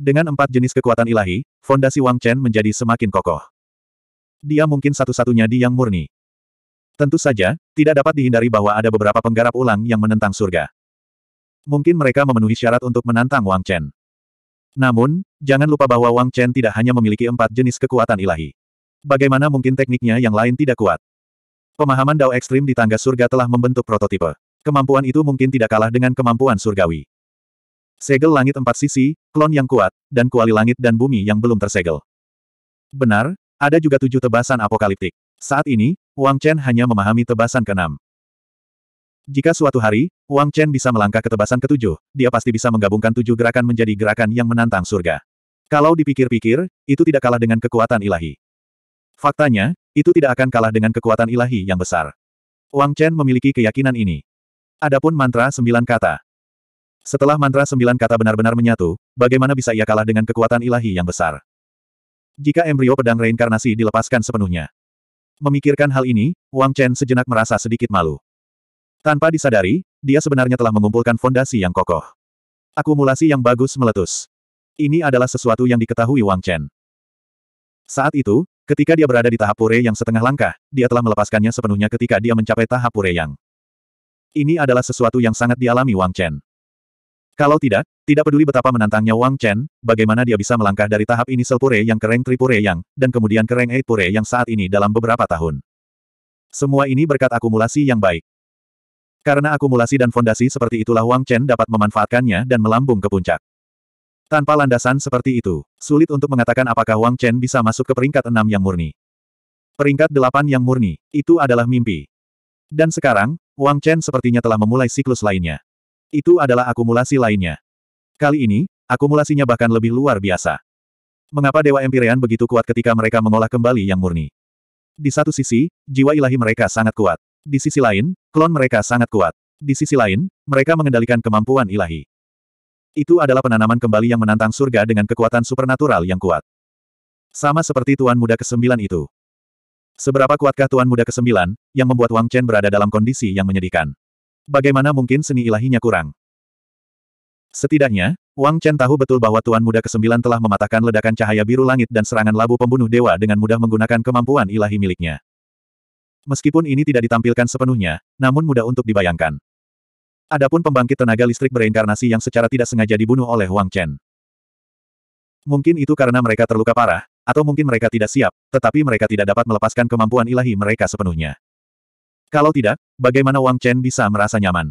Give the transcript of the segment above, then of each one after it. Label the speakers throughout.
Speaker 1: Dengan empat jenis kekuatan ilahi, fondasi Wang Chen menjadi semakin kokoh. Dia mungkin satu-satunya di yang murni. Tentu saja, tidak dapat dihindari bahwa ada beberapa penggarap ulang yang menentang surga. Mungkin mereka memenuhi syarat untuk menantang Wang Chen. Namun, jangan lupa bahwa Wang Chen tidak hanya memiliki empat jenis kekuatan ilahi. Bagaimana mungkin tekniknya yang lain tidak kuat? Pemahaman Dao ekstrim di tangga surga telah membentuk prototipe. Kemampuan itu mungkin tidak kalah dengan kemampuan surgawi. Segel langit empat sisi, klon yang kuat, dan kuali langit dan bumi yang belum tersegel. Benar, ada juga tujuh tebasan apokaliptik. Saat ini, Wang Chen hanya memahami tebasan keenam. Jika suatu hari, Wang Chen bisa melangkah ke tebasan ketujuh, dia pasti bisa menggabungkan tujuh gerakan menjadi gerakan yang menantang surga. Kalau dipikir-pikir, itu tidak kalah dengan kekuatan ilahi. Faktanya, itu tidak akan kalah dengan kekuatan ilahi yang besar. Wang Chen memiliki keyakinan ini. Adapun mantra sembilan kata, setelah mantra sembilan kata benar-benar menyatu, bagaimana bisa ia kalah dengan kekuatan ilahi yang besar? Jika embrio pedang reinkarnasi dilepaskan sepenuhnya. Memikirkan hal ini, Wang Chen sejenak merasa sedikit malu. Tanpa disadari, dia sebenarnya telah mengumpulkan fondasi yang kokoh. Akumulasi yang bagus meletus. Ini adalah sesuatu yang diketahui Wang Chen. Saat itu, ketika dia berada di tahap pure yang setengah langkah, dia telah melepaskannya sepenuhnya ketika dia mencapai tahap pure yang. Ini adalah sesuatu yang sangat dialami Wang Chen. Kalau tidak, tidak peduli betapa menantangnya Wang Chen, bagaimana dia bisa melangkah dari tahap sel pure yang kering tri tripure yang, dan kemudian kering eight pure yang saat ini dalam beberapa tahun. Semua ini berkat akumulasi yang baik. Karena akumulasi dan fondasi seperti itulah Wang Chen dapat memanfaatkannya dan melambung ke puncak. Tanpa landasan seperti itu, sulit untuk mengatakan apakah Wang Chen bisa masuk ke peringkat enam yang murni. Peringkat delapan yang murni, itu adalah mimpi. Dan sekarang, Wang Chen sepertinya telah memulai siklus lainnya. Itu adalah akumulasi lainnya. Kali ini, akumulasinya bahkan lebih luar biasa. Mengapa Dewa Empyrean begitu kuat ketika mereka mengolah kembali yang murni? Di satu sisi, jiwa ilahi mereka sangat kuat. Di sisi lain, klon mereka sangat kuat. Di sisi lain, mereka mengendalikan kemampuan ilahi. Itu adalah penanaman kembali yang menantang surga dengan kekuatan supernatural yang kuat. Sama seperti Tuan Muda ke-9 itu. Seberapa kuatkah Tuan Muda ke-9, yang membuat Wang Chen berada dalam kondisi yang menyedihkan? bagaimana mungkin seni ilahinya kurang? Setidaknya, Wang Chen tahu betul bahwa Tuan Muda Kesembilan telah mematahkan ledakan cahaya biru langit dan serangan labu pembunuh dewa dengan mudah menggunakan kemampuan ilahi miliknya. Meskipun ini tidak ditampilkan sepenuhnya, namun mudah untuk dibayangkan. Adapun pembangkit tenaga listrik bereinkarnasi yang secara tidak sengaja dibunuh oleh Wang Chen. Mungkin itu karena mereka terluka parah, atau mungkin mereka tidak siap, tetapi mereka tidak dapat melepaskan kemampuan ilahi mereka sepenuhnya. Kalau tidak, bagaimana Wang Chen bisa merasa nyaman?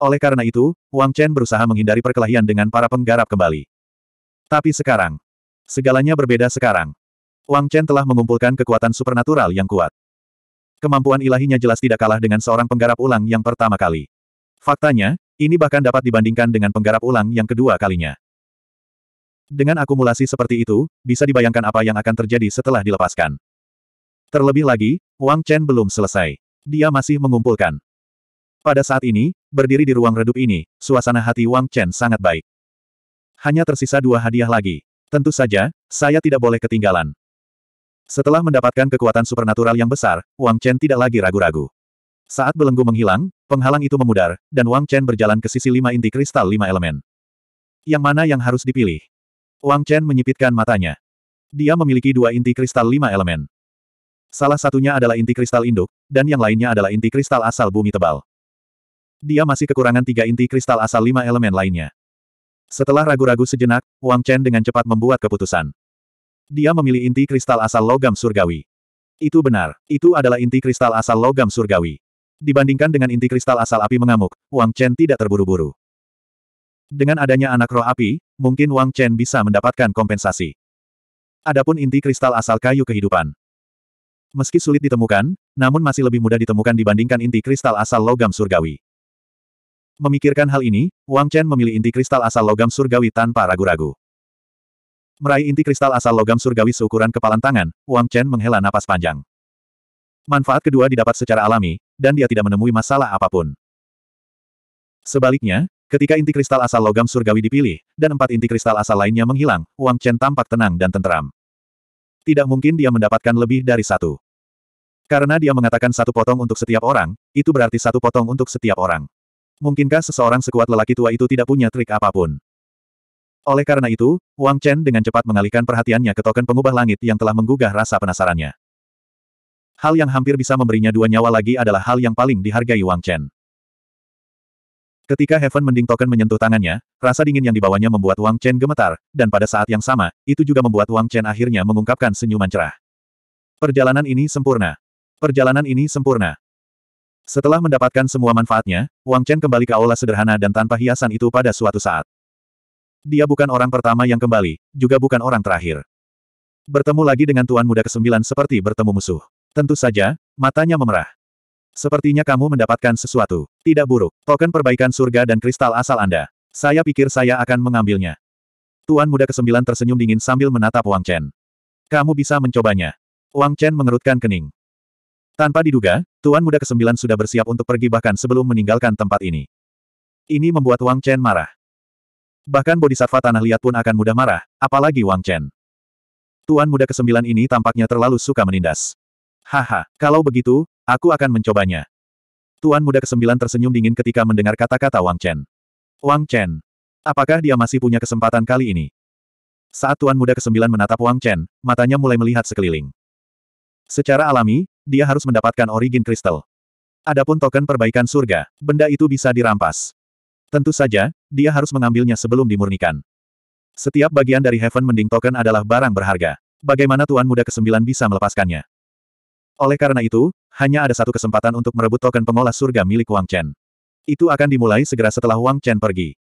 Speaker 1: Oleh karena itu, Wang Chen berusaha menghindari perkelahian dengan para penggarap kembali. Tapi sekarang, segalanya berbeda sekarang. Wang Chen telah mengumpulkan kekuatan supernatural yang kuat. Kemampuan ilahinya jelas tidak kalah dengan seorang penggarap ulang yang pertama kali. Faktanya, ini bahkan dapat dibandingkan dengan penggarap ulang yang kedua kalinya. Dengan akumulasi seperti itu, bisa dibayangkan apa yang akan terjadi setelah dilepaskan. Terlebih lagi, Wang Chen belum selesai. Dia masih mengumpulkan. Pada saat ini, berdiri di ruang redup ini, suasana hati Wang Chen sangat baik. Hanya tersisa dua hadiah lagi. Tentu saja, saya tidak boleh ketinggalan. Setelah mendapatkan kekuatan supernatural yang besar, Wang Chen tidak lagi ragu-ragu. Saat belenggu menghilang, penghalang itu memudar, dan Wang Chen berjalan ke sisi lima inti kristal lima elemen. Yang mana yang harus dipilih? Wang Chen menyipitkan matanya. Dia memiliki dua inti kristal lima elemen. Salah satunya adalah inti kristal induk, dan yang lainnya adalah inti kristal asal bumi tebal. Dia masih kekurangan tiga inti kristal asal lima elemen lainnya. Setelah ragu-ragu sejenak, Wang Chen dengan cepat membuat keputusan. Dia memilih inti kristal asal logam surgawi. Itu benar, itu adalah inti kristal asal logam surgawi. Dibandingkan dengan inti kristal asal api mengamuk, Wang Chen tidak terburu-buru. Dengan adanya anak roh api, mungkin Wang Chen bisa mendapatkan kompensasi. Adapun inti kristal asal kayu kehidupan. Meski sulit ditemukan, namun masih lebih mudah ditemukan dibandingkan inti kristal asal logam surgawi. Memikirkan hal ini, Wang Chen memilih inti kristal asal logam surgawi tanpa ragu-ragu. Meraih inti kristal asal logam surgawi seukuran kepalan tangan, Wang Chen menghela napas panjang. Manfaat kedua didapat secara alami, dan dia tidak menemui masalah apapun. Sebaliknya, ketika inti kristal asal logam surgawi dipilih, dan empat inti kristal asal lainnya menghilang, Wang Chen tampak tenang dan tenteram. Tidak mungkin dia mendapatkan lebih dari satu. Karena dia mengatakan satu potong untuk setiap orang, itu berarti satu potong untuk setiap orang. Mungkinkah seseorang sekuat lelaki tua itu tidak punya trik apapun? Oleh karena itu, Wang Chen dengan cepat mengalihkan perhatiannya ke token pengubah langit yang telah menggugah rasa penasarannya. Hal yang hampir bisa memberinya dua nyawa lagi adalah hal yang paling dihargai Wang Chen. Ketika Heaven Mending Token menyentuh tangannya, rasa dingin yang dibawanya membuat Wang Chen gemetar, dan pada saat yang sama, itu juga membuat Wang Chen akhirnya mengungkapkan senyuman cerah. Perjalanan ini sempurna. Perjalanan ini sempurna. Setelah mendapatkan semua manfaatnya, Wang Chen kembali ke aula sederhana dan tanpa hiasan itu pada suatu saat. Dia bukan orang pertama yang kembali, juga bukan orang terakhir. Bertemu lagi dengan Tuan Muda Kesembilan seperti bertemu musuh. Tentu saja, matanya memerah. Sepertinya kamu mendapatkan sesuatu. Tidak buruk, token perbaikan surga dan kristal asal Anda. Saya pikir saya akan mengambilnya. Tuan Muda Kesembilan tersenyum dingin sambil menatap Wang Chen. Kamu bisa mencobanya. Wang Chen mengerutkan kening. Tanpa diduga, Tuan Muda Kesembilan sudah bersiap untuk pergi bahkan sebelum meninggalkan tempat ini. Ini membuat Wang Chen marah. Bahkan Bodhisattva Tanah Liat pun akan mudah marah, apalagi Wang Chen. Tuan Muda Kesembilan ini tampaknya terlalu suka menindas. Haha, kalau begitu, aku akan mencobanya. Tuan Muda Kesembilan tersenyum dingin ketika mendengar kata-kata Wang Chen. Wang Chen, apakah dia masih punya kesempatan kali ini? Saat Tuan Muda Kesembilan menatap Wang Chen, matanya mulai melihat sekeliling. Secara alami, dia harus mendapatkan origin kristal. Adapun token perbaikan surga, benda itu bisa dirampas. Tentu saja, dia harus mengambilnya sebelum dimurnikan. Setiap bagian dari Heaven Mending Token adalah barang berharga. Bagaimana Tuan Muda ke-9 bisa melepaskannya? Oleh karena itu, hanya ada satu kesempatan untuk merebut token pengolah surga milik Wang Chen. Itu akan dimulai segera setelah Wang Chen pergi.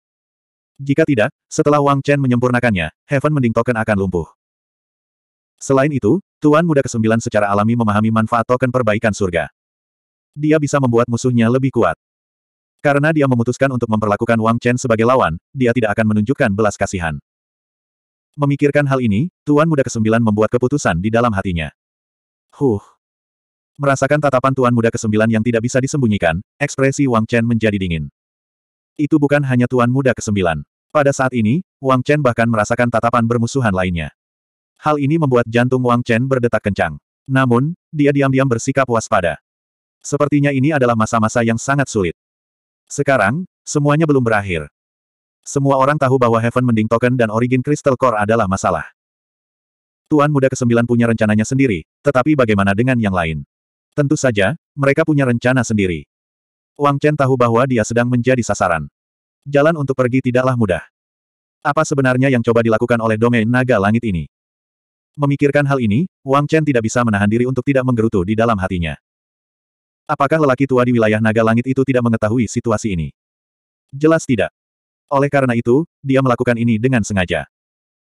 Speaker 1: Jika tidak, setelah Wang Chen menyempurnakannya, Heaven Mending Token akan lumpuh. Selain itu, Tuan Muda Kesembilan secara alami memahami manfaat token perbaikan surga. Dia bisa membuat musuhnya lebih kuat. Karena dia memutuskan untuk memperlakukan Wang Chen sebagai lawan, dia tidak akan menunjukkan belas kasihan. Memikirkan hal ini, Tuan Muda Kesembilan membuat keputusan di dalam hatinya. Huh. Merasakan tatapan Tuan Muda Kesembilan yang tidak bisa disembunyikan, ekspresi Wang Chen menjadi dingin. Itu bukan hanya Tuan Muda Kesembilan. Pada saat ini, Wang Chen bahkan merasakan tatapan bermusuhan lainnya. Hal ini membuat jantung Wang Chen berdetak kencang. Namun, dia diam-diam bersikap waspada. Sepertinya ini adalah masa-masa yang sangat sulit. Sekarang, semuanya belum berakhir. Semua orang tahu bahwa Heaven Mending Token dan Origin Crystal Core adalah masalah. Tuan Muda ke-9 punya rencananya sendiri, tetapi bagaimana dengan yang lain? Tentu saja, mereka punya rencana sendiri. Wang Chen tahu bahwa dia sedang menjadi sasaran. Jalan untuk pergi tidaklah mudah. Apa sebenarnya yang coba dilakukan oleh domain naga langit ini? Memikirkan hal ini, Wang Chen tidak bisa menahan diri untuk tidak menggerutu di dalam hatinya. Apakah lelaki tua di wilayah naga langit itu tidak mengetahui situasi ini? Jelas tidak. Oleh karena itu, dia melakukan ini dengan sengaja.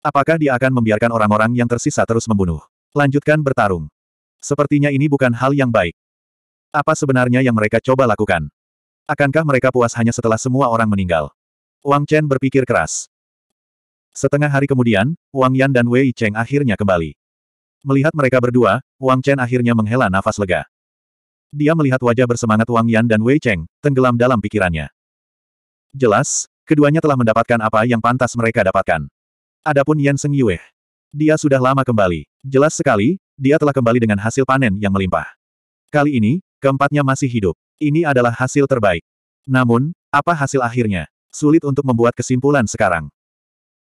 Speaker 1: Apakah dia akan membiarkan orang-orang yang tersisa terus membunuh? Lanjutkan bertarung. Sepertinya ini bukan hal yang baik. Apa sebenarnya yang mereka coba lakukan? Akankah mereka puas hanya setelah semua orang meninggal? Wang Chen berpikir keras. Setengah hari kemudian, Wang Yan dan Wei Cheng akhirnya kembali. Melihat mereka berdua, Wang Chen akhirnya menghela nafas lega. Dia melihat wajah bersemangat Wang Yan dan Wei Cheng, tenggelam dalam pikirannya. Jelas, keduanya telah mendapatkan apa yang pantas mereka dapatkan. Adapun Yan Seng Yue, dia sudah lama kembali. Jelas sekali, dia telah kembali dengan hasil panen yang melimpah. Kali ini, keempatnya masih hidup. Ini adalah hasil terbaik. Namun, apa hasil akhirnya? Sulit untuk membuat kesimpulan sekarang.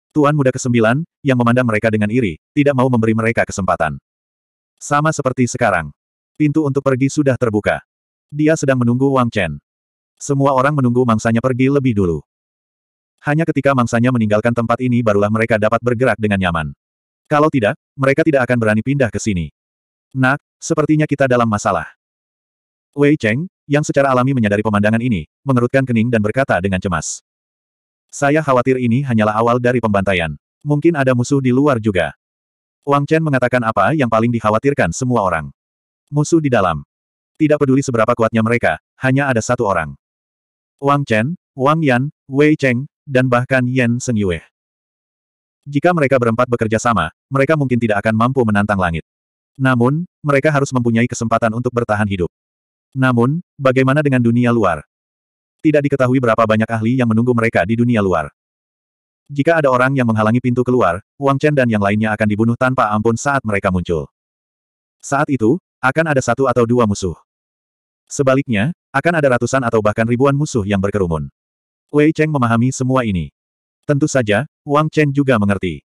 Speaker 1: Tuan muda kesembilan, yang memandang mereka dengan iri, tidak mau memberi mereka kesempatan. Sama seperti sekarang. Pintu untuk pergi sudah terbuka. Dia sedang menunggu Wang Chen. Semua orang menunggu mangsanya pergi lebih dulu. Hanya ketika mangsanya meninggalkan tempat ini barulah mereka dapat bergerak dengan nyaman. Kalau tidak, mereka tidak akan berani pindah ke sini. Nak, sepertinya kita dalam masalah. Wei Cheng, yang secara alami menyadari pemandangan ini, mengerutkan kening dan berkata dengan cemas. Saya khawatir ini hanyalah awal dari pembantaian. Mungkin ada musuh di luar juga. Wang Chen mengatakan apa yang paling dikhawatirkan semua orang. Musuh di dalam. Tidak peduli seberapa kuatnya mereka, hanya ada satu orang. Wang Chen, Wang Yan, Wei Cheng, dan bahkan Yan Seng Yue. Jika mereka berempat bekerja sama, mereka mungkin tidak akan mampu menantang langit. Namun, mereka harus mempunyai kesempatan untuk bertahan hidup. Namun, bagaimana dengan dunia luar? Tidak diketahui berapa banyak ahli yang menunggu mereka di dunia luar. Jika ada orang yang menghalangi pintu keluar, Wang Chen dan yang lainnya akan dibunuh tanpa ampun saat mereka muncul. Saat itu, akan ada satu atau dua musuh. Sebaliknya, akan ada ratusan atau bahkan ribuan musuh yang berkerumun. Wei Cheng memahami semua ini. Tentu saja, Wang Chen juga mengerti.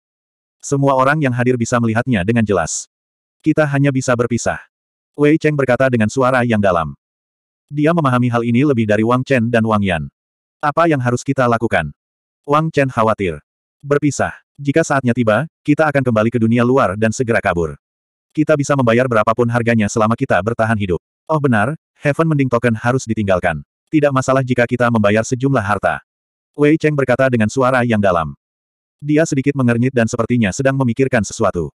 Speaker 1: Semua orang yang hadir bisa melihatnya dengan jelas. Kita hanya bisa berpisah. Wei Cheng berkata dengan suara yang dalam. Dia memahami hal ini lebih dari Wang Chen dan Wang Yan. Apa yang harus kita lakukan? Wang Chen khawatir. Berpisah. Jika saatnya tiba, kita akan kembali ke dunia luar dan segera kabur. Kita bisa membayar berapapun harganya selama kita bertahan hidup. Oh benar, Heaven Mending Token harus ditinggalkan. Tidak masalah jika kita membayar sejumlah harta. Wei Cheng berkata dengan suara yang dalam. Dia sedikit mengernyit dan sepertinya sedang memikirkan sesuatu.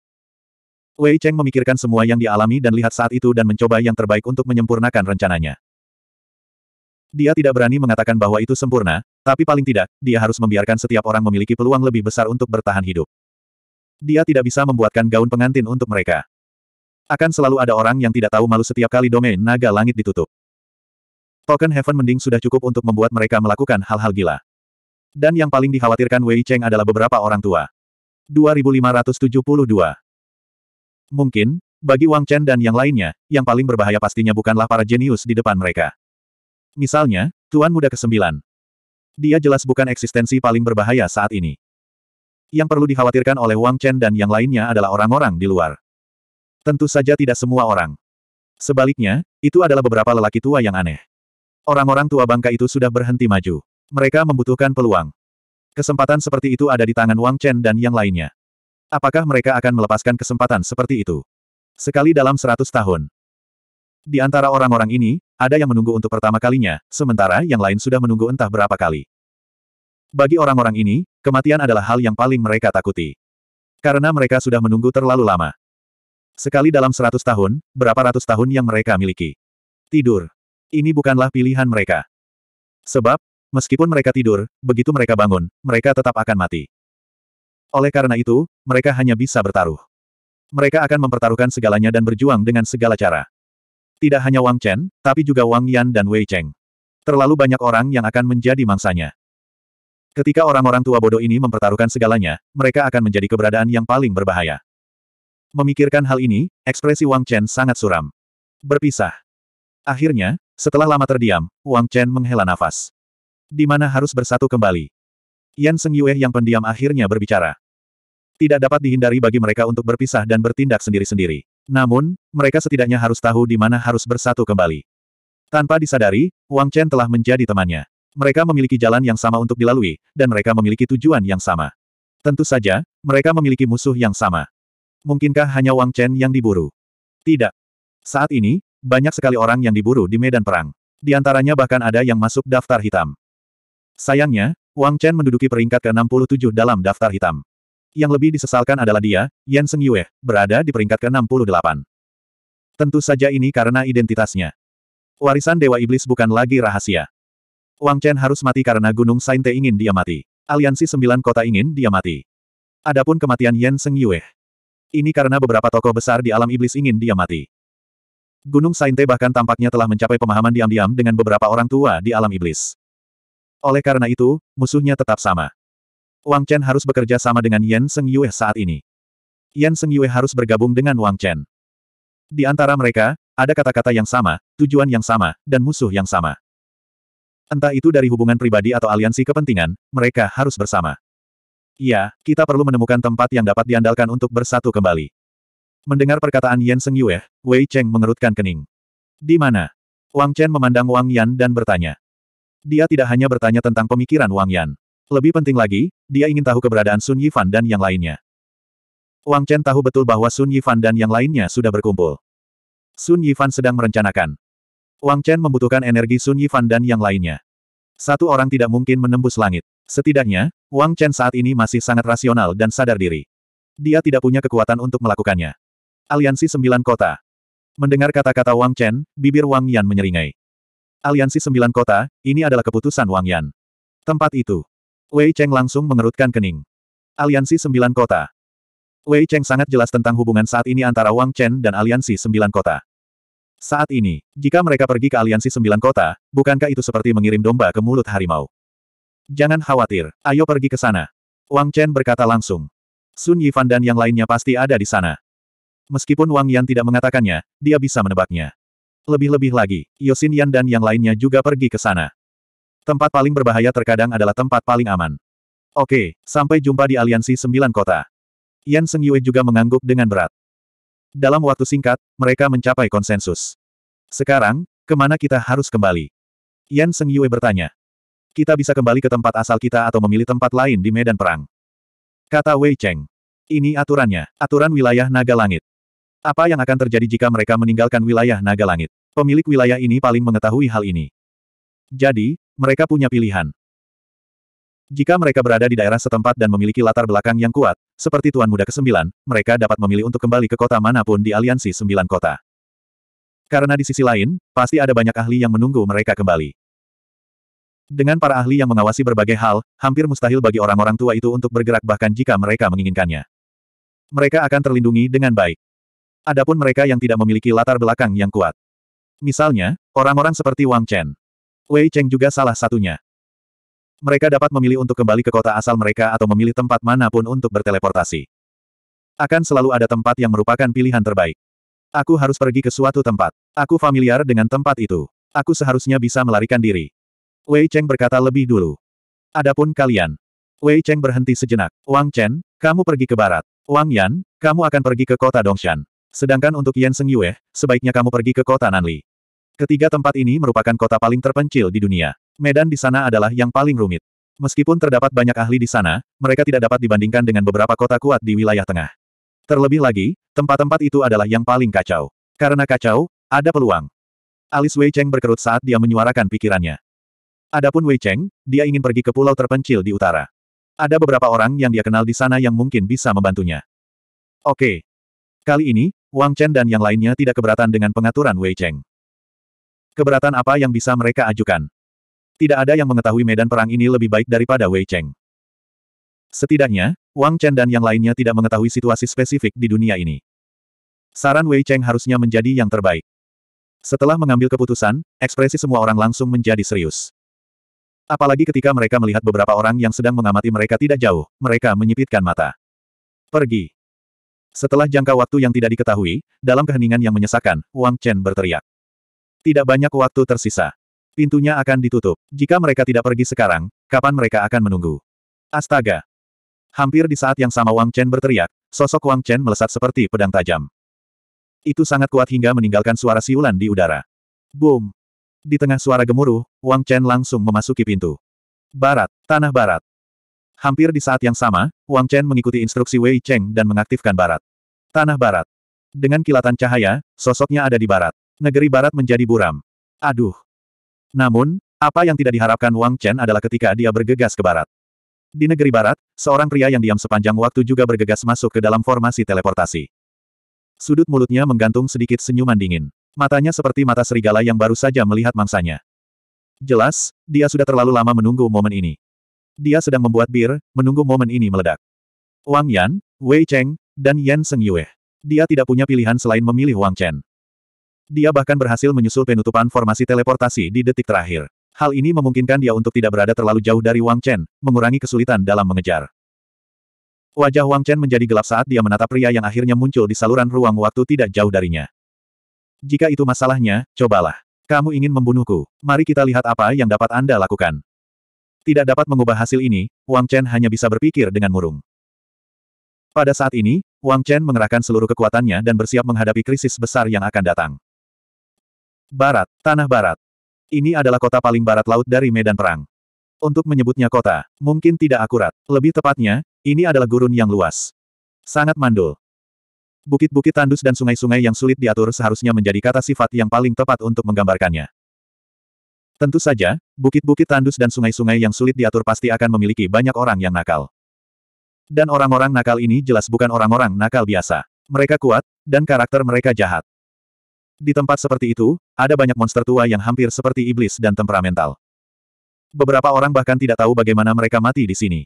Speaker 1: Wei Cheng memikirkan semua yang dialami dan lihat saat itu dan mencoba yang terbaik untuk menyempurnakan rencananya. Dia tidak berani mengatakan bahwa itu sempurna, tapi paling tidak, dia harus membiarkan setiap orang memiliki peluang lebih besar untuk bertahan hidup. Dia tidak bisa membuatkan gaun pengantin untuk mereka. Akan selalu ada orang yang tidak tahu malu setiap kali domain naga langit ditutup. Token Heaven mending sudah cukup untuk membuat mereka melakukan hal-hal gila. Dan yang paling dikhawatirkan Wei Cheng adalah beberapa orang tua. 2572 Mungkin, bagi Wang Chen dan yang lainnya, yang paling berbahaya pastinya bukanlah para jenius di depan mereka. Misalnya, Tuan Muda ke-9. Dia jelas bukan eksistensi paling berbahaya saat ini. Yang perlu dikhawatirkan oleh Wang Chen dan yang lainnya adalah orang-orang di luar. Tentu saja tidak semua orang. Sebaliknya, itu adalah beberapa lelaki tua yang aneh. Orang-orang tua bangka itu sudah berhenti maju. Mereka membutuhkan peluang. Kesempatan seperti itu ada di tangan Wang Chen dan yang lainnya. Apakah mereka akan melepaskan kesempatan seperti itu? Sekali dalam seratus tahun, di antara orang-orang ini, ada yang menunggu untuk pertama kalinya, sementara yang lain sudah menunggu entah berapa kali. Bagi orang-orang ini, kematian adalah hal yang paling mereka takuti. Karena mereka sudah menunggu terlalu lama. Sekali dalam seratus tahun, berapa ratus tahun yang mereka miliki. Tidur. Ini bukanlah pilihan mereka. Sebab, meskipun mereka tidur, begitu mereka bangun, mereka tetap akan mati. Oleh karena itu, mereka hanya bisa bertaruh. Mereka akan mempertaruhkan segalanya dan berjuang dengan segala cara. Tidak hanya Wang Chen, tapi juga Wang Yan dan Wei Cheng. Terlalu banyak orang yang akan menjadi mangsanya. Ketika orang-orang tua bodoh ini mempertaruhkan segalanya, mereka akan menjadi keberadaan yang paling berbahaya. Memikirkan hal ini, ekspresi Wang Chen sangat suram. Berpisah. Akhirnya, setelah lama terdiam, Wang Chen menghela nafas. Di mana harus bersatu kembali. Yan Seng Yue yang pendiam akhirnya berbicara. Tidak dapat dihindari bagi mereka untuk berpisah dan bertindak sendiri-sendiri. Namun, mereka setidaknya harus tahu di mana harus bersatu kembali. Tanpa disadari, Wang Chen telah menjadi temannya. Mereka memiliki jalan yang sama untuk dilalui, dan mereka memiliki tujuan yang sama. Tentu saja, mereka memiliki musuh yang sama. Mungkinkah hanya Wang Chen yang diburu? Tidak. Saat ini, banyak sekali orang yang diburu di medan perang. Di antaranya bahkan ada yang masuk daftar hitam. Sayangnya, Wang Chen menduduki peringkat ke-67 dalam daftar hitam. Yang lebih disesalkan adalah dia, Yan Seng Yue, berada di peringkat ke-68. Tentu saja ini karena identitasnya. Warisan Dewa Iblis bukan lagi rahasia. Wang Chen harus mati karena Gunung Sainte ingin dia mati. Aliansi Sembilan Kota ingin dia mati. Adapun kematian Yan Seng Yue. Ini karena beberapa tokoh besar di alam iblis ingin dia mati. Gunung Sainte bahkan tampaknya telah mencapai pemahaman diam-diam dengan beberapa orang tua di alam iblis. Oleh karena itu, musuhnya tetap sama. Wang Chen harus bekerja sama dengan Yan Seng Yue saat ini. Yan Seng Yue harus bergabung dengan Wang Chen. Di antara mereka, ada kata-kata yang sama, tujuan yang sama, dan musuh yang sama. Entah itu dari hubungan pribadi atau aliansi kepentingan, mereka harus bersama. Iya, kita perlu menemukan tempat yang dapat diandalkan untuk bersatu kembali. Mendengar perkataan Yan Seng Yue, Wei Cheng mengerutkan kening. Di mana? Wang Chen memandang Wang Yan dan bertanya. Dia tidak hanya bertanya tentang pemikiran Wang Yan. Lebih penting lagi, dia ingin tahu keberadaan Sun Yifan dan yang lainnya. Wang Chen tahu betul bahwa Sun Yifan dan yang lainnya sudah berkumpul. Sun Yifan sedang merencanakan. Wang Chen membutuhkan energi Sun Yifan dan yang lainnya. Satu orang tidak mungkin menembus langit. Setidaknya, Wang Chen saat ini masih sangat rasional dan sadar diri. Dia tidak punya kekuatan untuk melakukannya. Aliansi Sembilan Kota Mendengar kata-kata Wang Chen, bibir Wang Yan menyeringai. Aliansi Sembilan Kota, ini adalah keputusan Wang Yan. Tempat itu. Wei Cheng langsung mengerutkan kening. Aliansi Sembilan Kota Wei Cheng sangat jelas tentang hubungan saat ini antara Wang Chen dan Aliansi Sembilan Kota. Saat ini, jika mereka pergi ke Aliansi Sembilan Kota, bukankah itu seperti mengirim domba ke mulut harimau? Jangan khawatir, ayo pergi ke sana. Wang Chen berkata langsung. Sun Yifan dan yang lainnya pasti ada di sana. Meskipun Wang Yan tidak mengatakannya, dia bisa menebaknya. Lebih-lebih lagi, Yosin Yan dan yang lainnya juga pergi ke sana. Tempat paling berbahaya terkadang adalah tempat paling aman. Oke, sampai jumpa di aliansi sembilan kota. Yan Seng Yue juga mengangguk dengan berat. Dalam waktu singkat, mereka mencapai konsensus. Sekarang, kemana kita harus kembali? Yan Seng Yue bertanya. Kita bisa kembali ke tempat asal kita atau memilih tempat lain di medan perang. Kata Wei Cheng. Ini aturannya, aturan wilayah naga langit. Apa yang akan terjadi jika mereka meninggalkan wilayah naga langit? Pemilik wilayah ini paling mengetahui hal ini. Jadi, mereka punya pilihan. Jika mereka berada di daerah setempat dan memiliki latar belakang yang kuat, seperti Tuan Muda ke-9, mereka dapat memilih untuk kembali ke kota manapun di aliansi sembilan kota. Karena di sisi lain, pasti ada banyak ahli yang menunggu mereka kembali. Dengan para ahli yang mengawasi berbagai hal, hampir mustahil bagi orang-orang tua itu untuk bergerak bahkan jika mereka menginginkannya. Mereka akan terlindungi dengan baik. Adapun mereka yang tidak memiliki latar belakang yang kuat. Misalnya, orang-orang seperti Wang Chen. Wei Cheng juga salah satunya. Mereka dapat memilih untuk kembali ke kota asal mereka atau memilih tempat manapun untuk berteleportasi. Akan selalu ada tempat yang merupakan pilihan terbaik. Aku harus pergi ke suatu tempat. Aku familiar dengan tempat itu. Aku seharusnya bisa melarikan diri. Wei Cheng berkata lebih dulu. Adapun kalian. Wei Cheng berhenti sejenak. Wang Chen, kamu pergi ke barat. Wang Yan, kamu akan pergi ke kota Dongshan. Sedangkan untuk Yan Seng Yue, sebaiknya kamu pergi ke kota Nanli. Ketiga tempat ini merupakan kota paling terpencil di dunia. Medan di sana adalah yang paling rumit. Meskipun terdapat banyak ahli di sana, mereka tidak dapat dibandingkan dengan beberapa kota kuat di wilayah tengah. Terlebih lagi, tempat-tempat itu adalah yang paling kacau. Karena kacau, ada peluang. Alis Wei Cheng berkerut saat dia menyuarakan pikirannya. Adapun Wei Cheng, dia ingin pergi ke pulau terpencil di utara. Ada beberapa orang yang dia kenal di sana yang mungkin bisa membantunya. Oke. Kali ini, Wang Chen dan yang lainnya tidak keberatan dengan pengaturan Wei Cheng. Keberatan apa yang bisa mereka ajukan? Tidak ada yang mengetahui medan perang ini lebih baik daripada Wei Cheng. Setidaknya, Wang Chen dan yang lainnya tidak mengetahui situasi spesifik di dunia ini. Saran Wei Cheng harusnya menjadi yang terbaik. Setelah mengambil keputusan, ekspresi semua orang langsung menjadi serius. Apalagi ketika mereka melihat beberapa orang yang sedang mengamati mereka tidak jauh, mereka menyipitkan mata. Pergi. Setelah jangka waktu yang tidak diketahui, dalam keheningan yang menyesakan, Wang Chen berteriak. Tidak banyak waktu tersisa. Pintunya akan ditutup. Jika mereka tidak pergi sekarang, kapan mereka akan menunggu? Astaga! Hampir di saat yang sama Wang Chen berteriak, sosok Wang Chen melesat seperti pedang tajam. Itu sangat kuat hingga meninggalkan suara siulan di udara. Boom! Di tengah suara gemuruh, Wang Chen langsung memasuki pintu. Barat, tanah barat. Hampir di saat yang sama, Wang Chen mengikuti instruksi Wei Cheng dan mengaktifkan barat. Tanah barat. Dengan kilatan cahaya, sosoknya ada di barat. Negeri barat menjadi buram. Aduh. Namun, apa yang tidak diharapkan Wang Chen adalah ketika dia bergegas ke barat. Di negeri barat, seorang pria yang diam sepanjang waktu juga bergegas masuk ke dalam formasi teleportasi. Sudut mulutnya menggantung sedikit senyuman dingin. Matanya seperti mata serigala yang baru saja melihat mangsanya. Jelas, dia sudah terlalu lama menunggu momen ini. Dia sedang membuat bir, menunggu momen ini meledak. Wang Yan, Wei Cheng, dan Yan Seng Yue. Dia tidak punya pilihan selain memilih Wang Chen. Dia bahkan berhasil menyusul penutupan formasi teleportasi di detik terakhir. Hal ini memungkinkan dia untuk tidak berada terlalu jauh dari Wang Chen, mengurangi kesulitan dalam mengejar. Wajah Wang Chen menjadi gelap saat dia menatap pria yang akhirnya muncul di saluran ruang waktu tidak jauh darinya. Jika itu masalahnya, cobalah. Kamu ingin membunuhku. Mari kita lihat apa yang dapat Anda lakukan. Tidak dapat mengubah hasil ini, Wang Chen hanya bisa berpikir dengan murung. Pada saat ini, Wang Chen mengerahkan seluruh kekuatannya dan bersiap menghadapi krisis besar yang akan datang. Barat, Tanah Barat. Ini adalah kota paling barat laut dari medan perang. Untuk menyebutnya kota, mungkin tidak akurat. Lebih tepatnya, ini adalah gurun yang luas. Sangat mandul. Bukit-bukit tandus dan sungai-sungai yang sulit diatur seharusnya menjadi kata sifat yang paling tepat untuk menggambarkannya. Tentu saja, bukit-bukit tandus dan sungai-sungai yang sulit diatur pasti akan memiliki banyak orang yang nakal. Dan orang-orang nakal ini jelas bukan orang-orang nakal biasa. Mereka kuat, dan karakter mereka jahat. Di tempat seperti itu, ada banyak monster tua yang hampir seperti iblis dan temperamental. Beberapa orang bahkan tidak tahu bagaimana mereka mati di sini.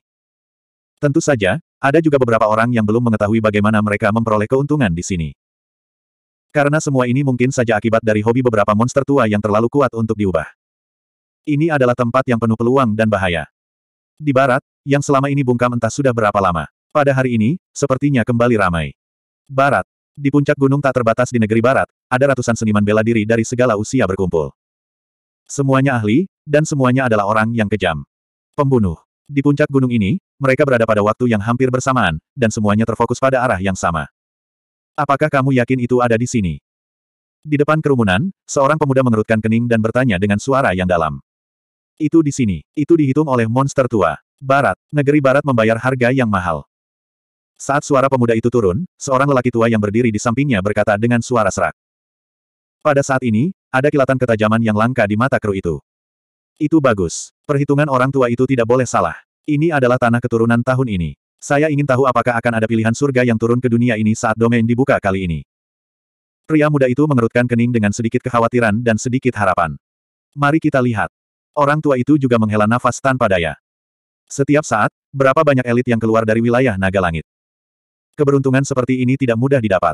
Speaker 1: Tentu saja, ada juga beberapa orang yang belum mengetahui bagaimana mereka memperoleh keuntungan di sini. Karena semua ini mungkin saja akibat dari hobi beberapa monster tua yang terlalu kuat untuk diubah. Ini adalah tempat yang penuh peluang dan bahaya. Di barat, yang selama ini bungkam entah sudah berapa lama. Pada hari ini, sepertinya kembali ramai. Barat, di puncak gunung tak terbatas di negeri barat, ada ratusan seniman bela diri dari segala usia berkumpul. Semuanya ahli, dan semuanya adalah orang yang kejam. Pembunuh. Di puncak gunung ini, mereka berada pada waktu yang hampir bersamaan, dan semuanya terfokus pada arah yang sama. Apakah kamu yakin itu ada di sini? Di depan kerumunan, seorang pemuda mengerutkan kening dan bertanya dengan suara yang dalam. Itu di sini, itu dihitung oleh monster tua. Barat, negeri barat membayar harga yang mahal. Saat suara pemuda itu turun, seorang lelaki tua yang berdiri di sampingnya berkata dengan suara serak. Pada saat ini, ada kilatan ketajaman yang langka di mata kru itu. Itu bagus. Perhitungan orang tua itu tidak boleh salah. Ini adalah tanah keturunan tahun ini. Saya ingin tahu apakah akan ada pilihan surga yang turun ke dunia ini saat domain dibuka kali ini. Pria muda itu mengerutkan kening dengan sedikit kekhawatiran dan sedikit harapan. Mari kita lihat. Orang tua itu juga menghela nafas tanpa daya. Setiap saat, berapa banyak elit yang keluar dari wilayah naga langit. Keberuntungan seperti ini tidak mudah didapat.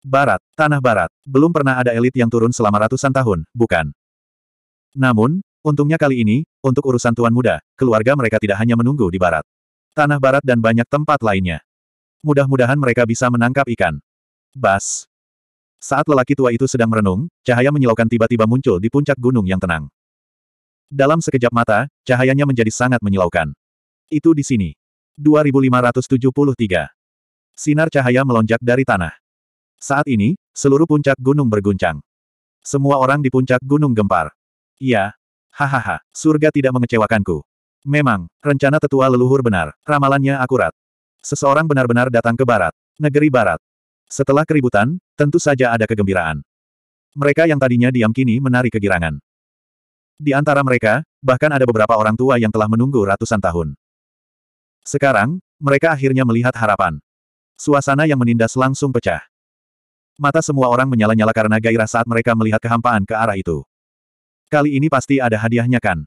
Speaker 1: Barat, tanah barat, belum pernah ada elit yang turun selama ratusan tahun, bukan? Namun, untungnya kali ini, untuk urusan tuan muda, keluarga mereka tidak hanya menunggu di barat. Tanah barat dan banyak tempat lainnya. Mudah-mudahan mereka bisa menangkap ikan. Bas. Saat lelaki tua itu sedang merenung, cahaya menyilaukan tiba-tiba muncul di puncak gunung yang tenang. Dalam sekejap mata, cahayanya menjadi sangat menyilaukan. Itu di sini. 2573 Sinar cahaya melonjak dari tanah. Saat ini, seluruh puncak gunung berguncang. Semua orang di puncak gunung gempar. Iya. Hahaha, surga tidak mengecewakanku. Memang, rencana tetua leluhur benar, ramalannya akurat. Seseorang benar-benar datang ke barat, negeri barat. Setelah keributan, tentu saja ada kegembiraan. Mereka yang tadinya diam kini menari kegirangan. Di antara mereka, bahkan ada beberapa orang tua yang telah menunggu ratusan tahun. Sekarang, mereka akhirnya melihat harapan. Suasana yang menindas langsung pecah. Mata semua orang menyala-nyala karena gairah saat mereka melihat kehampaan ke arah itu. Kali ini pasti ada hadiahnya kan?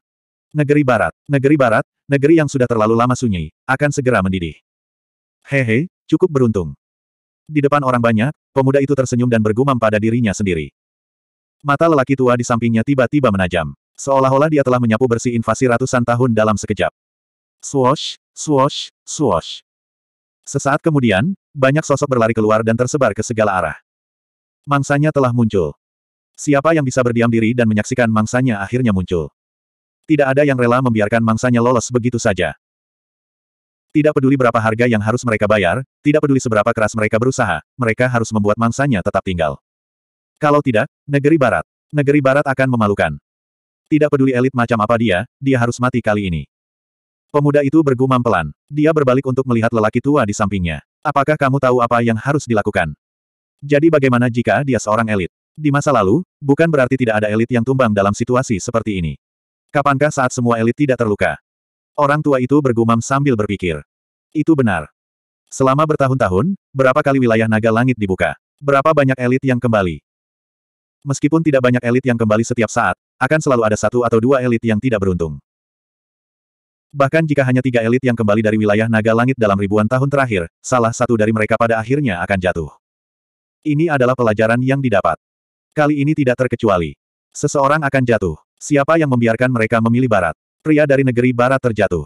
Speaker 1: Negeri Barat, negeri Barat, negeri yang sudah terlalu lama sunyi, akan segera mendidih. Hehe, cukup beruntung. Di depan orang banyak, pemuda itu tersenyum dan bergumam pada dirinya sendiri. Mata lelaki tua di sampingnya tiba-tiba menajam. Seolah-olah dia telah menyapu bersih invasi ratusan tahun dalam sekejap. Swosh, swosh, swosh. Sesaat kemudian, banyak sosok berlari keluar dan tersebar ke segala arah. Mangsanya telah muncul. Siapa yang bisa berdiam diri dan menyaksikan mangsanya akhirnya muncul. Tidak ada yang rela membiarkan mangsanya lolos begitu saja. Tidak peduli berapa harga yang harus mereka bayar, tidak peduli seberapa keras mereka berusaha, mereka harus membuat mangsanya tetap tinggal. Kalau tidak, negeri barat. Negeri barat akan memalukan. Tidak peduli elit macam apa dia, dia harus mati kali ini. Pemuda itu bergumam pelan. Dia berbalik untuk melihat lelaki tua di sampingnya. Apakah kamu tahu apa yang harus dilakukan? Jadi bagaimana jika dia seorang elit? Di masa lalu, bukan berarti tidak ada elit yang tumbang dalam situasi seperti ini. Kapankah saat semua elit tidak terluka? Orang tua itu bergumam sambil berpikir. Itu benar. Selama bertahun-tahun, berapa kali wilayah naga langit dibuka? Berapa banyak elit yang kembali? Meskipun tidak banyak elit yang kembali setiap saat, akan selalu ada satu atau dua elit yang tidak beruntung. Bahkan jika hanya tiga elit yang kembali dari wilayah naga langit dalam ribuan tahun terakhir, salah satu dari mereka pada akhirnya akan jatuh. Ini adalah pelajaran yang didapat. Kali ini tidak terkecuali. Seseorang akan jatuh. Siapa yang membiarkan mereka memilih barat? Pria dari negeri barat terjatuh.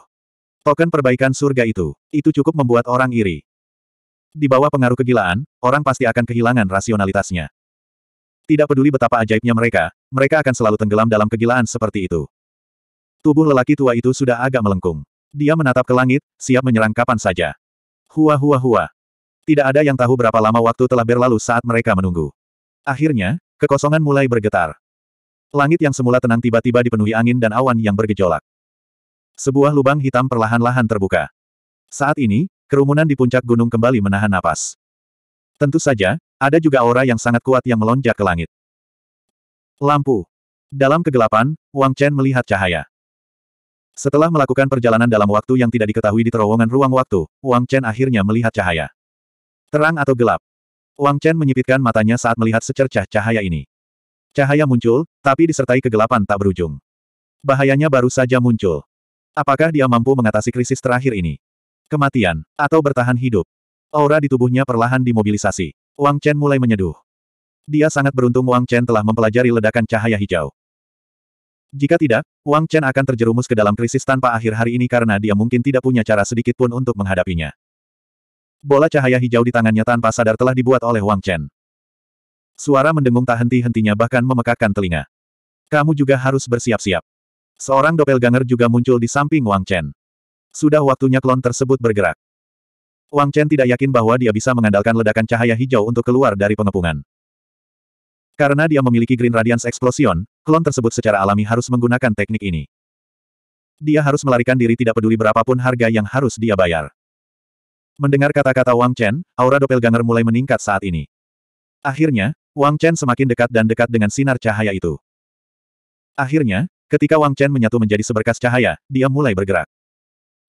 Speaker 1: Token perbaikan surga itu, itu cukup membuat orang iri. Di bawah pengaruh kegilaan, orang pasti akan kehilangan rasionalitasnya. Tidak peduli betapa ajaibnya mereka, mereka akan selalu tenggelam dalam kegilaan seperti itu. Tubuh lelaki tua itu sudah agak melengkung. Dia menatap ke langit, siap menyerang kapan saja. Hua hua hua. Tidak ada yang tahu berapa lama waktu telah berlalu saat mereka menunggu. Akhirnya, kekosongan mulai bergetar. Langit yang semula tenang tiba-tiba dipenuhi angin dan awan yang bergejolak. Sebuah lubang hitam perlahan-lahan terbuka. Saat ini, kerumunan di puncak gunung kembali menahan napas. Tentu saja, ada juga aura yang sangat kuat yang melonjak ke langit. Lampu. Dalam kegelapan, Wang Chen melihat cahaya. Setelah melakukan perjalanan dalam waktu yang tidak diketahui di terowongan ruang waktu, Wang Chen akhirnya melihat cahaya. Terang atau gelap? Wang Chen menyipitkan matanya saat melihat secercah cahaya ini. Cahaya muncul, tapi disertai kegelapan tak berujung. Bahayanya baru saja muncul. Apakah dia mampu mengatasi krisis terakhir ini? Kematian, atau bertahan hidup? Aura di tubuhnya perlahan dimobilisasi. Wang Chen mulai menyeduh. Dia sangat beruntung Wang Chen telah mempelajari ledakan cahaya hijau. Jika tidak, Wang Chen akan terjerumus ke dalam krisis tanpa akhir hari ini karena dia mungkin tidak punya cara sedikit pun untuk menghadapinya. Bola cahaya hijau di tangannya tanpa sadar telah dibuat oleh Wang Chen. Suara mendengung tak henti-hentinya bahkan memekakkan telinga. Kamu juga harus bersiap-siap. Seorang doppelganger juga muncul di samping Wang Chen. Sudah waktunya klon tersebut bergerak. Wang Chen tidak yakin bahwa dia bisa mengandalkan ledakan cahaya hijau untuk keluar dari pengepungan. Karena dia memiliki Green Radiance Explosion, klon tersebut secara alami harus menggunakan teknik ini. Dia harus melarikan diri tidak peduli berapapun harga yang harus dia bayar. Mendengar kata-kata Wang Chen, aura doppelganger mulai meningkat saat ini. Akhirnya, Wang Chen semakin dekat dan dekat dengan sinar cahaya itu. Akhirnya, ketika Wang Chen menyatu menjadi seberkas cahaya, dia mulai bergerak.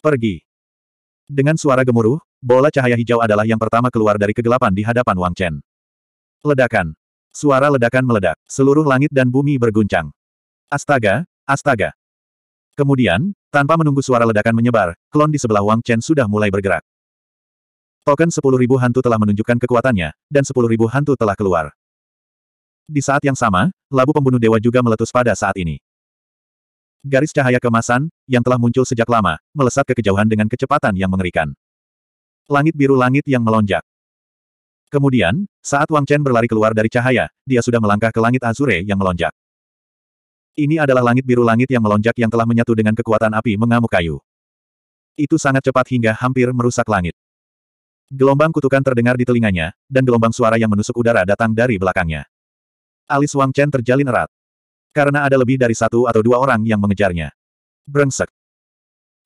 Speaker 1: Pergi. Dengan suara gemuruh, bola cahaya hijau adalah yang pertama keluar dari kegelapan di hadapan Wang Chen. Ledakan. Suara ledakan meledak. Seluruh langit dan bumi berguncang. Astaga, astaga. Kemudian, tanpa menunggu suara ledakan menyebar, klon di sebelah Wang Chen sudah mulai bergerak. Token 10.000 hantu telah menunjukkan kekuatannya, dan 10.000 hantu telah keluar. Di saat yang sama, labu pembunuh dewa juga meletus pada saat ini. Garis cahaya kemasan, yang telah muncul sejak lama, melesat ke kejauhan dengan kecepatan yang mengerikan. Langit biru langit yang melonjak. Kemudian, saat Wang Chen berlari keluar dari cahaya, dia sudah melangkah ke langit azure yang melonjak. Ini adalah langit biru langit yang melonjak yang telah menyatu dengan kekuatan api mengamuk kayu. Itu sangat cepat hingga hampir merusak langit. Gelombang kutukan terdengar di telinganya, dan gelombang suara yang menusuk udara datang dari belakangnya. Alis Wang Chen terjalin erat. Karena ada lebih dari satu atau dua orang yang mengejarnya. Brengsek.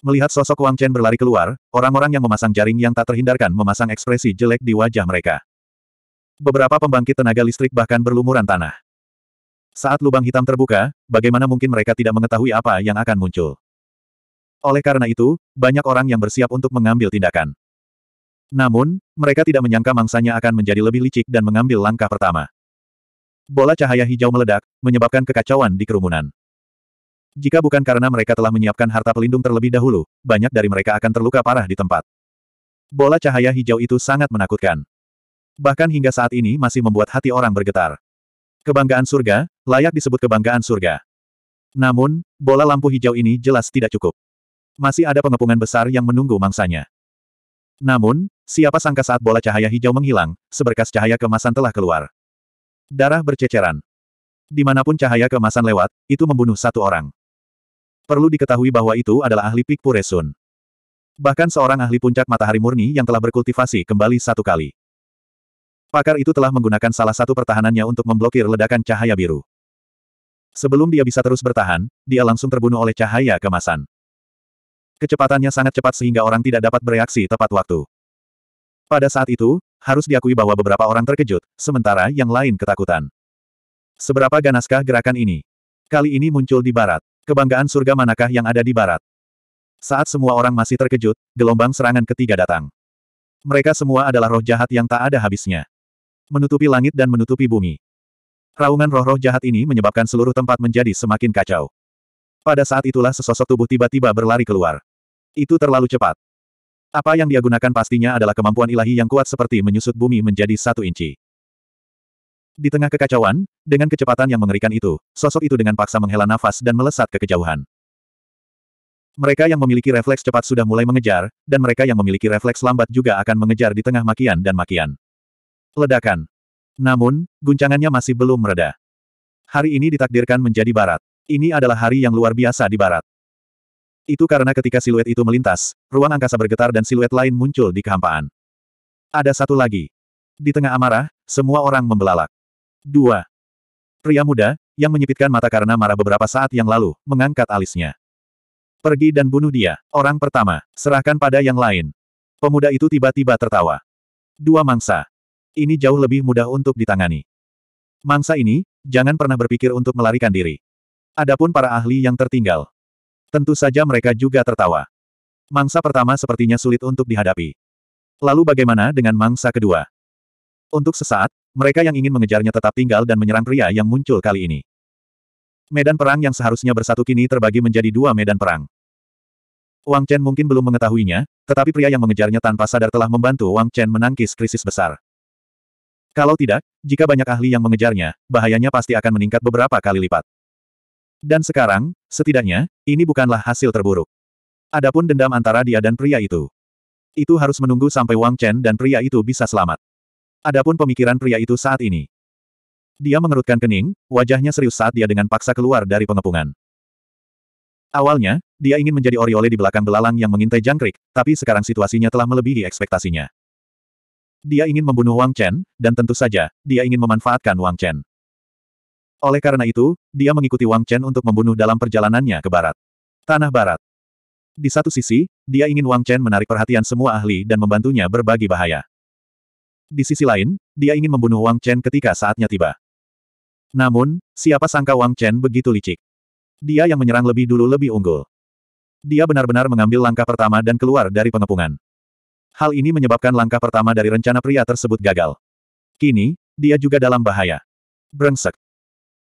Speaker 1: Melihat sosok Wang Chen berlari keluar, orang-orang yang memasang jaring yang tak terhindarkan memasang ekspresi jelek di wajah mereka beberapa pembangkit tenaga listrik bahkan berlumuran tanah. Saat lubang hitam terbuka, bagaimana mungkin mereka tidak mengetahui apa yang akan muncul? Oleh karena itu, banyak orang yang bersiap untuk mengambil tindakan. Namun, mereka tidak menyangka mangsanya akan menjadi lebih licik dan mengambil langkah pertama. Bola cahaya hijau meledak, menyebabkan kekacauan di kerumunan. Jika bukan karena mereka telah menyiapkan harta pelindung terlebih dahulu, banyak dari mereka akan terluka parah di tempat. Bola cahaya hijau itu sangat menakutkan bahkan hingga saat ini masih membuat hati orang bergetar. Kebanggaan surga, layak disebut kebanggaan surga. Namun, bola lampu hijau ini jelas tidak cukup. Masih ada pengepungan besar yang menunggu mangsanya. Namun, siapa sangka saat bola cahaya hijau menghilang, seberkas cahaya kemasan telah keluar. Darah berceceran. Dimanapun cahaya kemasan lewat, itu membunuh satu orang. Perlu diketahui bahwa itu adalah ahli Pikpuresun. Bahkan seorang ahli puncak matahari murni yang telah berkultivasi kembali satu kali. Pakar itu telah menggunakan salah satu pertahanannya untuk memblokir ledakan cahaya biru. Sebelum dia bisa terus bertahan, dia langsung terbunuh oleh cahaya kemasan. Kecepatannya sangat cepat sehingga orang tidak dapat bereaksi tepat waktu. Pada saat itu, harus diakui bahwa beberapa orang terkejut, sementara yang lain ketakutan. Seberapa ganaskah gerakan ini? Kali ini muncul di barat. Kebanggaan surga manakah yang ada di barat? Saat semua orang masih terkejut, gelombang serangan ketiga datang. Mereka semua adalah roh jahat yang tak ada habisnya menutupi langit dan menutupi bumi. Raungan roh-roh jahat ini menyebabkan seluruh tempat menjadi semakin kacau. Pada saat itulah sesosok tubuh tiba-tiba berlari keluar. Itu terlalu cepat. Apa yang dia gunakan pastinya adalah kemampuan ilahi yang kuat seperti menyusut bumi menjadi satu inci. Di tengah kekacauan, dengan kecepatan yang mengerikan itu, sosok itu dengan paksa menghela nafas dan melesat ke kejauhan. Mereka yang memiliki refleks cepat sudah mulai mengejar, dan mereka yang memiliki refleks lambat juga akan mengejar di tengah makian dan makian. Ledakan. Namun, guncangannya masih belum mereda. Hari ini ditakdirkan menjadi barat. Ini adalah hari yang luar biasa di barat. Itu karena ketika siluet itu melintas, ruang angkasa bergetar dan siluet lain muncul di kehampaan. Ada satu lagi. Di tengah amarah, semua orang membelalak. Dua. Pria muda, yang menyipitkan mata karena marah beberapa saat yang lalu, mengangkat alisnya. Pergi dan bunuh dia, orang pertama, serahkan pada yang lain. Pemuda itu tiba-tiba tertawa. Dua mangsa ini jauh lebih mudah untuk ditangani. Mangsa ini, jangan pernah berpikir untuk melarikan diri. Adapun para ahli yang tertinggal. Tentu saja mereka juga tertawa. Mangsa pertama sepertinya sulit untuk dihadapi. Lalu bagaimana dengan mangsa kedua? Untuk sesaat, mereka yang ingin mengejarnya tetap tinggal dan menyerang pria yang muncul kali ini. Medan perang yang seharusnya bersatu kini terbagi menjadi dua medan perang. Wang Chen mungkin belum mengetahuinya, tetapi pria yang mengejarnya tanpa sadar telah membantu Wang Chen menangkis krisis besar. Kalau tidak, jika banyak ahli yang mengejarnya, bahayanya pasti akan meningkat beberapa kali lipat. Dan sekarang, setidaknya, ini bukanlah hasil terburuk. Adapun dendam antara dia dan pria itu. Itu harus menunggu sampai Wang Chen dan pria itu bisa selamat. Adapun pemikiran pria itu saat ini. Dia mengerutkan kening, wajahnya serius saat dia dengan paksa keluar dari pengepungan. Awalnya, dia ingin menjadi oriole di belakang belalang yang mengintai jangkrik, tapi sekarang situasinya telah melebihi ekspektasinya. Dia ingin membunuh Wang Chen, dan tentu saja, dia ingin memanfaatkan Wang Chen. Oleh karena itu, dia mengikuti Wang Chen untuk membunuh dalam perjalanannya ke barat. Tanah barat. Di satu sisi, dia ingin Wang Chen menarik perhatian semua ahli dan membantunya berbagi bahaya. Di sisi lain, dia ingin membunuh Wang Chen ketika saatnya tiba. Namun, siapa sangka Wang Chen begitu licik. Dia yang menyerang lebih dulu lebih unggul. Dia benar-benar mengambil langkah pertama dan keluar dari pengepungan. Hal ini menyebabkan langkah pertama dari rencana pria tersebut gagal. Kini, dia juga dalam bahaya. Brengsek.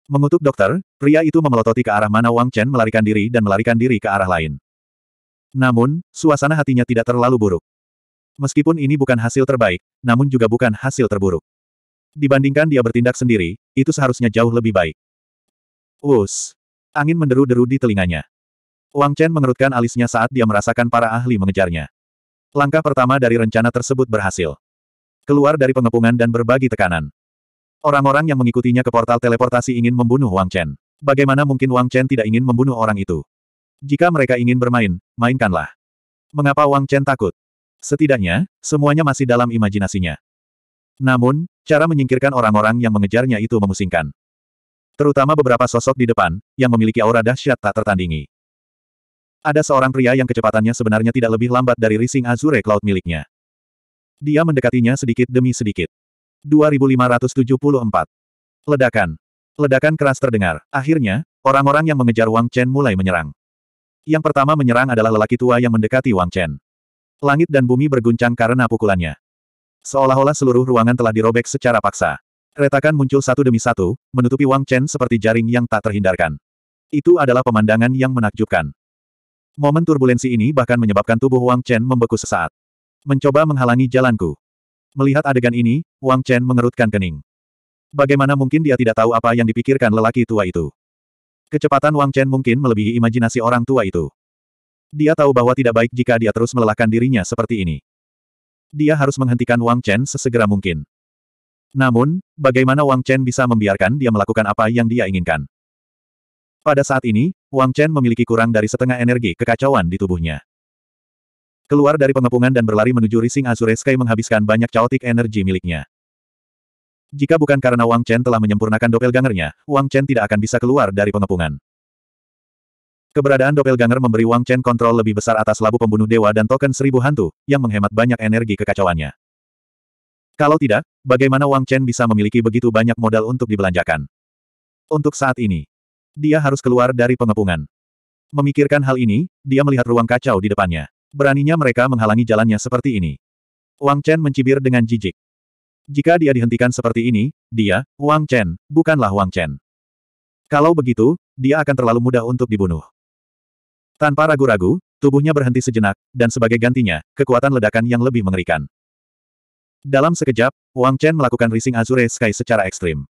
Speaker 1: Mengutuk dokter, pria itu memelototi ke arah mana Wang Chen melarikan diri dan melarikan diri ke arah lain. Namun, suasana hatinya tidak terlalu buruk. Meskipun ini bukan hasil terbaik, namun juga bukan hasil terburuk. Dibandingkan dia bertindak sendiri, itu seharusnya jauh lebih baik. Us. Angin menderu-deru di telinganya. Wang Chen mengerutkan alisnya saat dia merasakan para ahli mengejarnya. Langkah pertama dari rencana tersebut berhasil. Keluar dari pengepungan dan berbagi tekanan. Orang-orang yang mengikutinya ke portal teleportasi ingin membunuh Wang Chen. Bagaimana mungkin Wang Chen tidak ingin membunuh orang itu? Jika mereka ingin bermain, mainkanlah. Mengapa Wang Chen takut? Setidaknya, semuanya masih dalam imajinasinya. Namun, cara menyingkirkan orang-orang yang mengejarnya itu memusingkan. Terutama beberapa sosok di depan, yang memiliki aura dahsyat tak tertandingi. Ada seorang pria yang kecepatannya sebenarnya tidak lebih lambat dari Rising Azure Cloud miliknya. Dia mendekatinya sedikit demi sedikit. 2574. Ledakan. Ledakan keras terdengar. Akhirnya, orang-orang yang mengejar Wang Chen mulai menyerang. Yang pertama menyerang adalah lelaki tua yang mendekati Wang Chen. Langit dan bumi berguncang karena pukulannya. Seolah-olah seluruh ruangan telah dirobek secara paksa. Retakan muncul satu demi satu, menutupi Wang Chen seperti jaring yang tak terhindarkan. Itu adalah pemandangan yang menakjubkan. Momen turbulensi ini bahkan menyebabkan tubuh Wang Chen membeku sesaat. Mencoba menghalangi jalanku. Melihat adegan ini, Wang Chen mengerutkan kening. Bagaimana mungkin dia tidak tahu apa yang dipikirkan lelaki tua itu? Kecepatan Wang Chen mungkin melebihi imajinasi orang tua itu. Dia tahu bahwa tidak baik jika dia terus melelahkan dirinya seperti ini. Dia harus menghentikan Wang Chen sesegera mungkin. Namun, bagaimana Wang Chen bisa membiarkan dia melakukan apa yang dia inginkan? Pada saat ini, Wang Chen memiliki kurang dari setengah energi kekacauan di tubuhnya. Keluar dari pengepungan dan berlari menuju Rising Azure Sky menghabiskan banyak chaotic energi miliknya. Jika bukan karena Wang Chen telah menyempurnakan doppelgangernya, Wang Chen tidak akan bisa keluar dari pengepungan. Keberadaan doppelganger memberi Wang Chen kontrol lebih besar atas labu pembunuh dewa dan token seribu hantu, yang menghemat banyak energi kekacauannya. Kalau tidak, bagaimana Wang Chen bisa memiliki begitu banyak modal untuk dibelanjakan? Untuk saat ini, dia harus keluar dari pengepungan. Memikirkan hal ini, dia melihat ruang kacau di depannya. Beraninya mereka menghalangi jalannya seperti ini. Wang Chen mencibir dengan jijik. Jika dia dihentikan seperti ini, dia, Wang Chen, bukanlah Wang Chen. Kalau begitu, dia akan terlalu mudah untuk dibunuh. Tanpa ragu-ragu, tubuhnya berhenti sejenak, dan sebagai gantinya, kekuatan ledakan yang lebih mengerikan. Dalam sekejap, Wang Chen melakukan rising Azure Sky secara ekstrim.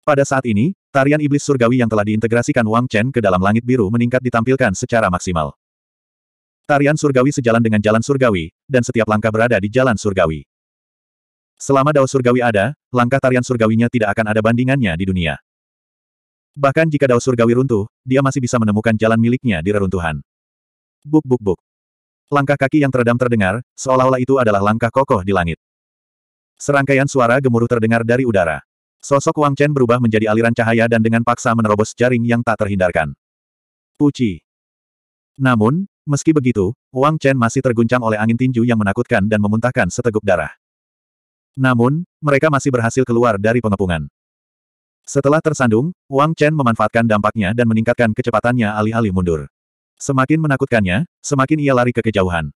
Speaker 1: Pada saat ini, tarian iblis surgawi yang telah diintegrasikan Wang Chen ke dalam langit biru meningkat ditampilkan secara maksimal. Tarian surgawi sejalan dengan jalan surgawi, dan setiap langkah berada di jalan surgawi. Selama dao surgawi ada, langkah tarian surgawinya tidak akan ada bandingannya di dunia. Bahkan jika dao surgawi runtuh, dia masih bisa menemukan jalan miliknya di reruntuhan. Buk buk buk. Langkah kaki yang teredam terdengar, seolah-olah itu adalah langkah kokoh di langit. Serangkaian suara gemuruh terdengar dari udara. Sosok Wang Chen berubah menjadi aliran cahaya dan dengan paksa menerobos jaring yang tak terhindarkan. Puci. Namun, meski begitu, Wang Chen masih terguncang oleh angin tinju yang menakutkan dan memuntahkan seteguk darah. Namun, mereka masih berhasil keluar dari pengepungan. Setelah tersandung, Wang Chen memanfaatkan dampaknya dan meningkatkan kecepatannya alih-alih mundur. Semakin menakutkannya, semakin ia lari ke kejauhan.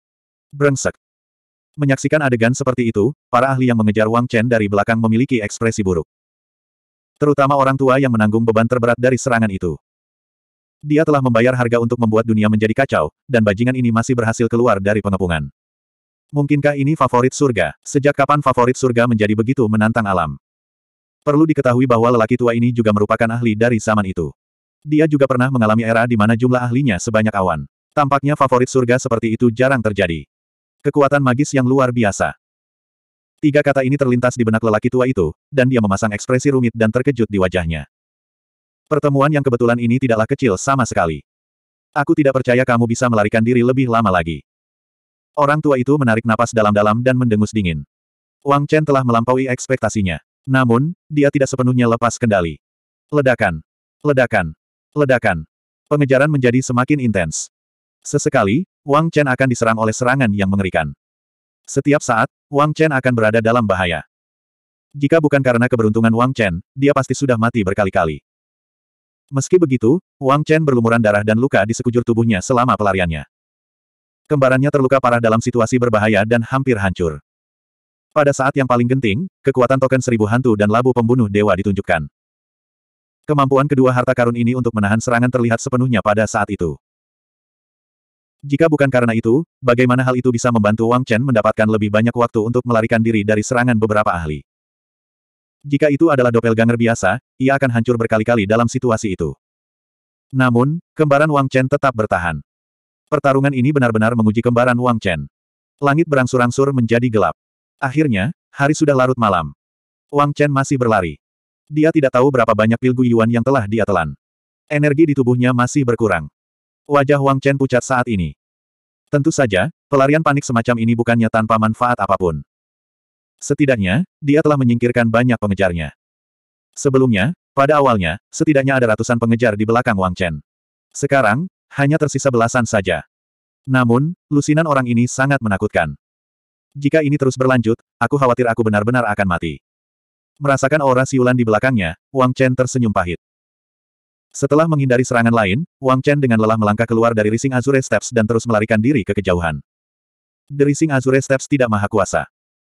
Speaker 1: Brengsek. Menyaksikan adegan seperti itu, para ahli yang mengejar Wang Chen dari belakang memiliki ekspresi buruk. Terutama orang tua yang menanggung beban terberat dari serangan itu. Dia telah membayar harga untuk membuat dunia menjadi kacau, dan bajingan ini masih berhasil keluar dari pengepungan. Mungkinkah ini favorit surga? Sejak kapan favorit surga menjadi begitu menantang alam? Perlu diketahui bahwa lelaki tua ini juga merupakan ahli dari zaman itu. Dia juga pernah mengalami era di mana jumlah ahlinya sebanyak awan. Tampaknya favorit surga seperti itu jarang terjadi. Kekuatan magis yang luar biasa. Tiga kata ini terlintas di benak lelaki tua itu, dan dia memasang ekspresi rumit dan terkejut di wajahnya. Pertemuan yang kebetulan ini tidaklah kecil sama sekali. Aku tidak percaya kamu bisa melarikan diri lebih lama lagi. Orang tua itu menarik napas dalam-dalam dan mendengus dingin. Wang Chen telah melampaui ekspektasinya. Namun, dia tidak sepenuhnya lepas kendali. Ledakan. Ledakan. Ledakan. Pengejaran menjadi semakin intens. Sesekali, Wang Chen akan diserang oleh serangan yang mengerikan. Setiap saat, Wang Chen akan berada dalam bahaya. Jika bukan karena keberuntungan Wang Chen, dia pasti sudah mati berkali-kali. Meski begitu, Wang Chen berlumuran darah dan luka di sekujur tubuhnya selama pelariannya. Kembarannya terluka parah dalam situasi berbahaya dan hampir hancur. Pada saat yang paling genting, kekuatan token seribu hantu dan labu pembunuh dewa ditunjukkan. Kemampuan kedua harta karun ini untuk menahan serangan terlihat sepenuhnya pada saat itu. Jika bukan karena itu, bagaimana hal itu bisa membantu Wang Chen mendapatkan lebih banyak waktu untuk melarikan diri dari serangan beberapa ahli? Jika itu adalah doppelganger biasa, ia akan hancur berkali-kali dalam situasi itu. Namun, kembaran Wang Chen tetap bertahan. Pertarungan ini benar-benar menguji kembaran Wang Chen. Langit berangsur-angsur menjadi gelap. Akhirnya, hari sudah larut malam. Wang Chen masih berlari. Dia tidak tahu berapa banyak pil Guiyuan yang telah dia telan. Energi di tubuhnya masih berkurang. Wajah Wang Chen pucat saat ini. Tentu saja, pelarian panik semacam ini bukannya tanpa manfaat apapun. Setidaknya, dia telah menyingkirkan banyak pengejarnya. Sebelumnya, pada awalnya, setidaknya ada ratusan pengejar di belakang Wang Chen. Sekarang, hanya tersisa belasan saja. Namun, lusinan orang ini sangat menakutkan. Jika ini terus berlanjut, aku khawatir aku benar-benar akan mati. Merasakan aura siulan di belakangnya, Wang Chen tersenyum pahit. Setelah menghindari serangan lain, Wang Chen dengan lelah melangkah keluar dari Rising Azure Steps dan terus melarikan diri ke kejauhan. The Rising Azure Steps tidak maha kuasa.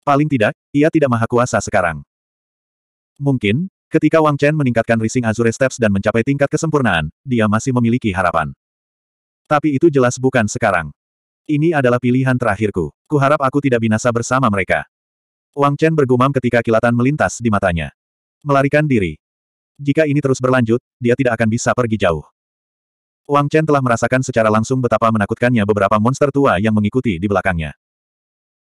Speaker 1: Paling tidak, ia tidak maha kuasa sekarang. Mungkin, ketika Wang Chen meningkatkan Rising Azure Steps dan mencapai tingkat kesempurnaan, dia masih memiliki harapan. Tapi itu jelas bukan sekarang. Ini adalah pilihan terakhirku. Kuharap aku tidak binasa bersama mereka. Wang Chen bergumam ketika kilatan melintas di matanya. Melarikan diri, jika ini terus berlanjut, dia tidak akan bisa pergi jauh. Wang Chen telah merasakan secara langsung betapa menakutkannya beberapa monster tua yang mengikuti di belakangnya.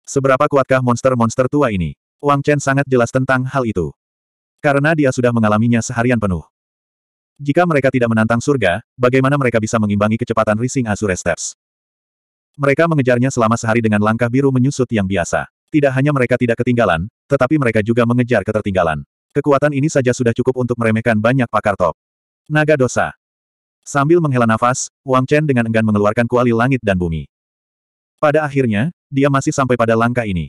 Speaker 1: Seberapa kuatkah monster-monster tua ini? Wang Chen sangat jelas tentang hal itu. Karena dia sudah mengalaminya seharian penuh. Jika mereka tidak menantang surga, bagaimana mereka bisa mengimbangi kecepatan Rising Azure Steps? Mereka mengejarnya selama sehari dengan langkah biru menyusut yang biasa. Tidak hanya mereka tidak ketinggalan, tetapi mereka juga mengejar ketertinggalan. Kekuatan ini saja sudah cukup untuk meremehkan banyak pakar top. Naga dosa. Sambil menghela nafas, Wang Chen dengan enggan mengeluarkan kuali langit dan bumi. Pada akhirnya, dia masih sampai pada langkah ini.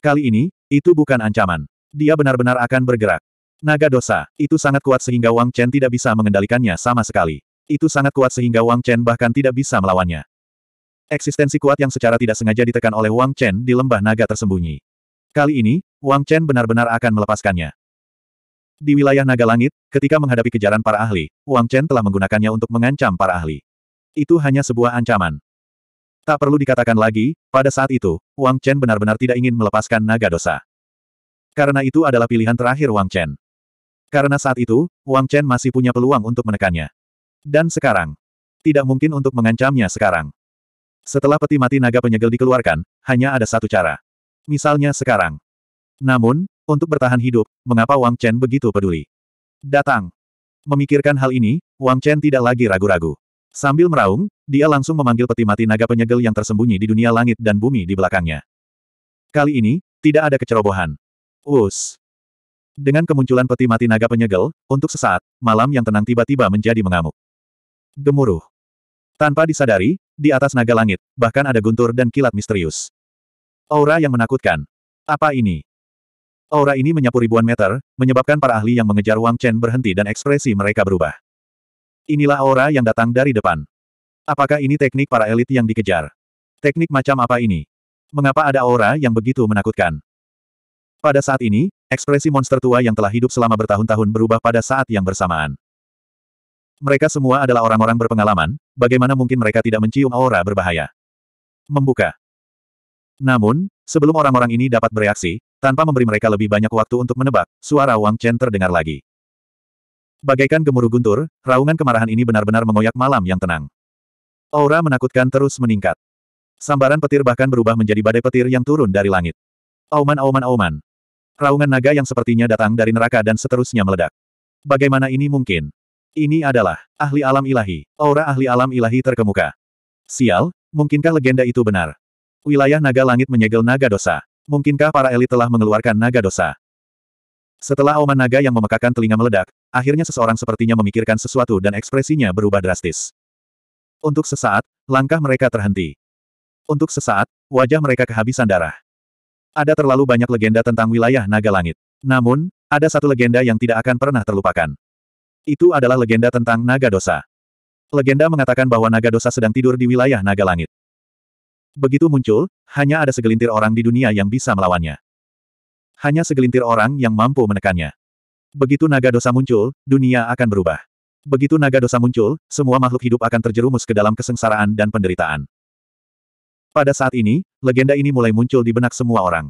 Speaker 1: Kali ini, itu bukan ancaman. Dia benar-benar akan bergerak. Naga dosa, itu sangat kuat sehingga Wang Chen tidak bisa mengendalikannya sama sekali. Itu sangat kuat sehingga Wang Chen bahkan tidak bisa melawannya. Eksistensi kuat yang secara tidak sengaja ditekan oleh Wang Chen di lembah naga tersembunyi. Kali ini, Wang Chen benar-benar akan melepaskannya. Di wilayah Naga Langit, ketika menghadapi kejaran para ahli, Wang Chen telah menggunakannya untuk mengancam para ahli. Itu hanya sebuah ancaman. Tak perlu dikatakan lagi, pada saat itu, Wang Chen benar-benar tidak ingin melepaskan naga dosa. Karena itu adalah pilihan terakhir Wang Chen. Karena saat itu, Wang Chen masih punya peluang untuk menekannya. Dan sekarang, tidak mungkin untuk mengancamnya sekarang. Setelah peti mati naga penyegel dikeluarkan, hanya ada satu cara. Misalnya sekarang. Namun, untuk bertahan hidup, mengapa Wang Chen begitu peduli? Datang. Memikirkan hal ini, Wang Chen tidak lagi ragu-ragu. Sambil meraung, dia langsung memanggil peti mati naga penyegel yang tersembunyi di dunia langit dan bumi di belakangnya. Kali ini, tidak ada kecerobohan. Us. Dengan kemunculan peti mati naga penyegel, untuk sesaat, malam yang tenang tiba-tiba menjadi mengamuk. Gemuruh. Tanpa disadari, di atas naga langit, bahkan ada guntur dan kilat misterius. Aura yang menakutkan. Apa ini? Aura ini menyapu ribuan meter, menyebabkan para ahli yang mengejar Wang Chen berhenti dan ekspresi mereka berubah. Inilah aura yang datang dari depan. Apakah ini teknik para elit yang dikejar? Teknik macam apa ini? Mengapa ada aura yang begitu menakutkan? Pada saat ini, ekspresi monster tua yang telah hidup selama bertahun-tahun berubah pada saat yang bersamaan. Mereka semua adalah orang-orang berpengalaman, bagaimana mungkin mereka tidak mencium aura berbahaya? Membuka. Namun, sebelum orang-orang ini dapat bereaksi, tanpa memberi mereka lebih banyak waktu untuk menebak, suara Wang Chen terdengar lagi. Bagaikan gemuruh guntur, raungan kemarahan ini benar-benar mengoyak malam yang tenang. Aura menakutkan terus meningkat. Sambaran petir bahkan berubah menjadi badai petir yang turun dari langit. Auman auman auman. Raungan naga yang sepertinya datang dari neraka dan seterusnya meledak. Bagaimana ini mungkin? Ini adalah ahli alam ilahi, aura ahli alam ilahi terkemuka. Sial, mungkinkah legenda itu benar? Wilayah naga langit menyegel naga dosa. Mungkinkah para elit telah mengeluarkan naga dosa? Setelah oman naga yang memekakan telinga meledak, akhirnya seseorang sepertinya memikirkan sesuatu dan ekspresinya berubah drastis. Untuk sesaat, langkah mereka terhenti. Untuk sesaat, wajah mereka kehabisan darah. Ada terlalu banyak legenda tentang wilayah naga langit. Namun, ada satu legenda yang tidak akan pernah terlupakan. Itu adalah legenda tentang naga dosa. Legenda mengatakan bahwa naga dosa sedang tidur di wilayah naga langit. Begitu muncul, hanya ada segelintir orang di dunia yang bisa melawannya. Hanya segelintir orang yang mampu menekannya. Begitu naga dosa muncul, dunia akan berubah. Begitu naga dosa muncul, semua makhluk hidup akan terjerumus ke dalam kesengsaraan dan penderitaan. Pada saat ini, legenda ini mulai muncul di benak semua orang.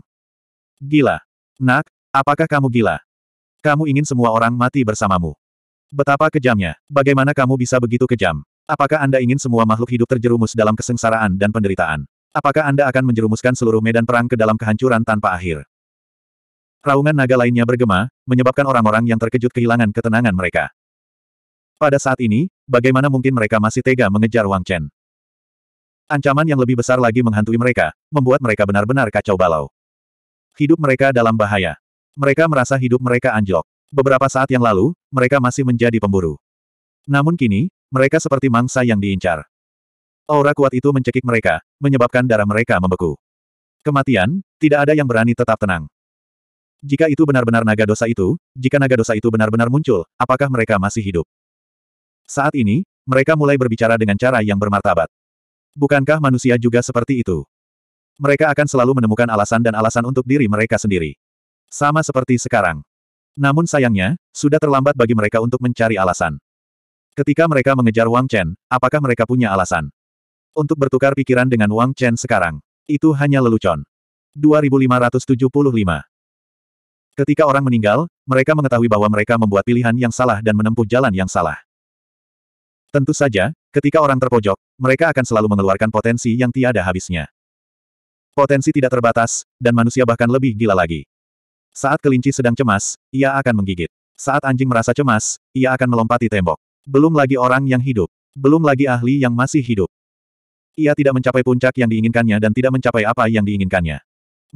Speaker 1: Gila. Nak, apakah kamu gila? Kamu ingin semua orang mati bersamamu. Betapa kejamnya. Bagaimana kamu bisa begitu kejam? Apakah Anda ingin semua makhluk hidup terjerumus dalam kesengsaraan dan penderitaan? Apakah Anda akan menjerumuskan seluruh medan perang ke dalam kehancuran tanpa akhir? Raungan naga lainnya bergema, menyebabkan orang-orang yang terkejut kehilangan ketenangan mereka. Pada saat ini, bagaimana mungkin mereka masih tega mengejar Wang Chen? Ancaman yang lebih besar lagi menghantui mereka, membuat mereka benar-benar kacau balau. Hidup mereka dalam bahaya. Mereka merasa hidup mereka anjlok. Beberapa saat yang lalu, mereka masih menjadi pemburu. Namun kini, mereka seperti mangsa yang diincar. Aura kuat itu mencekik mereka, menyebabkan darah mereka membeku. Kematian, tidak ada yang berani tetap tenang. Jika itu benar-benar naga dosa itu, jika naga dosa itu benar-benar muncul, apakah mereka masih hidup? Saat ini, mereka mulai berbicara dengan cara yang bermartabat. Bukankah manusia juga seperti itu? Mereka akan selalu menemukan alasan dan alasan untuk diri mereka sendiri. Sama seperti sekarang. Namun sayangnya, sudah terlambat bagi mereka untuk mencari alasan. Ketika mereka mengejar Wang Chen, apakah mereka punya alasan? untuk bertukar pikiran dengan Wang Chen sekarang. Itu hanya lelucon. 2575 Ketika orang meninggal, mereka mengetahui bahwa mereka membuat pilihan yang salah dan menempuh jalan yang salah. Tentu saja, ketika orang terpojok, mereka akan selalu mengeluarkan potensi yang tiada habisnya. Potensi tidak terbatas, dan manusia bahkan lebih gila lagi. Saat kelinci sedang cemas, ia akan menggigit. Saat anjing merasa cemas, ia akan melompati tembok. Belum lagi orang yang hidup. Belum lagi ahli yang masih hidup. Ia tidak mencapai puncak yang diinginkannya dan tidak mencapai apa yang diinginkannya.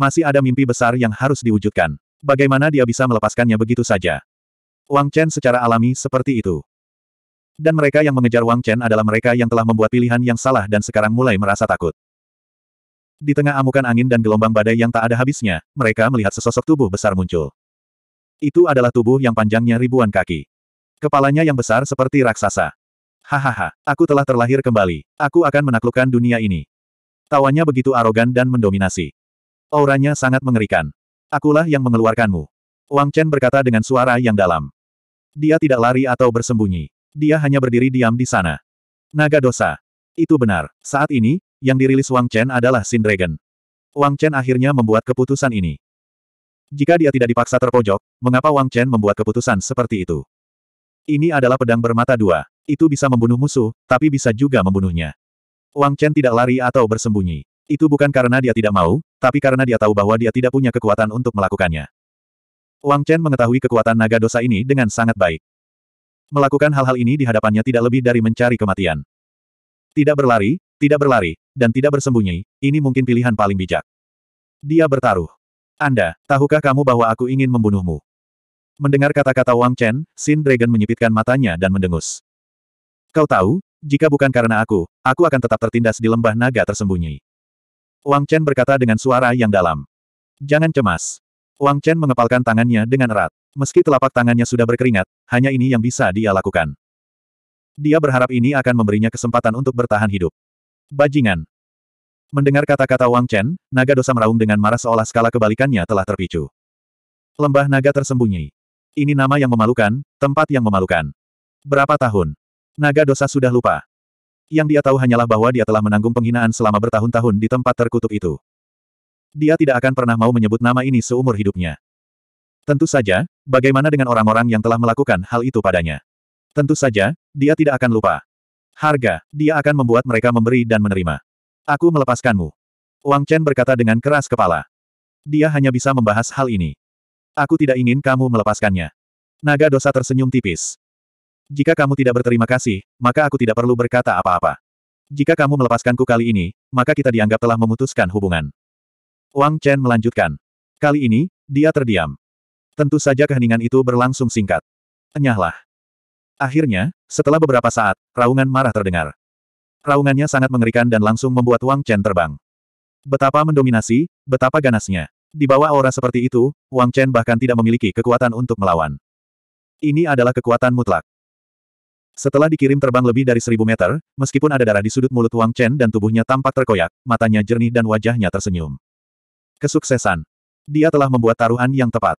Speaker 1: Masih ada mimpi besar yang harus diwujudkan. Bagaimana dia bisa melepaskannya begitu saja? Wang Chen secara alami seperti itu. Dan mereka yang mengejar Wang Chen adalah mereka yang telah membuat pilihan yang salah dan sekarang mulai merasa takut. Di tengah amukan angin dan gelombang badai yang tak ada habisnya, mereka melihat sesosok tubuh besar muncul. Itu adalah tubuh yang panjangnya ribuan kaki. Kepalanya yang besar seperti raksasa. Hahaha, aku telah terlahir kembali. Aku akan menaklukkan dunia ini. Tawanya begitu arogan dan mendominasi. Auranya sangat mengerikan. Akulah yang mengeluarkanmu. Wang Chen berkata dengan suara yang dalam. Dia tidak lari atau bersembunyi. Dia hanya berdiri diam di sana. Naga dosa. Itu benar. Saat ini, yang dirilis Wang Chen adalah Sin Dragon. Wang Chen akhirnya membuat keputusan ini. Jika dia tidak dipaksa terpojok, mengapa Wang Chen membuat keputusan seperti itu? Ini adalah pedang bermata dua. Itu bisa membunuh musuh, tapi bisa juga membunuhnya. Wang Chen tidak lari atau bersembunyi. Itu bukan karena dia tidak mau, tapi karena dia tahu bahwa dia tidak punya kekuatan untuk melakukannya. Wang Chen mengetahui kekuatan naga dosa ini dengan sangat baik. Melakukan hal-hal ini di hadapannya tidak lebih dari mencari kematian. Tidak berlari, tidak berlari, dan tidak bersembunyi, ini mungkin pilihan paling bijak. Dia bertaruh. Anda, tahukah kamu bahwa aku ingin membunuhmu? Mendengar kata-kata Wang Chen, Sin Dragon menyipitkan matanya dan mendengus. Kau tahu, jika bukan karena aku, aku akan tetap tertindas di lembah naga tersembunyi. Wang Chen berkata dengan suara yang dalam. Jangan cemas. Wang Chen mengepalkan tangannya dengan erat. Meski telapak tangannya sudah berkeringat, hanya ini yang bisa dia lakukan. Dia berharap ini akan memberinya kesempatan untuk bertahan hidup. Bajingan. Mendengar kata-kata Wang Chen, naga dosa meraung dengan marah seolah skala kebalikannya telah terpicu. Lembah naga tersembunyi. Ini nama yang memalukan, tempat yang memalukan. Berapa tahun? Naga dosa sudah lupa. Yang dia tahu hanyalah bahwa dia telah menanggung penghinaan selama bertahun-tahun di tempat terkutuk itu. Dia tidak akan pernah mau menyebut nama ini seumur hidupnya. Tentu saja, bagaimana dengan orang-orang yang telah melakukan hal itu padanya? Tentu saja, dia tidak akan lupa. Harga, dia akan membuat mereka memberi dan menerima. Aku melepaskanmu. Wang Chen berkata dengan keras kepala. Dia hanya bisa membahas hal ini. Aku tidak ingin kamu melepaskannya. Naga dosa tersenyum tipis. Jika kamu tidak berterima kasih, maka aku tidak perlu berkata apa-apa. Jika kamu melepaskanku kali ini, maka kita dianggap telah memutuskan hubungan. Wang Chen melanjutkan. Kali ini, dia terdiam. Tentu saja keheningan itu berlangsung singkat. Enyahlah. Akhirnya, setelah beberapa saat, raungan marah terdengar. Raungannya sangat mengerikan dan langsung membuat Wang Chen terbang. Betapa mendominasi, betapa ganasnya. Di bawah aura seperti itu, Wang Chen bahkan tidak memiliki kekuatan untuk melawan. Ini adalah kekuatan mutlak. Setelah dikirim terbang lebih dari seribu meter, meskipun ada darah di sudut mulut Wang Chen dan tubuhnya tampak terkoyak, matanya jernih dan wajahnya tersenyum. Kesuksesan. Dia telah membuat taruhan yang tepat.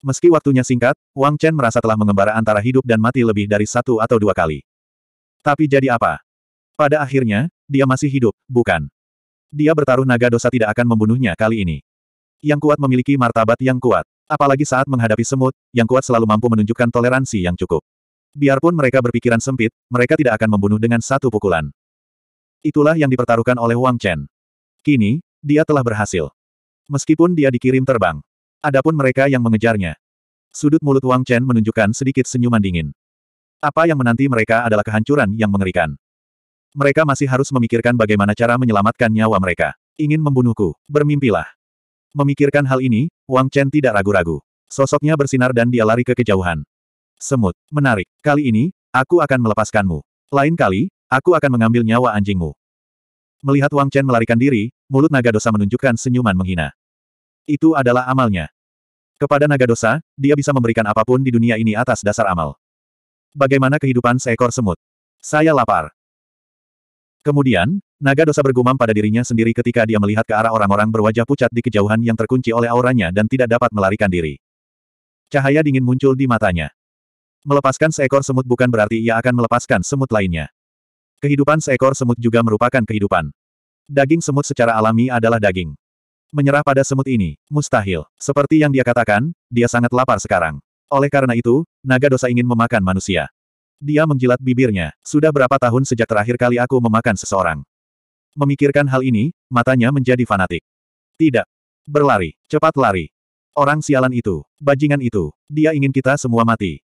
Speaker 1: Meski waktunya singkat, Wang Chen merasa telah mengembara antara hidup dan mati lebih dari satu atau dua kali. Tapi jadi apa? Pada akhirnya, dia masih hidup, bukan? Dia bertaruh naga dosa tidak akan membunuhnya kali ini. Yang kuat memiliki martabat yang kuat. Apalagi saat menghadapi semut, yang kuat selalu mampu menunjukkan toleransi yang cukup. Biarpun mereka berpikiran sempit, mereka tidak akan membunuh dengan satu pukulan. Itulah yang dipertaruhkan oleh Wang Chen. Kini, dia telah berhasil. Meskipun dia dikirim terbang. Adapun mereka yang mengejarnya. Sudut mulut Wang Chen menunjukkan sedikit senyuman dingin. Apa yang menanti mereka adalah kehancuran yang mengerikan. Mereka masih harus memikirkan bagaimana cara menyelamatkan nyawa mereka. Ingin membunuhku, bermimpilah. Memikirkan hal ini, Wang Chen tidak ragu-ragu. Sosoknya bersinar dan dia lari ke kejauhan. Semut, menarik. Kali ini, aku akan melepaskanmu. Lain kali, aku akan mengambil nyawa anjingmu. Melihat Wang Chen melarikan diri, mulut naga dosa menunjukkan senyuman menghina. Itu adalah amalnya. Kepada naga dosa, dia bisa memberikan apapun di dunia ini atas dasar amal. Bagaimana kehidupan seekor semut? Saya lapar. Kemudian, naga dosa bergumam pada dirinya sendiri ketika dia melihat ke arah orang-orang berwajah pucat di kejauhan yang terkunci oleh auranya dan tidak dapat melarikan diri. Cahaya dingin muncul di matanya. Melepaskan seekor semut bukan berarti ia akan melepaskan semut lainnya. Kehidupan seekor semut juga merupakan kehidupan. Daging semut secara alami adalah daging. Menyerah pada semut ini, mustahil. Seperti yang dia katakan, dia sangat lapar sekarang. Oleh karena itu, naga dosa ingin memakan manusia. Dia menjilat bibirnya. Sudah berapa tahun sejak terakhir kali aku memakan seseorang? Memikirkan hal ini, matanya menjadi fanatik. Tidak. Berlari. Cepat lari. Orang sialan itu. Bajingan itu. Dia ingin kita semua mati.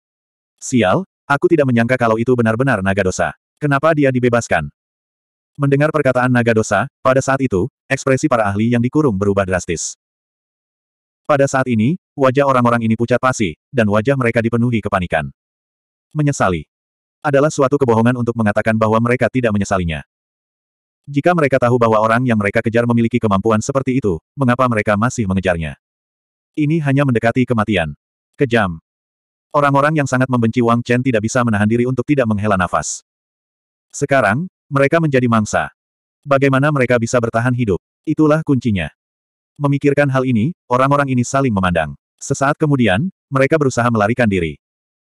Speaker 1: Sial, aku tidak menyangka kalau itu benar-benar naga dosa. Kenapa dia dibebaskan? Mendengar perkataan naga dosa, pada saat itu, ekspresi para ahli yang dikurung berubah drastis. Pada saat ini, wajah orang-orang ini pucat pasi, dan wajah mereka dipenuhi kepanikan. Menyesali adalah suatu kebohongan untuk mengatakan bahwa mereka tidak menyesalinya. Jika mereka tahu bahwa orang yang mereka kejar memiliki kemampuan seperti itu, mengapa mereka masih mengejarnya? Ini hanya mendekati kematian. Kejam. Orang-orang yang sangat membenci Wang Chen tidak bisa menahan diri untuk tidak menghela nafas. Sekarang, mereka menjadi mangsa. Bagaimana mereka bisa bertahan hidup? Itulah kuncinya. Memikirkan hal ini, orang-orang ini saling memandang. Sesaat kemudian, mereka berusaha melarikan diri.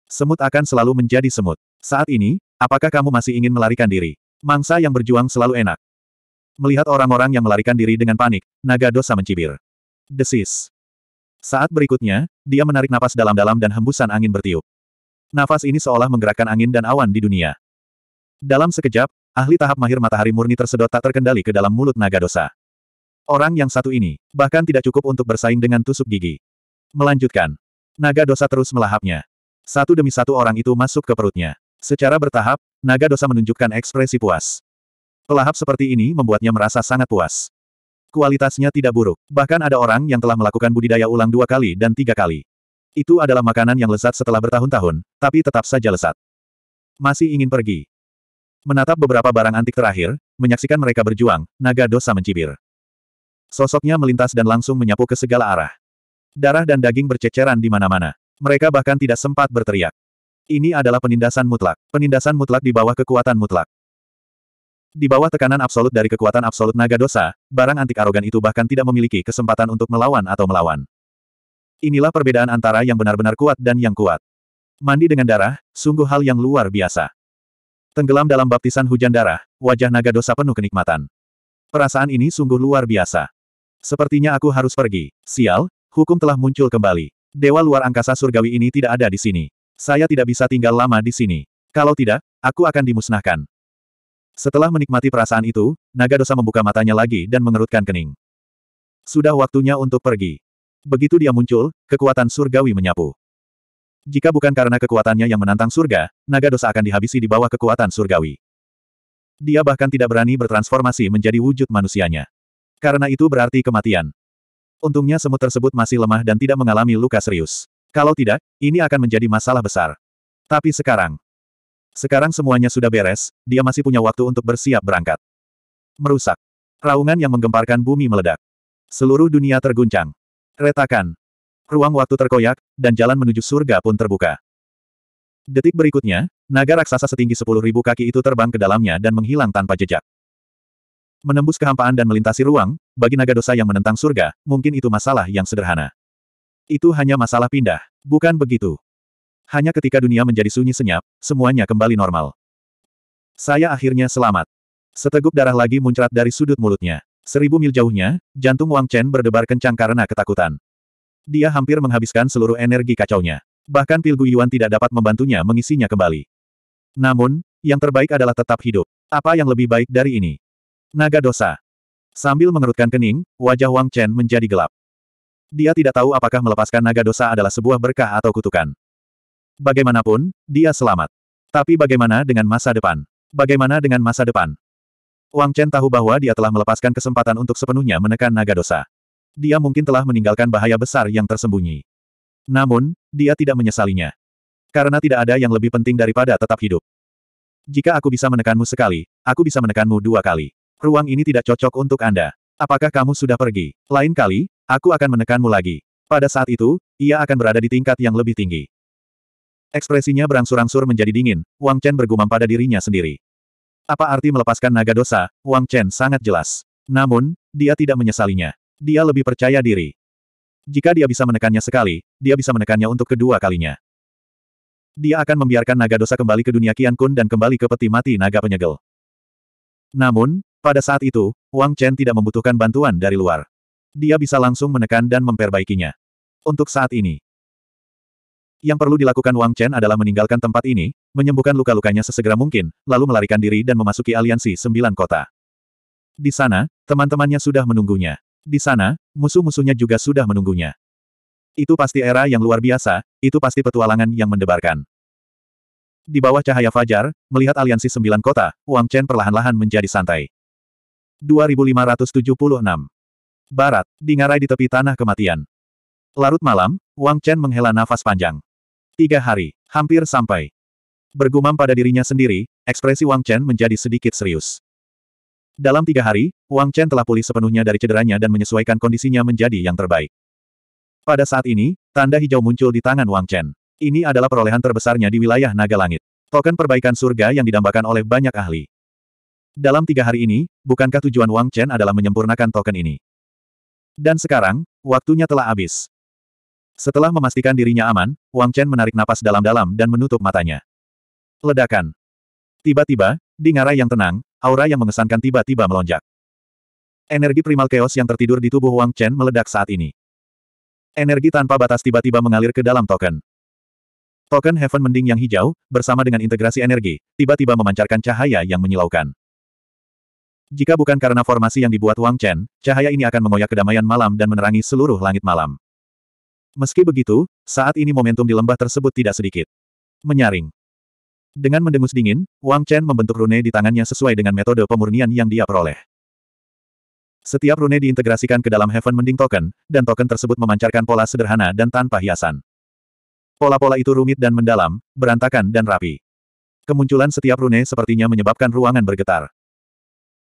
Speaker 1: Semut akan selalu menjadi semut. Saat ini, apakah kamu masih ingin melarikan diri? Mangsa yang berjuang selalu enak. Melihat orang-orang yang melarikan diri dengan panik, naga dosa mencibir. Desis. Saat berikutnya, dia menarik napas dalam-dalam dan hembusan angin bertiup. Nafas ini seolah menggerakkan angin dan awan di dunia. Dalam sekejap, ahli tahap mahir matahari murni tersedot tak terkendali ke dalam mulut naga dosa. Orang yang satu ini, bahkan tidak cukup untuk bersaing dengan tusuk gigi. Melanjutkan. Naga dosa terus melahapnya. Satu demi satu orang itu masuk ke perutnya. Secara bertahap, naga dosa menunjukkan ekspresi puas. Pelahap seperti ini membuatnya merasa sangat puas. Kualitasnya tidak buruk. Bahkan ada orang yang telah melakukan budidaya ulang dua kali dan tiga kali. Itu adalah makanan yang lezat setelah bertahun-tahun, tapi tetap saja lezat. Masih ingin pergi. Menatap beberapa barang antik terakhir, menyaksikan mereka berjuang, naga dosa mencibir. Sosoknya melintas dan langsung menyapu ke segala arah. Darah dan daging berceceran di mana-mana. Mereka bahkan tidak sempat berteriak. Ini adalah penindasan mutlak. Penindasan mutlak di bawah kekuatan mutlak. Di bawah tekanan absolut dari kekuatan absolut naga dosa, barang antik arogan itu bahkan tidak memiliki kesempatan untuk melawan atau melawan. Inilah perbedaan antara yang benar-benar kuat dan yang kuat. Mandi dengan darah, sungguh hal yang luar biasa. Tenggelam dalam baptisan hujan darah, wajah naga dosa penuh kenikmatan. Perasaan ini sungguh luar biasa. Sepertinya aku harus pergi. Sial, hukum telah muncul kembali. Dewa luar angkasa surgawi ini tidak ada di sini. Saya tidak bisa tinggal lama di sini. Kalau tidak, aku akan dimusnahkan. Setelah menikmati perasaan itu, naga dosa membuka matanya lagi dan mengerutkan kening. Sudah waktunya untuk pergi. Begitu dia muncul, kekuatan surgawi menyapu. Jika bukan karena kekuatannya yang menantang surga, naga dosa akan dihabisi di bawah kekuatan surgawi. Dia bahkan tidak berani bertransformasi menjadi wujud manusianya. Karena itu berarti kematian. Untungnya semut tersebut masih lemah dan tidak mengalami luka serius. Kalau tidak, ini akan menjadi masalah besar. Tapi sekarang, sekarang semuanya sudah beres, dia masih punya waktu untuk bersiap berangkat. Merusak. Raungan yang menggemparkan bumi meledak. Seluruh dunia terguncang. Retakan. Ruang waktu terkoyak, dan jalan menuju surga pun terbuka. Detik berikutnya, naga raksasa setinggi 10.000 kaki itu terbang ke dalamnya dan menghilang tanpa jejak. Menembus kehampaan dan melintasi ruang, bagi naga dosa yang menentang surga, mungkin itu masalah yang sederhana. Itu hanya masalah pindah, bukan begitu. Hanya ketika dunia menjadi sunyi senyap, semuanya kembali normal. Saya akhirnya selamat. Seteguk darah lagi muncrat dari sudut mulutnya. Seribu mil jauhnya, jantung Wang Chen berdebar kencang karena ketakutan. Dia hampir menghabiskan seluruh energi kacaunya. Bahkan pil Guyuan tidak dapat membantunya mengisinya kembali. Namun, yang terbaik adalah tetap hidup. Apa yang lebih baik dari ini? Naga dosa. Sambil mengerutkan kening, wajah Wang Chen menjadi gelap. Dia tidak tahu apakah melepaskan naga dosa adalah sebuah berkah atau kutukan. Bagaimanapun, dia selamat. Tapi bagaimana dengan masa depan? Bagaimana dengan masa depan? Wang Chen tahu bahwa dia telah melepaskan kesempatan untuk sepenuhnya menekan naga dosa. Dia mungkin telah meninggalkan bahaya besar yang tersembunyi. Namun, dia tidak menyesalinya. Karena tidak ada yang lebih penting daripada tetap hidup. Jika aku bisa menekanmu sekali, aku bisa menekanmu dua kali. Ruang ini tidak cocok untuk Anda. Apakah kamu sudah pergi? Lain kali, aku akan menekanmu lagi. Pada saat itu, ia akan berada di tingkat yang lebih tinggi. Ekspresinya berangsur-angsur menjadi dingin, Wang Chen bergumam pada dirinya sendiri. Apa arti melepaskan naga dosa, Wang Chen sangat jelas. Namun, dia tidak menyesalinya. Dia lebih percaya diri. Jika dia bisa menekannya sekali, dia bisa menekannya untuk kedua kalinya. Dia akan membiarkan naga dosa kembali ke dunia Kian Kun dan kembali ke peti mati naga penyegel. Namun, pada saat itu, Wang Chen tidak membutuhkan bantuan dari luar. Dia bisa langsung menekan dan memperbaikinya. Untuk saat ini, yang perlu dilakukan Wang Chen adalah meninggalkan tempat ini, menyembuhkan luka-lukanya sesegera mungkin, lalu melarikan diri dan memasuki aliansi sembilan kota. Di sana, teman-temannya sudah menunggunya. Di sana, musuh-musuhnya juga sudah menunggunya. Itu pasti era yang luar biasa, itu pasti petualangan yang mendebarkan. Di bawah cahaya fajar, melihat aliansi sembilan kota, Wang Chen perlahan-lahan menjadi santai. 2576. Barat, dingarai di tepi tanah kematian. Larut malam, Wang Chen menghela nafas panjang. Tiga hari, hampir sampai. Bergumam pada dirinya sendiri, ekspresi Wang Chen menjadi sedikit serius. Dalam tiga hari, Wang Chen telah pulih sepenuhnya dari cederanya dan menyesuaikan kondisinya menjadi yang terbaik. Pada saat ini, tanda hijau muncul di tangan Wang Chen. Ini adalah perolehan terbesarnya di wilayah Naga Langit. Token perbaikan surga yang didambakan oleh banyak ahli. Dalam tiga hari ini, bukankah tujuan Wang Chen adalah menyempurnakan token ini? Dan sekarang, waktunya telah habis. Setelah memastikan dirinya aman, Wang Chen menarik napas dalam-dalam dan menutup matanya. Ledakan. Tiba-tiba, di ngarai yang tenang, aura yang mengesankan tiba-tiba melonjak. Energi primal chaos yang tertidur di tubuh Wang Chen meledak saat ini. Energi tanpa batas tiba-tiba mengalir ke dalam token. Token Heaven Mending yang hijau, bersama dengan integrasi energi, tiba-tiba memancarkan cahaya yang menyilaukan. Jika bukan karena formasi yang dibuat Wang Chen, cahaya ini akan mengoyak kedamaian malam dan menerangi seluruh langit malam. Meski begitu, saat ini momentum di lembah tersebut tidak sedikit. Menyaring. Dengan mendengus dingin, Wang Chen membentuk rune di tangannya sesuai dengan metode pemurnian yang dia peroleh. Setiap rune diintegrasikan ke dalam Heaven Mending Token, dan token tersebut memancarkan pola sederhana dan tanpa hiasan. Pola-pola itu rumit dan mendalam, berantakan dan rapi. Kemunculan setiap rune sepertinya menyebabkan ruangan bergetar.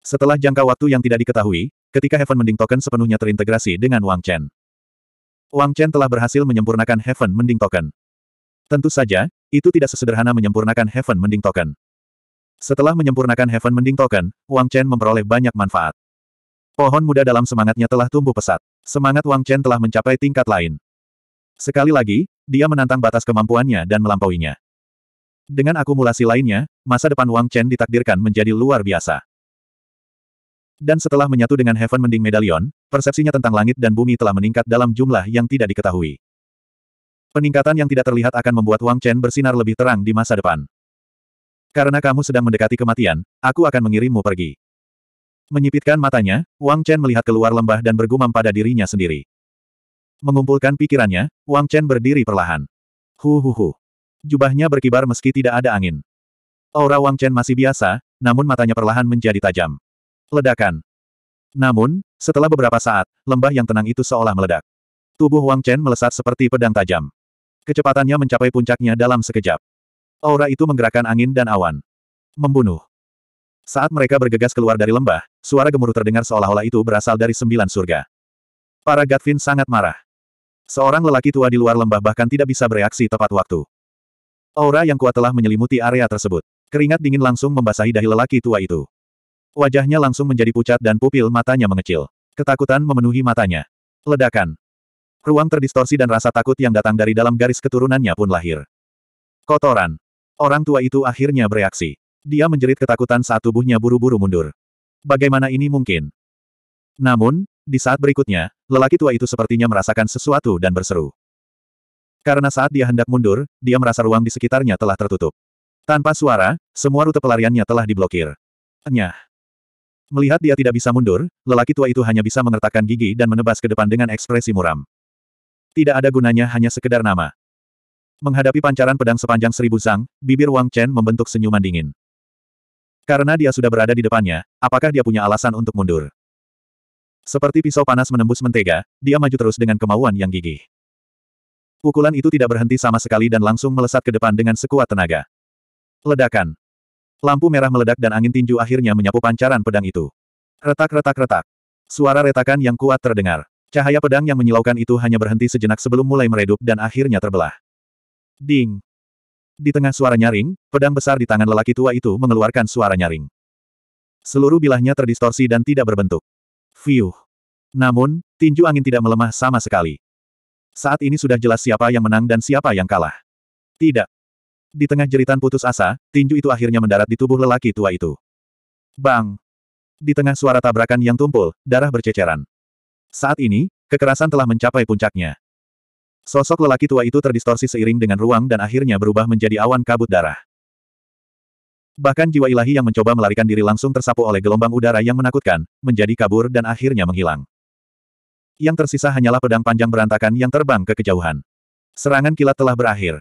Speaker 1: Setelah jangka waktu yang tidak diketahui, ketika Heaven Mending Token sepenuhnya terintegrasi dengan Wang Chen. Wang Chen telah berhasil menyempurnakan Heaven Mending Token. Tentu saja, itu tidak sesederhana menyempurnakan Heaven Mending Token. Setelah menyempurnakan Heaven Mending Token, Wang Chen memperoleh banyak manfaat. Pohon muda dalam semangatnya telah tumbuh pesat. Semangat Wang Chen telah mencapai tingkat lain. Sekali lagi, dia menantang batas kemampuannya dan melampauinya. Dengan akumulasi lainnya, masa depan Wang Chen ditakdirkan menjadi luar biasa. Dan setelah menyatu dengan Heaven Mending Medallion, persepsinya tentang langit dan bumi telah meningkat dalam jumlah yang tidak diketahui. Peningkatan yang tidak terlihat akan membuat Wang Chen bersinar lebih terang di masa depan. Karena kamu sedang mendekati kematian, aku akan mengirimmu pergi. Menyipitkan matanya, Wang Chen melihat keluar lembah dan bergumam pada dirinya sendiri. Mengumpulkan pikirannya, Wang Chen berdiri perlahan. Hu hu hu. Jubahnya berkibar meski tidak ada angin. Aura Wang Chen masih biasa, namun matanya perlahan menjadi tajam. Ledakan. Namun, setelah beberapa saat, lembah yang tenang itu seolah meledak. Tubuh Wang Chen melesat seperti pedang tajam. Kecepatannya mencapai puncaknya dalam sekejap. Aura itu menggerakkan angin dan awan. Membunuh. Saat mereka bergegas keluar dari lembah, suara gemuruh terdengar seolah-olah itu berasal dari sembilan surga. Para Gatvin sangat marah. Seorang lelaki tua di luar lembah bahkan tidak bisa bereaksi tepat waktu. Aura yang kuat telah menyelimuti area tersebut. Keringat dingin langsung membasahi dahi lelaki tua itu. Wajahnya langsung menjadi pucat dan pupil matanya mengecil. Ketakutan memenuhi matanya. Ledakan. Ruang terdistorsi dan rasa takut yang datang dari dalam garis keturunannya pun lahir. Kotoran. Orang tua itu akhirnya bereaksi. Dia menjerit ketakutan saat tubuhnya buru-buru mundur. Bagaimana ini mungkin? Namun, di saat berikutnya, lelaki tua itu sepertinya merasakan sesuatu dan berseru. Karena saat dia hendak mundur, dia merasa ruang di sekitarnya telah tertutup. Tanpa suara, semua rute pelariannya telah diblokir. Nyah. Melihat dia tidak bisa mundur, lelaki tua itu hanya bisa mengertakkan gigi dan menebas ke depan dengan ekspresi muram. Tidak ada gunanya hanya sekedar nama. Menghadapi pancaran pedang sepanjang seribu sang, bibir Wang Chen membentuk senyuman dingin. Karena dia sudah berada di depannya, apakah dia punya alasan untuk mundur? Seperti pisau panas menembus mentega, dia maju terus dengan kemauan yang gigih. Pukulan itu tidak berhenti sama sekali dan langsung melesat ke depan dengan sekuat tenaga. Ledakan. Lampu merah meledak dan angin tinju akhirnya menyapu pancaran pedang itu. Retak-retak-retak. Suara retakan yang kuat terdengar. Cahaya pedang yang menyilaukan itu hanya berhenti sejenak sebelum mulai meredup dan akhirnya terbelah. Ding! Di tengah suara nyaring, pedang besar di tangan lelaki tua itu mengeluarkan suara nyaring. Seluruh bilahnya terdistorsi dan tidak berbentuk. Fiuh! Namun, tinju angin tidak melemah sama sekali. Saat ini sudah jelas siapa yang menang dan siapa yang kalah. Tidak, di tengah jeritan putus asa, tinju itu akhirnya mendarat di tubuh lelaki tua itu. Bang! Di tengah suara tabrakan yang tumpul, darah berceceran. Saat ini, kekerasan telah mencapai puncaknya. Sosok lelaki tua itu terdistorsi seiring dengan ruang dan akhirnya berubah menjadi awan kabut darah. Bahkan jiwa ilahi yang mencoba melarikan diri langsung tersapu oleh gelombang udara yang menakutkan, menjadi kabur dan akhirnya menghilang. Yang tersisa hanyalah pedang panjang berantakan yang terbang ke kejauhan. Serangan kilat telah berakhir.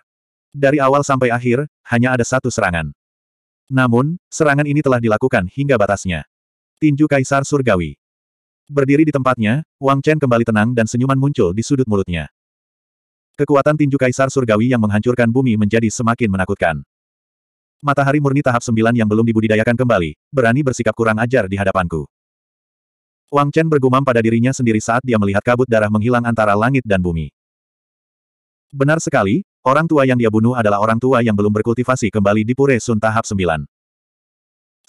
Speaker 1: Dari awal sampai akhir, hanya ada satu serangan. Namun, serangan ini telah dilakukan hingga batasnya. Tinju Kaisar Surgawi. Berdiri di tempatnya, Wang Chen kembali tenang dan senyuman muncul di sudut mulutnya. Kekuatan tinju Kaisar Surgawi yang menghancurkan bumi menjadi semakin menakutkan. Matahari murni tahap sembilan yang belum dibudidayakan kembali, berani bersikap kurang ajar di hadapanku. Wang Chen bergumam pada dirinya sendiri saat dia melihat kabut darah menghilang antara langit dan bumi. Benar sekali, Orang tua yang dia bunuh adalah orang tua yang belum berkultivasi kembali di Pure Sun tahap 9.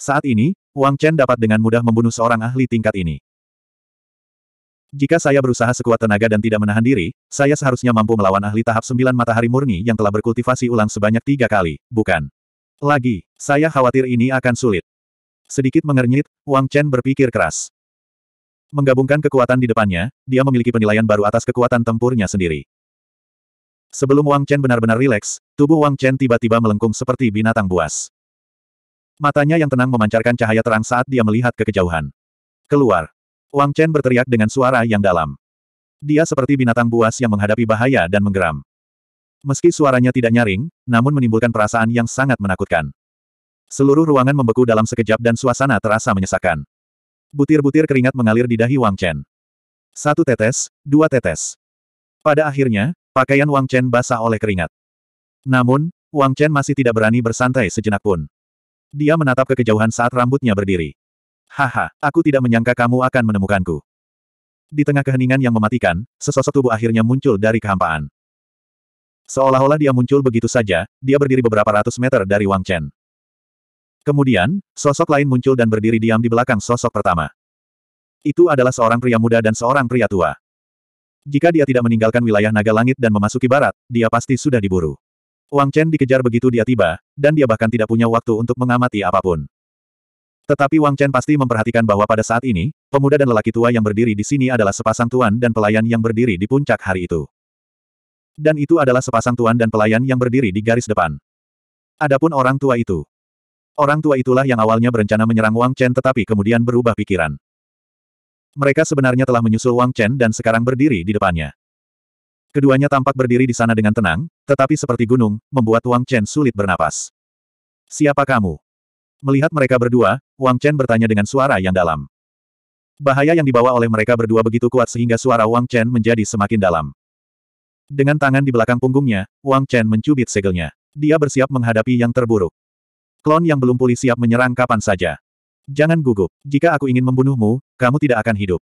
Speaker 1: Saat ini, Wang Chen dapat dengan mudah membunuh seorang ahli tingkat ini. Jika saya berusaha sekuat tenaga dan tidak menahan diri, saya seharusnya mampu melawan ahli tahap 9 matahari murni yang telah berkultivasi ulang sebanyak tiga kali, bukan? Lagi, saya khawatir ini akan sulit. Sedikit mengernyit, Wang Chen berpikir keras. Menggabungkan kekuatan di depannya, dia memiliki penilaian baru atas kekuatan tempurnya sendiri. Sebelum Wang Chen benar-benar rileks, tubuh Wang Chen tiba-tiba melengkung seperti binatang buas. Matanya yang tenang memancarkan cahaya terang saat dia melihat ke kejauhan. Keluar. Wang Chen berteriak dengan suara yang dalam. Dia seperti binatang buas yang menghadapi bahaya dan menggeram. Meski suaranya tidak nyaring, namun menimbulkan perasaan yang sangat menakutkan. Seluruh ruangan membeku dalam sekejap dan suasana terasa menyesakan. Butir-butir keringat mengalir di dahi Wang Chen. Satu tetes, dua tetes. Pada akhirnya, Pakaian Wang Chen basah oleh keringat. Namun, Wang Chen masih tidak berani bersantai sejenak pun. Dia menatap ke kejauhan saat rambutnya berdiri. Haha, aku tidak menyangka kamu akan menemukanku. Di tengah keheningan yang mematikan, sesosok tubuh akhirnya muncul dari kehampaan. Seolah-olah dia muncul begitu saja, dia berdiri beberapa ratus meter dari Wang Chen. Kemudian, sosok lain muncul dan berdiri diam di belakang sosok pertama. Itu adalah seorang pria muda dan seorang pria tua. Jika dia tidak meninggalkan wilayah naga langit dan memasuki barat, dia pasti sudah diburu. Wang Chen dikejar begitu dia tiba, dan dia bahkan tidak punya waktu untuk mengamati apapun. Tetapi Wang Chen pasti memperhatikan bahwa pada saat ini, pemuda dan lelaki tua yang berdiri di sini adalah sepasang tuan dan pelayan yang berdiri di puncak hari itu. Dan itu adalah sepasang tuan dan pelayan yang berdiri di garis depan. Adapun orang tua itu, Orang tua itulah yang awalnya berencana menyerang Wang Chen tetapi kemudian berubah pikiran. Mereka sebenarnya telah menyusul Wang Chen dan sekarang berdiri di depannya. Keduanya tampak berdiri di sana dengan tenang, tetapi seperti gunung, membuat Wang Chen sulit bernapas. Siapa kamu? Melihat mereka berdua, Wang Chen bertanya dengan suara yang dalam. Bahaya yang dibawa oleh mereka berdua begitu kuat sehingga suara Wang Chen menjadi semakin dalam. Dengan tangan di belakang punggungnya, Wang Chen mencubit segelnya. Dia bersiap menghadapi yang terburuk. Klon yang belum pulih siap menyerang kapan saja. Jangan gugup. Jika aku ingin membunuhmu, kamu tidak akan hidup.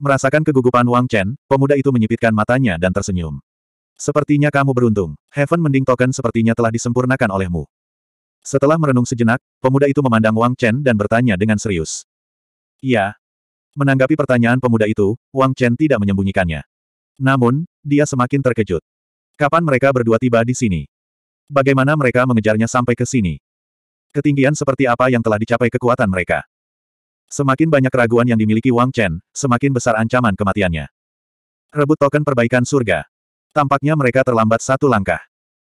Speaker 1: Merasakan kegugupan Wang Chen, pemuda itu menyipitkan matanya dan tersenyum. Sepertinya kamu beruntung. Heaven Mending Token sepertinya telah disempurnakan olehmu. Setelah merenung sejenak, pemuda itu memandang Wang Chen dan bertanya dengan serius. Iya. Menanggapi pertanyaan pemuda itu, Wang Chen tidak menyembunyikannya. Namun, dia semakin terkejut. Kapan mereka berdua tiba di sini? Bagaimana mereka mengejarnya sampai ke sini? Ketinggian seperti apa yang telah dicapai kekuatan mereka? Semakin banyak keraguan yang dimiliki Wang Chen, semakin besar ancaman kematiannya. Rebut token perbaikan surga. Tampaknya mereka terlambat satu langkah.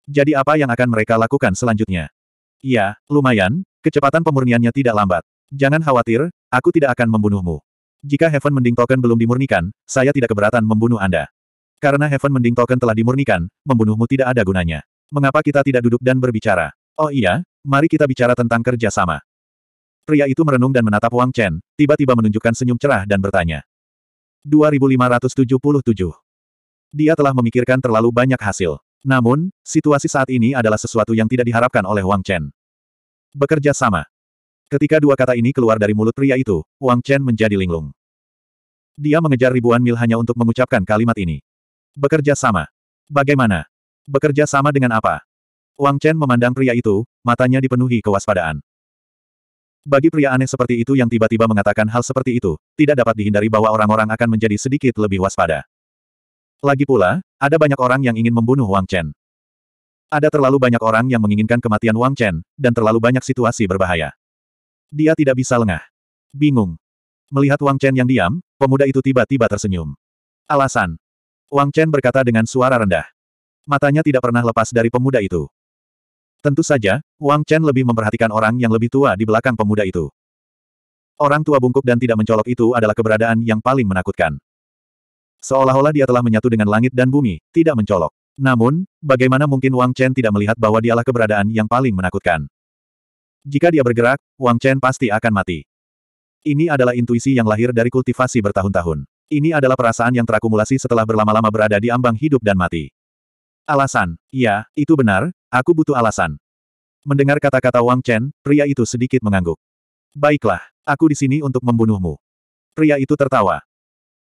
Speaker 1: Jadi apa yang akan mereka lakukan selanjutnya? Ya, lumayan, kecepatan pemurniannya tidak lambat. Jangan khawatir, aku tidak akan membunuhmu. Jika Heaven Mending Token belum dimurnikan, saya tidak keberatan membunuh Anda. Karena Heaven Mending Token telah dimurnikan, membunuhmu tidak ada gunanya. Mengapa kita tidak duduk dan berbicara? Oh iya, Mari kita bicara tentang kerjasama. Pria itu merenung dan menatap Wang Chen, tiba-tiba menunjukkan senyum cerah dan bertanya. 2577. Dia telah memikirkan terlalu banyak hasil. Namun, situasi saat ini adalah sesuatu yang tidak diharapkan oleh Wang Chen. Bekerja sama. Ketika dua kata ini keluar dari mulut pria itu, Wang Chen menjadi linglung. Dia mengejar ribuan mil hanya untuk mengucapkan kalimat ini. Bekerja sama. Bagaimana? Bekerja sama dengan apa? Wang Chen memandang pria itu, matanya dipenuhi kewaspadaan. Bagi pria aneh seperti itu yang tiba-tiba mengatakan hal seperti itu, tidak dapat dihindari bahwa orang-orang akan menjadi sedikit lebih waspada. Lagi pula, ada banyak orang yang ingin membunuh Wang Chen. Ada terlalu banyak orang yang menginginkan kematian Wang Chen, dan terlalu banyak situasi berbahaya. Dia tidak bisa lengah. Bingung. Melihat Wang Chen yang diam, pemuda itu tiba-tiba tersenyum. Alasan. Wang Chen berkata dengan suara rendah. Matanya tidak pernah lepas dari pemuda itu. Tentu saja, Wang Chen lebih memperhatikan orang yang lebih tua di belakang pemuda itu. Orang tua bungkuk dan tidak mencolok itu adalah keberadaan yang paling menakutkan. Seolah-olah dia telah menyatu dengan langit dan bumi, tidak mencolok. Namun, bagaimana mungkin Wang Chen tidak melihat bahwa dialah keberadaan yang paling menakutkan? Jika dia bergerak, Wang Chen pasti akan mati. Ini adalah intuisi yang lahir dari kultivasi bertahun-tahun. Ini adalah perasaan yang terakumulasi setelah berlama-lama berada di ambang hidup dan mati. Alasan. Ya, itu benar, aku butuh alasan. Mendengar kata-kata Wang Chen, pria itu sedikit mengangguk. Baiklah, aku di sini untuk membunuhmu. Pria itu tertawa.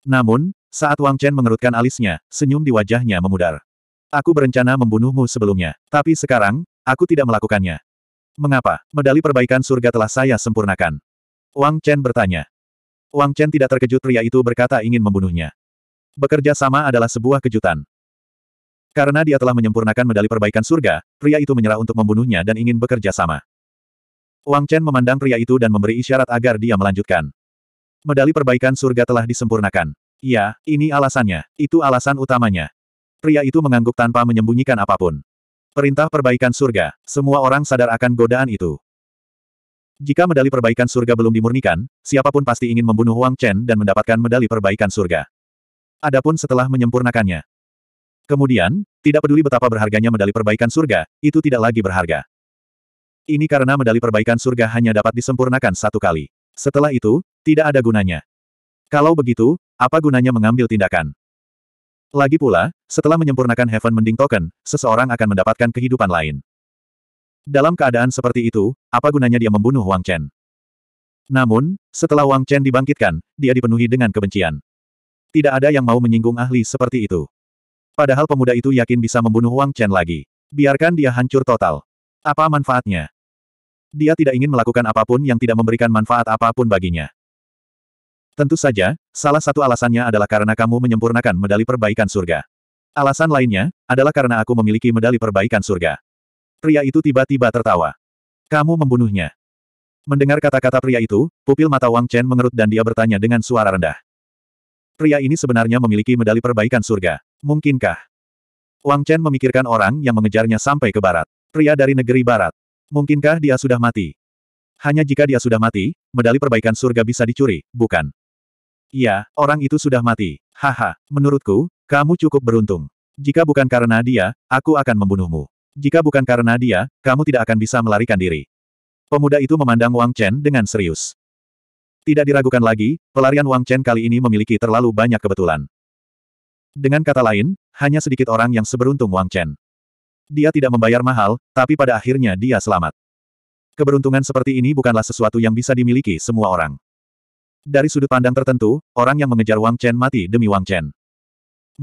Speaker 1: Namun, saat Wang Chen mengerutkan alisnya, senyum di wajahnya memudar. Aku berencana membunuhmu sebelumnya, tapi sekarang, aku tidak melakukannya. Mengapa? Medali perbaikan surga telah saya sempurnakan. Wang Chen bertanya. Wang Chen tidak terkejut pria itu berkata ingin membunuhnya. Bekerja sama adalah sebuah kejutan. Karena dia telah menyempurnakan medali perbaikan surga, pria itu menyerah untuk membunuhnya dan ingin bekerja sama. Wang Chen memandang pria itu dan memberi isyarat agar dia melanjutkan. Medali perbaikan surga telah disempurnakan. Ya, ini alasannya. Itu alasan utamanya. Pria itu mengangguk tanpa menyembunyikan apapun. Perintah perbaikan surga, semua orang sadar akan godaan itu. Jika medali perbaikan surga belum dimurnikan, siapapun pasti ingin membunuh Wang Chen dan mendapatkan medali perbaikan surga. Adapun setelah menyempurnakannya, Kemudian, tidak peduli betapa berharganya medali perbaikan surga, itu tidak lagi berharga. Ini karena medali perbaikan surga hanya dapat disempurnakan satu kali. Setelah itu, tidak ada gunanya. Kalau begitu, apa gunanya mengambil tindakan? Lagi pula, setelah menyempurnakan Heaven Mending Token, seseorang akan mendapatkan kehidupan lain. Dalam keadaan seperti itu, apa gunanya dia membunuh Wang Chen? Namun, setelah Wang Chen dibangkitkan, dia dipenuhi dengan kebencian. Tidak ada yang mau menyinggung ahli seperti itu. Padahal pemuda itu yakin bisa membunuh Wang Chen lagi. Biarkan dia hancur total. Apa manfaatnya? Dia tidak ingin melakukan apapun yang tidak memberikan manfaat apapun baginya. Tentu saja, salah satu alasannya adalah karena kamu menyempurnakan medali perbaikan surga. Alasan lainnya, adalah karena aku memiliki medali perbaikan surga. Pria itu tiba-tiba tertawa. Kamu membunuhnya. Mendengar kata-kata pria itu, pupil mata Wang Chen mengerut dan dia bertanya dengan suara rendah. Pria ini sebenarnya memiliki medali perbaikan surga. Mungkinkah? Wang Chen memikirkan orang yang mengejarnya sampai ke barat. Pria dari negeri barat. Mungkinkah dia sudah mati? Hanya jika dia sudah mati, medali perbaikan surga bisa dicuri, bukan? Iya, orang itu sudah mati. Haha, menurutku, kamu cukup beruntung. Jika bukan karena dia, aku akan membunuhmu. Jika bukan karena dia, kamu tidak akan bisa melarikan diri. Pemuda itu memandang Wang Chen dengan serius. Tidak diragukan lagi, pelarian Wang Chen kali ini memiliki terlalu banyak kebetulan. Dengan kata lain, hanya sedikit orang yang seberuntung Wang Chen. Dia tidak membayar mahal, tapi pada akhirnya dia selamat. Keberuntungan seperti ini bukanlah sesuatu yang bisa dimiliki semua orang. Dari sudut pandang tertentu, orang yang mengejar Wang Chen mati demi Wang Chen.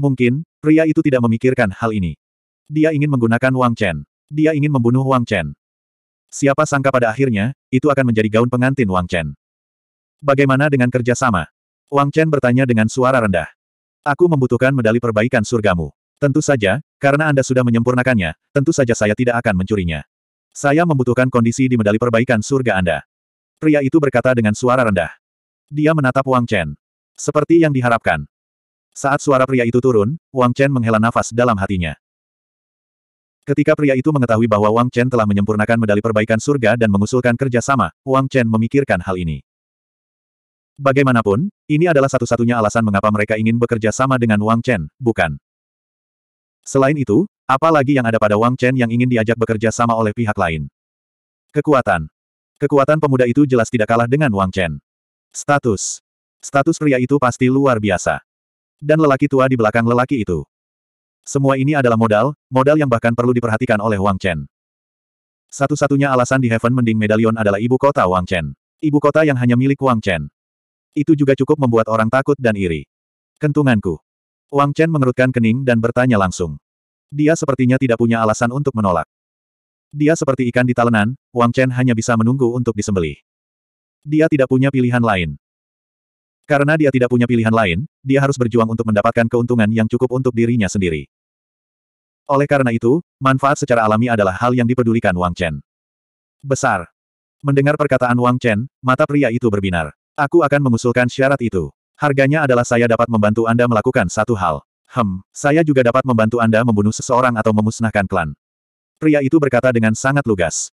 Speaker 1: Mungkin, pria itu tidak memikirkan hal ini. Dia ingin menggunakan Wang Chen. Dia ingin membunuh Wang Chen. Siapa sangka pada akhirnya, itu akan menjadi gaun pengantin Wang Chen. Bagaimana dengan kerjasama? Wang Chen bertanya dengan suara rendah. Aku membutuhkan medali perbaikan surgamu. Tentu saja, karena Anda sudah menyempurnakannya, tentu saja saya tidak akan mencurinya. Saya membutuhkan kondisi di medali perbaikan surga Anda. Pria itu berkata dengan suara rendah. Dia menatap Wang Chen. Seperti yang diharapkan. Saat suara pria itu turun, Wang Chen menghela nafas dalam hatinya. Ketika pria itu mengetahui bahwa Wang Chen telah menyempurnakan medali perbaikan surga dan mengusulkan kerjasama, Wang Chen memikirkan hal ini. Bagaimanapun, ini adalah satu-satunya alasan mengapa mereka ingin bekerja sama dengan Wang Chen, bukan? Selain itu, apa lagi yang ada pada Wang Chen yang ingin diajak bekerja sama oleh pihak lain? Kekuatan. Kekuatan pemuda itu jelas tidak kalah dengan Wang Chen. Status. Status pria itu pasti luar biasa. Dan lelaki tua di belakang lelaki itu. Semua ini adalah modal, modal yang bahkan perlu diperhatikan oleh Wang Chen. Satu-satunya alasan di Heaven mending Medallion adalah ibu kota Wang Chen. Ibu kota yang hanya milik Wang Chen. Itu juga cukup membuat orang takut dan iri. Kentunganku. Wang Chen mengerutkan kening dan bertanya langsung. Dia sepertinya tidak punya alasan untuk menolak. Dia seperti ikan di talenan, Wang Chen hanya bisa menunggu untuk disembelih. Dia tidak punya pilihan lain. Karena dia tidak punya pilihan lain, dia harus berjuang untuk mendapatkan keuntungan yang cukup untuk dirinya sendiri. Oleh karena itu, manfaat secara alami adalah hal yang dipedulikan Wang Chen. Besar. Mendengar perkataan Wang Chen, mata pria itu berbinar. Aku akan mengusulkan syarat itu. Harganya adalah saya dapat membantu Anda melakukan satu hal. Hem, saya juga dapat membantu Anda membunuh seseorang atau memusnahkan klan. Pria itu berkata dengan sangat lugas.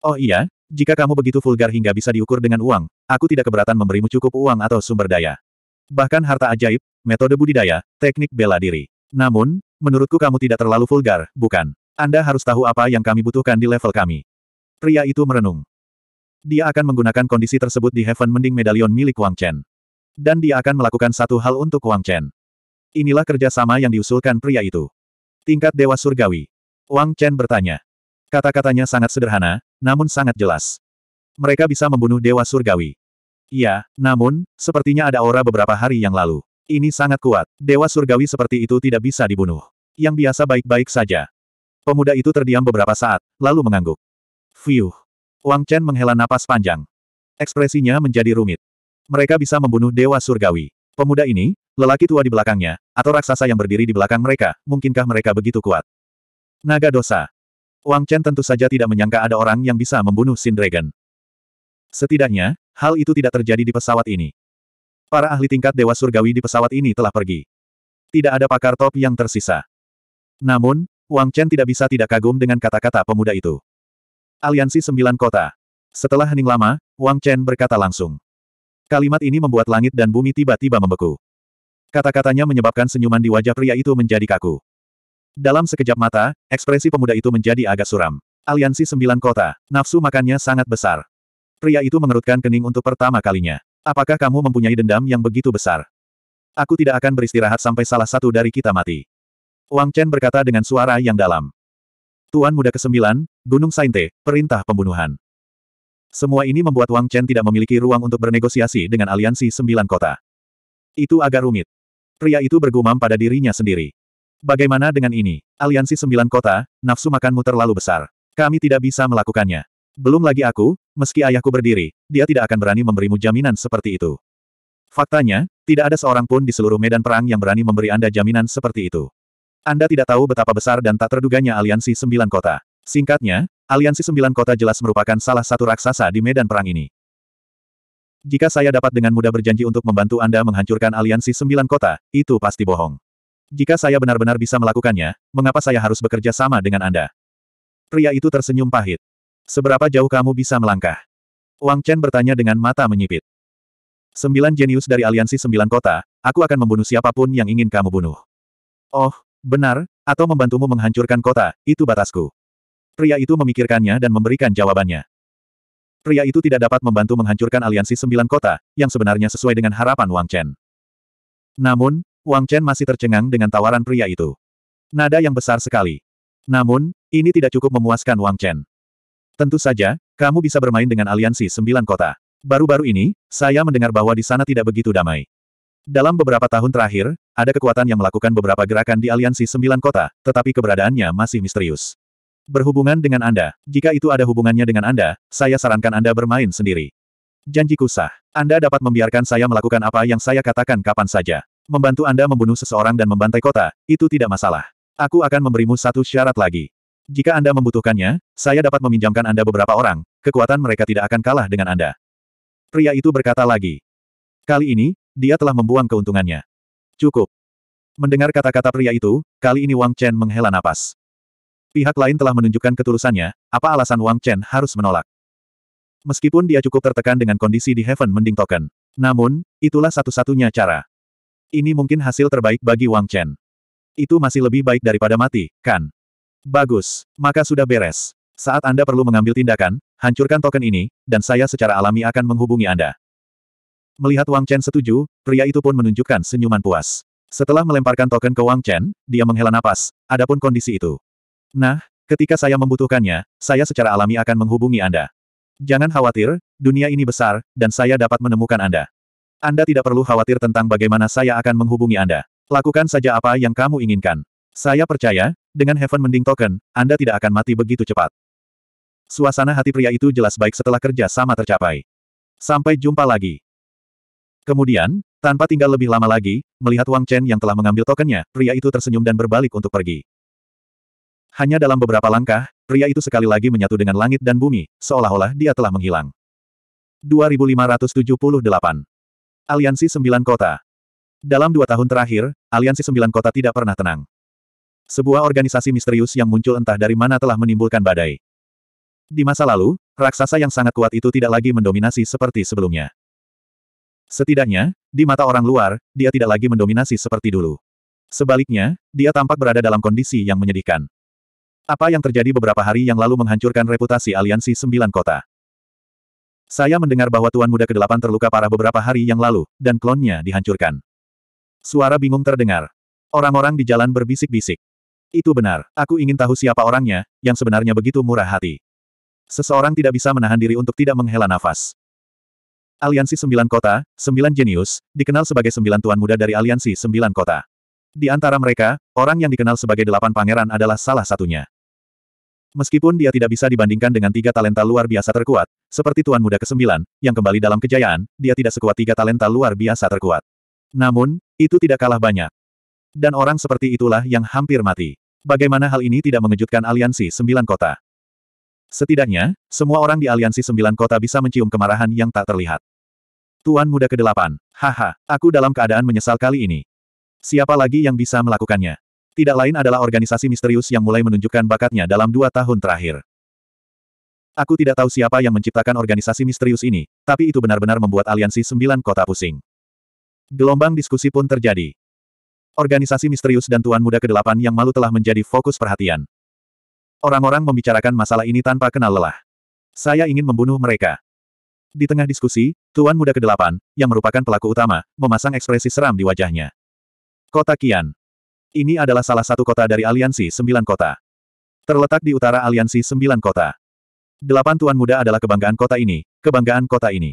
Speaker 1: Oh iya, jika kamu begitu vulgar hingga bisa diukur dengan uang, aku tidak keberatan memberimu cukup uang atau sumber daya. Bahkan harta ajaib, metode budidaya, teknik bela diri. Namun, menurutku kamu tidak terlalu vulgar, bukan? Anda harus tahu apa yang kami butuhkan di level kami. Pria itu merenung. Dia akan menggunakan kondisi tersebut di Heaven Mending Medallion milik Wang Chen. Dan dia akan melakukan satu hal untuk Wang Chen. Inilah kerjasama yang diusulkan pria itu. Tingkat Dewa Surgawi. Wang Chen bertanya. Kata-katanya sangat sederhana, namun sangat jelas. Mereka bisa membunuh Dewa Surgawi. Iya, namun, sepertinya ada aura beberapa hari yang lalu. Ini sangat kuat. Dewa Surgawi seperti itu tidak bisa dibunuh. Yang biasa baik-baik saja. Pemuda itu terdiam beberapa saat, lalu mengangguk. Fiuh. Wang Chen menghela napas panjang. Ekspresinya menjadi rumit. Mereka bisa membunuh Dewa Surgawi. Pemuda ini, lelaki tua di belakangnya, atau raksasa yang berdiri di belakang mereka, mungkinkah mereka begitu kuat? Naga dosa. Wang Chen tentu saja tidak menyangka ada orang yang bisa membunuh Sin Dragon. Setidaknya, hal itu tidak terjadi di pesawat ini. Para ahli tingkat Dewa Surgawi di pesawat ini telah pergi. Tidak ada pakar top yang tersisa. Namun, Wang Chen tidak bisa tidak kagum dengan kata-kata pemuda itu. Aliansi Sembilan Kota. Setelah hening lama, Wang Chen berkata langsung. Kalimat ini membuat langit dan bumi tiba-tiba membeku. Kata-katanya menyebabkan senyuman di wajah pria itu menjadi kaku. Dalam sekejap mata, ekspresi pemuda itu menjadi agak suram. Aliansi Sembilan Kota, nafsu makannya sangat besar. Pria itu mengerutkan kening untuk pertama kalinya. Apakah kamu mempunyai dendam yang begitu besar? Aku tidak akan beristirahat sampai salah satu dari kita mati. Wang Chen berkata dengan suara yang dalam. Tuan Muda ke-9, Gunung Sainte, Perintah Pembunuhan. Semua ini membuat Wang Chen tidak memiliki ruang untuk bernegosiasi dengan aliansi sembilan kota. Itu agak rumit. Pria itu bergumam pada dirinya sendiri. Bagaimana dengan ini? Aliansi sembilan kota, nafsu makanmu terlalu besar. Kami tidak bisa melakukannya. Belum lagi aku, meski ayahku berdiri, dia tidak akan berani memberimu jaminan seperti itu. Faktanya, tidak ada seorang pun di seluruh medan perang yang berani memberi Anda jaminan seperti itu. Anda tidak tahu betapa besar dan tak terduganya aliansi sembilan kota. Singkatnya, aliansi sembilan kota jelas merupakan salah satu raksasa di medan perang ini. Jika saya dapat dengan mudah berjanji untuk membantu Anda menghancurkan aliansi sembilan kota, itu pasti bohong. Jika saya benar-benar bisa melakukannya, mengapa saya harus bekerja sama dengan Anda? Pria itu tersenyum pahit. Seberapa jauh kamu bisa melangkah? Wang Chen bertanya dengan mata menyipit. Sembilan jenius dari aliansi sembilan kota, aku akan membunuh siapapun yang ingin kamu bunuh. Oh, Benar, atau membantumu menghancurkan kota, itu batasku. Pria itu memikirkannya dan memberikan jawabannya. Pria itu tidak dapat membantu menghancurkan aliansi sembilan kota, yang sebenarnya sesuai dengan harapan Wang Chen. Namun, Wang Chen masih tercengang dengan tawaran pria itu. Nada yang besar sekali. Namun, ini tidak cukup memuaskan Wang Chen. Tentu saja, kamu bisa bermain dengan aliansi sembilan kota. Baru-baru ini, saya mendengar bahwa di sana tidak begitu damai. Dalam beberapa tahun terakhir, ada kekuatan yang melakukan beberapa gerakan di aliansi sembilan kota, tetapi keberadaannya masih misterius. Berhubungan dengan Anda, jika itu ada hubungannya dengan Anda, saya sarankan Anda bermain sendiri. Janjiku sah. Anda dapat membiarkan saya melakukan apa yang saya katakan kapan saja. Membantu Anda membunuh seseorang dan membantai kota, itu tidak masalah. Aku akan memberimu satu syarat lagi. Jika Anda membutuhkannya, saya dapat meminjamkan Anda beberapa orang, kekuatan mereka tidak akan kalah dengan Anda. Pria itu berkata lagi. Kali ini, dia telah membuang keuntungannya. Cukup. Mendengar kata-kata pria itu, kali ini Wang Chen menghela napas. Pihak lain telah menunjukkan ketulusannya, apa alasan Wang Chen harus menolak? Meskipun dia cukup tertekan dengan kondisi di Heaven Mending Token. Namun, itulah satu-satunya cara. Ini mungkin hasil terbaik bagi Wang Chen. Itu masih lebih baik daripada mati, kan? Bagus, maka sudah beres. Saat Anda perlu mengambil tindakan, hancurkan token ini, dan saya secara alami akan menghubungi Anda. Melihat Wang Chen setuju, pria itu pun menunjukkan senyuman puas. Setelah melemparkan token ke Wang Chen, dia menghela napas, adapun kondisi itu. Nah, ketika saya membutuhkannya, saya secara alami akan menghubungi Anda. Jangan khawatir, dunia ini besar, dan saya dapat menemukan Anda. Anda tidak perlu khawatir tentang bagaimana saya akan menghubungi Anda. Lakukan saja apa yang kamu inginkan. Saya percaya, dengan Heaven Mending Token, Anda tidak akan mati begitu cepat. Suasana hati pria itu jelas baik setelah kerja sama tercapai. Sampai jumpa lagi. Kemudian, tanpa tinggal lebih lama lagi, melihat Wang Chen yang telah mengambil tokennya, pria itu tersenyum dan berbalik untuk pergi. Hanya dalam beberapa langkah, pria itu sekali lagi menyatu dengan langit dan bumi, seolah-olah dia telah menghilang. 2578 Aliansi Sembilan Kota Dalam dua tahun terakhir, Aliansi Sembilan Kota tidak pernah tenang. Sebuah organisasi misterius yang muncul entah dari mana telah menimbulkan badai. Di masa lalu, raksasa yang sangat kuat itu tidak lagi mendominasi seperti sebelumnya. Setidaknya, di mata orang luar, dia tidak lagi mendominasi seperti dulu. Sebaliknya, dia tampak berada dalam kondisi yang menyedihkan. Apa yang terjadi beberapa hari yang lalu menghancurkan reputasi aliansi sembilan kota. Saya mendengar bahwa Tuan Muda ke-8 terluka parah beberapa hari yang lalu, dan klonnya dihancurkan. Suara bingung terdengar. Orang-orang di jalan berbisik-bisik. Itu benar, aku ingin tahu siapa orangnya, yang sebenarnya begitu murah hati. Seseorang tidak bisa menahan diri untuk tidak menghela nafas. Aliansi Sembilan Kota, Sembilan Jenius, dikenal sebagai Sembilan Tuan Muda dari Aliansi Sembilan Kota. Di antara mereka, orang yang dikenal sebagai Delapan Pangeran adalah salah satunya. Meskipun dia tidak bisa dibandingkan dengan tiga talenta luar biasa terkuat, seperti Tuan Muda ke-9, yang kembali dalam kejayaan, dia tidak sekuat tiga talenta luar biasa terkuat. Namun, itu tidak kalah banyak. Dan orang seperti itulah yang hampir mati. Bagaimana hal ini tidak mengejutkan aliansi sembilan kota? Setidaknya, semua orang di aliansi sembilan kota bisa mencium kemarahan yang tak terlihat. Tuan muda ke-8, haha, aku dalam keadaan menyesal kali ini. Siapa lagi yang bisa melakukannya? Tidak lain adalah organisasi misterius yang mulai menunjukkan bakatnya dalam dua tahun terakhir. Aku tidak tahu siapa yang menciptakan organisasi misterius ini, tapi itu benar-benar membuat aliansi sembilan kota pusing. Gelombang diskusi pun terjadi. Organisasi misterius dan Tuan Muda ke-8 yang malu telah menjadi fokus perhatian. Orang-orang membicarakan masalah ini tanpa kenal lelah. Saya ingin membunuh mereka. Di tengah diskusi, Tuan Muda kedelapan, yang merupakan pelaku utama, memasang ekspresi seram di wajahnya. Kota Kian. Ini adalah salah satu kota dari Aliansi Sembilan Kota. Terletak di utara Aliansi Sembilan Kota. Delapan Tuan Muda adalah kebanggaan kota ini, kebanggaan kota ini.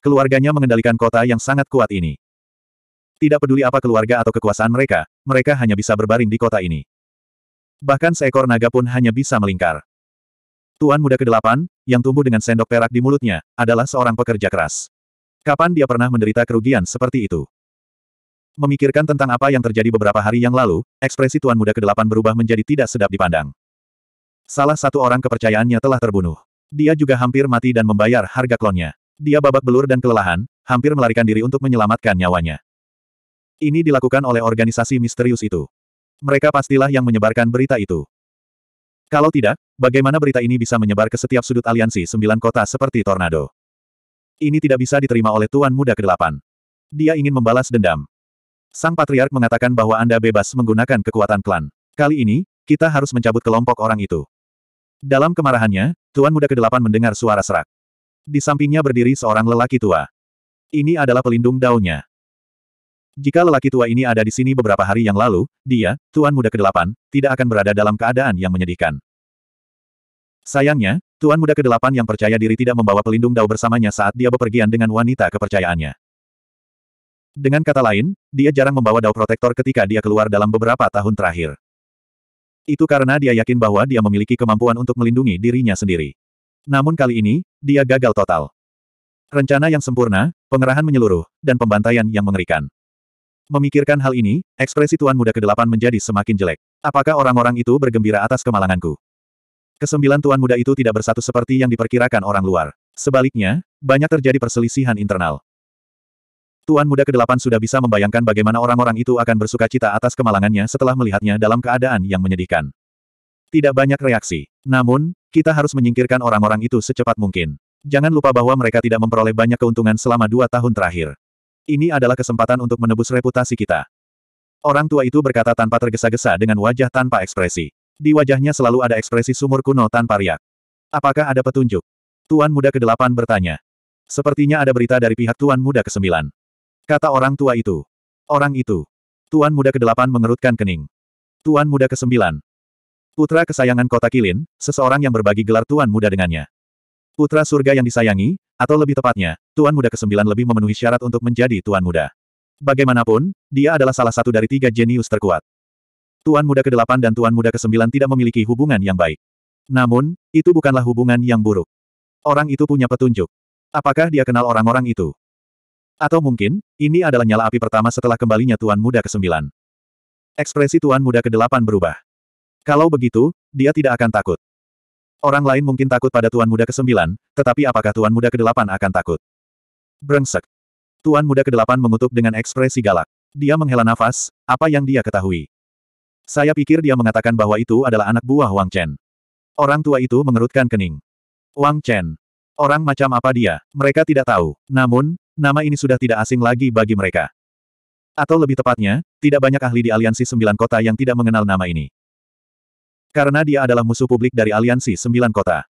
Speaker 1: Keluarganya mengendalikan kota yang sangat kuat ini. Tidak peduli apa keluarga atau kekuasaan mereka, mereka hanya bisa berbaring di kota ini. Bahkan seekor naga pun hanya bisa melingkar. Tuan muda ke kedelapan, yang tumbuh dengan sendok perak di mulutnya, adalah seorang pekerja keras. Kapan dia pernah menderita kerugian seperti itu? Memikirkan tentang apa yang terjadi beberapa hari yang lalu, ekspresi Tuan muda ke kedelapan berubah menjadi tidak sedap dipandang. Salah satu orang kepercayaannya telah terbunuh. Dia juga hampir mati dan membayar harga klonnya. Dia babak belur dan kelelahan, hampir melarikan diri untuk menyelamatkan nyawanya. Ini dilakukan oleh organisasi misterius itu mereka pastilah yang menyebarkan berita itu. Kalau tidak, bagaimana berita ini bisa menyebar ke setiap sudut aliansi sembilan kota seperti tornado? Ini tidak bisa diterima oleh Tuan Muda ke-8. Dia ingin membalas dendam. Sang Patriark mengatakan bahwa Anda bebas menggunakan kekuatan klan. Kali ini, kita harus mencabut kelompok orang itu. Dalam kemarahannya, Tuan Muda ke-8 mendengar suara serak. Di sampingnya berdiri seorang lelaki tua. Ini adalah pelindung daunnya. Jika lelaki tua ini ada di sini beberapa hari yang lalu, dia, Tuan Muda kedelapan, tidak akan berada dalam keadaan yang menyedihkan. Sayangnya, Tuan Muda kedelapan yang percaya diri tidak membawa pelindung dao bersamanya saat dia bepergian dengan wanita kepercayaannya. Dengan kata lain, dia jarang membawa dao protektor ketika dia keluar dalam beberapa tahun terakhir. Itu karena dia yakin bahwa dia memiliki kemampuan untuk melindungi dirinya sendiri. Namun kali ini, dia gagal total. Rencana yang sempurna, pengerahan menyeluruh, dan pembantaian yang mengerikan. Memikirkan hal ini, ekspresi tuan muda ke-8 menjadi semakin jelek. Apakah orang-orang itu bergembira atas kemalanganku? Kesembilan tuan muda itu tidak bersatu seperti yang diperkirakan orang luar. Sebaliknya, banyak terjadi perselisihan internal. Tuan muda ke-8 sudah bisa membayangkan bagaimana orang-orang itu akan bersuka cita atas kemalangannya setelah melihatnya dalam keadaan yang menyedihkan. Tidak banyak reaksi. Namun, kita harus menyingkirkan orang-orang itu secepat mungkin. Jangan lupa bahwa mereka tidak memperoleh banyak keuntungan selama dua tahun terakhir. Ini adalah kesempatan untuk menebus reputasi kita. Orang tua itu berkata tanpa tergesa-gesa dengan wajah tanpa ekspresi. Di wajahnya selalu ada ekspresi sumur kuno tanpa riak. Apakah ada petunjuk? Tuan muda ke-8 bertanya. Sepertinya ada berita dari pihak tuan muda ke-9. Kata orang tua itu. Orang itu. Tuan muda ke-8 mengerutkan kening. Tuan muda ke-9. Putra kesayangan kota Kilin, seseorang yang berbagi gelar tuan muda dengannya. Putra surga yang disayangi, atau lebih tepatnya, Tuan Muda ke-9 lebih memenuhi syarat untuk menjadi Tuan Muda. Bagaimanapun, dia adalah salah satu dari tiga jenius terkuat. Tuan Muda ke-8 dan Tuan Muda ke-9 tidak memiliki hubungan yang baik. Namun, itu bukanlah hubungan yang buruk. Orang itu punya petunjuk. Apakah dia kenal orang-orang itu? Atau mungkin, ini adalah nyala api pertama setelah kembalinya Tuan Muda ke-9. Ekspresi Tuan Muda ke-8 berubah. Kalau begitu, dia tidak akan takut. Orang lain mungkin takut pada Tuan Muda ke-9, tetapi apakah Tuan Muda ke-8 akan takut? Brengsek. Tuan Muda ke-8 mengutuk dengan ekspresi galak. Dia menghela nafas, apa yang dia ketahui. Saya pikir dia mengatakan bahwa itu adalah anak buah Wang Chen. Orang tua itu mengerutkan kening. Wang Chen. Orang macam apa dia, mereka tidak tahu. Namun, nama ini sudah tidak asing lagi bagi mereka. Atau lebih tepatnya, tidak banyak ahli di aliansi sembilan kota yang tidak mengenal nama ini. Karena dia adalah musuh publik dari Aliansi Sembilan Kota.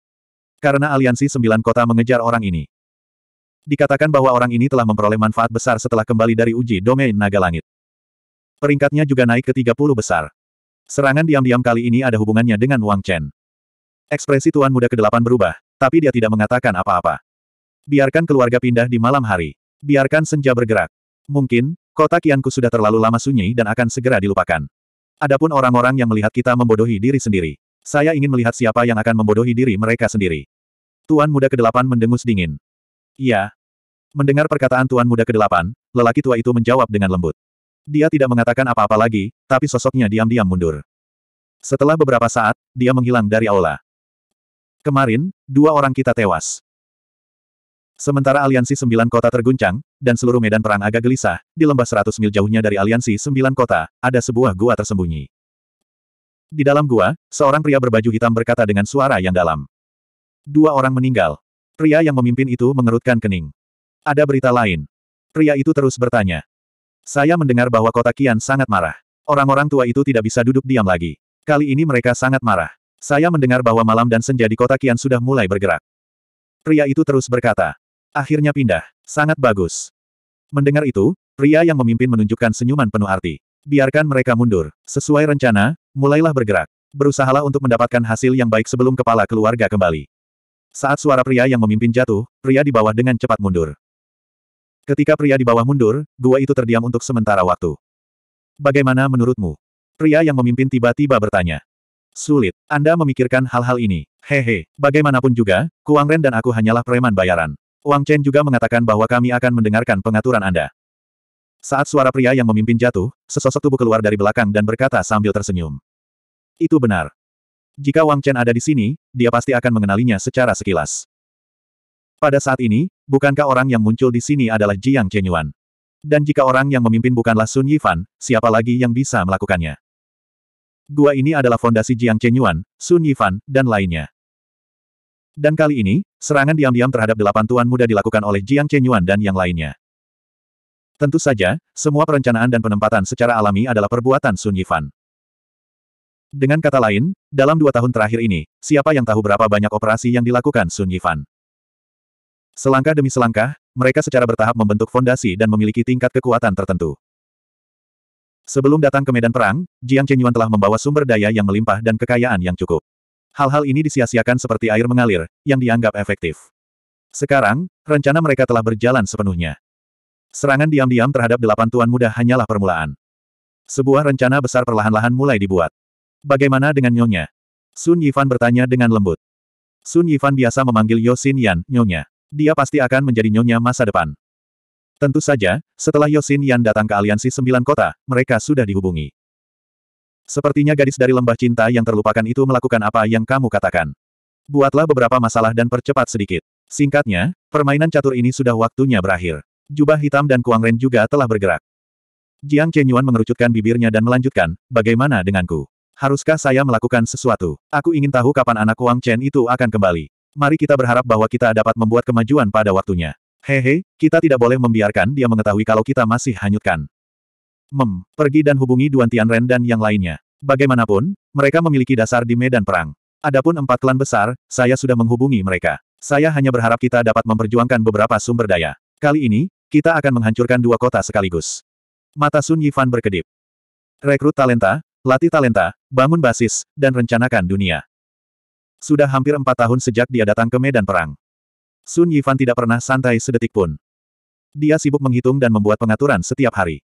Speaker 1: Karena Aliansi Sembilan Kota mengejar orang ini. Dikatakan bahwa orang ini telah memperoleh manfaat besar setelah kembali dari uji domain naga langit. Peringkatnya juga naik ke 30 besar. Serangan diam-diam kali ini ada hubungannya dengan Wang Chen. Ekspresi Tuan Muda ke-8 berubah, tapi dia tidak mengatakan apa-apa. Biarkan keluarga pindah di malam hari. Biarkan senja bergerak. Mungkin, kota Kianku sudah terlalu lama sunyi dan akan segera dilupakan. Adapun orang-orang yang melihat kita membodohi diri sendiri. Saya ingin melihat siapa yang akan membodohi diri mereka sendiri. Tuan muda ke-8 mendengus dingin. Iya. Mendengar perkataan tuan muda ke-8, lelaki tua itu menjawab dengan lembut. Dia tidak mengatakan apa-apa lagi, tapi sosoknya diam-diam mundur. Setelah beberapa saat, dia menghilang dari aula. Kemarin, dua orang kita tewas. Sementara aliansi sembilan kota terguncang, dan seluruh medan perang agak gelisah, di lembah seratus mil jauhnya dari aliansi sembilan kota, ada sebuah gua tersembunyi. Di dalam gua, seorang pria berbaju hitam berkata dengan suara yang dalam. Dua orang meninggal. Pria yang memimpin itu mengerutkan kening. Ada berita lain. Pria itu terus bertanya. Saya mendengar bahwa kota Kian sangat marah. Orang-orang tua itu tidak bisa duduk diam lagi. Kali ini mereka sangat marah. Saya mendengar bahwa malam dan senja di kota Kian sudah mulai bergerak. Pria itu terus berkata. Akhirnya pindah. Sangat bagus. Mendengar itu, pria yang memimpin menunjukkan senyuman penuh arti. Biarkan mereka mundur. Sesuai rencana, mulailah bergerak. Berusahalah untuk mendapatkan hasil yang baik sebelum kepala keluarga kembali. Saat suara pria yang memimpin jatuh, pria di bawah dengan cepat mundur. Ketika pria di bawah mundur, gua itu terdiam untuk sementara waktu. Bagaimana menurutmu? Pria yang memimpin tiba-tiba bertanya. Sulit. Anda memikirkan hal-hal ini. Hehe. Bagaimanapun juga, Kuang Ren dan aku hanyalah preman bayaran. Wang Chen juga mengatakan bahwa kami akan mendengarkan pengaturan Anda. Saat suara pria yang memimpin jatuh, sesosok tubuh keluar dari belakang dan berkata sambil tersenyum. Itu benar. Jika Wang Chen ada di sini, dia pasti akan mengenalinya secara sekilas. Pada saat ini, bukankah orang yang muncul di sini adalah Jiang Chenyuan? Dan jika orang yang memimpin bukanlah Sun Yifan, siapa lagi yang bisa melakukannya? Gua ini adalah fondasi Jiang Chenyuan, Sun Yifan, dan lainnya. Dan kali ini, serangan diam-diam terhadap delapan tuan muda dilakukan oleh Jiang Chenyuan dan yang lainnya. Tentu saja, semua perencanaan dan penempatan secara alami adalah perbuatan Sun Yifan. Dengan kata lain, dalam dua tahun terakhir ini, siapa yang tahu berapa banyak operasi yang dilakukan Sun Yifan. Selangkah demi selangkah, mereka secara bertahap membentuk fondasi dan memiliki tingkat kekuatan tertentu. Sebelum datang ke medan perang, Jiang Chenyuan telah membawa sumber daya yang melimpah dan kekayaan yang cukup. Hal-hal ini disia-siakan seperti air mengalir, yang dianggap efektif. Sekarang, rencana mereka telah berjalan sepenuhnya. Serangan diam-diam terhadap delapan tuan muda hanyalah permulaan. Sebuah rencana besar perlahan-lahan mulai dibuat. Bagaimana dengan nyonya? Sun Yifan bertanya dengan lembut. Sun Yifan biasa memanggil Yosin Yan, nyonya. Dia pasti akan menjadi nyonya masa depan. Tentu saja, setelah Yosin Yan datang ke aliansi sembilan kota, mereka sudah dihubungi. Sepertinya gadis dari lembah cinta yang terlupakan itu melakukan apa yang kamu katakan. Buatlah beberapa masalah dan percepat sedikit. Singkatnya, permainan catur ini sudah waktunya berakhir. Jubah hitam dan Kuang Ren juga telah bergerak. Jiang Chen Yuan mengerucutkan bibirnya dan melanjutkan, bagaimana denganku? Haruskah saya melakukan sesuatu? Aku ingin tahu kapan anak kuang Chen itu akan kembali. Mari kita berharap bahwa kita dapat membuat kemajuan pada waktunya. Hehe, kita tidak boleh membiarkan dia mengetahui kalau kita masih hanyutkan. Mem, pergi dan hubungi Duan Tianren dan yang lainnya. Bagaimanapun, mereka memiliki dasar di medan perang. Adapun empat klan besar, saya sudah menghubungi mereka. Saya hanya berharap kita dapat memperjuangkan beberapa sumber daya. Kali ini, kita akan menghancurkan dua kota sekaligus. Mata Sun Yifan berkedip. Rekrut talenta, latih talenta, bangun basis, dan rencanakan dunia. Sudah hampir empat tahun sejak dia datang ke medan perang. Sun Yifan tidak pernah santai sedetik pun. Dia sibuk menghitung dan membuat pengaturan setiap hari.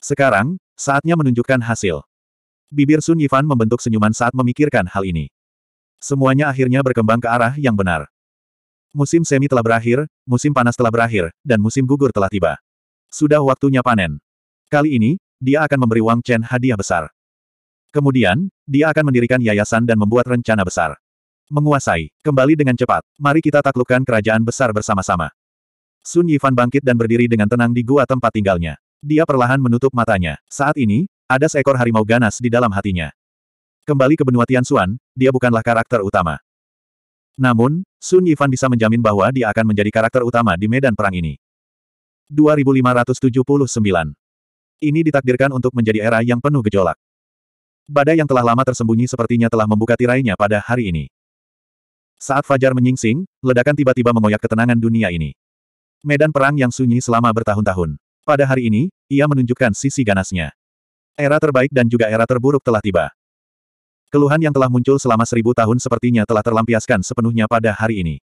Speaker 1: Sekarang, saatnya menunjukkan hasil. Bibir Sun Yifan membentuk senyuman saat memikirkan hal ini. Semuanya akhirnya berkembang ke arah yang benar. Musim semi telah berakhir, musim panas telah berakhir, dan musim gugur telah tiba. Sudah waktunya panen. Kali ini, dia akan memberi Wang Chen hadiah besar. Kemudian, dia akan mendirikan yayasan dan membuat rencana besar. Menguasai, kembali dengan cepat, mari kita taklukkan kerajaan besar bersama-sama. Sun Yifan bangkit dan berdiri dengan tenang di gua tempat tinggalnya. Dia perlahan menutup matanya. Saat ini, ada seekor harimau ganas di dalam hatinya. Kembali ke benua Tianxuan, dia bukanlah karakter utama. Namun, Sun Yifan bisa menjamin bahwa dia akan menjadi karakter utama di medan perang ini. 2579 Ini ditakdirkan untuk menjadi era yang penuh gejolak. Badai yang telah lama tersembunyi sepertinya telah membuka tirainya pada hari ini. Saat fajar menyingsing, ledakan tiba-tiba mengoyak ketenangan dunia ini. Medan perang yang sunyi selama bertahun-tahun. Pada hari ini, ia menunjukkan sisi ganasnya. Era terbaik dan juga era terburuk telah tiba. Keluhan yang telah muncul selama seribu tahun sepertinya telah terlampiaskan sepenuhnya pada hari ini.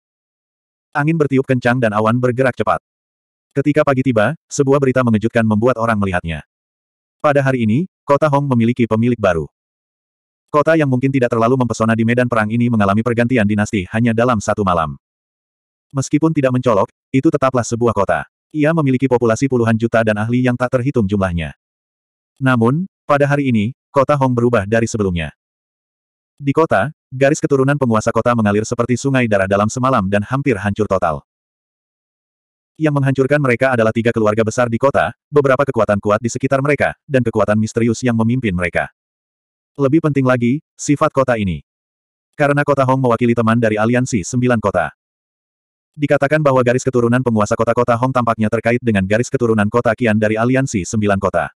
Speaker 1: Angin bertiup kencang dan awan bergerak cepat. Ketika pagi tiba, sebuah berita mengejutkan membuat orang melihatnya. Pada hari ini, kota Hong memiliki pemilik baru. Kota yang mungkin tidak terlalu mempesona di medan perang ini mengalami pergantian dinasti hanya dalam satu malam. Meskipun tidak mencolok, itu tetaplah sebuah kota. Ia memiliki populasi puluhan juta dan ahli yang tak terhitung jumlahnya. Namun, pada hari ini, kota Hong berubah dari sebelumnya. Di kota, garis keturunan penguasa kota mengalir seperti sungai darah dalam semalam dan hampir hancur total. Yang menghancurkan mereka adalah tiga keluarga besar di kota, beberapa kekuatan kuat di sekitar mereka, dan kekuatan misterius yang memimpin mereka. Lebih penting lagi, sifat kota ini. Karena kota Hong mewakili teman dari aliansi sembilan kota. Dikatakan bahwa garis keturunan penguasa kota-kota Hong tampaknya terkait dengan garis keturunan kota Kian dari aliansi sembilan kota.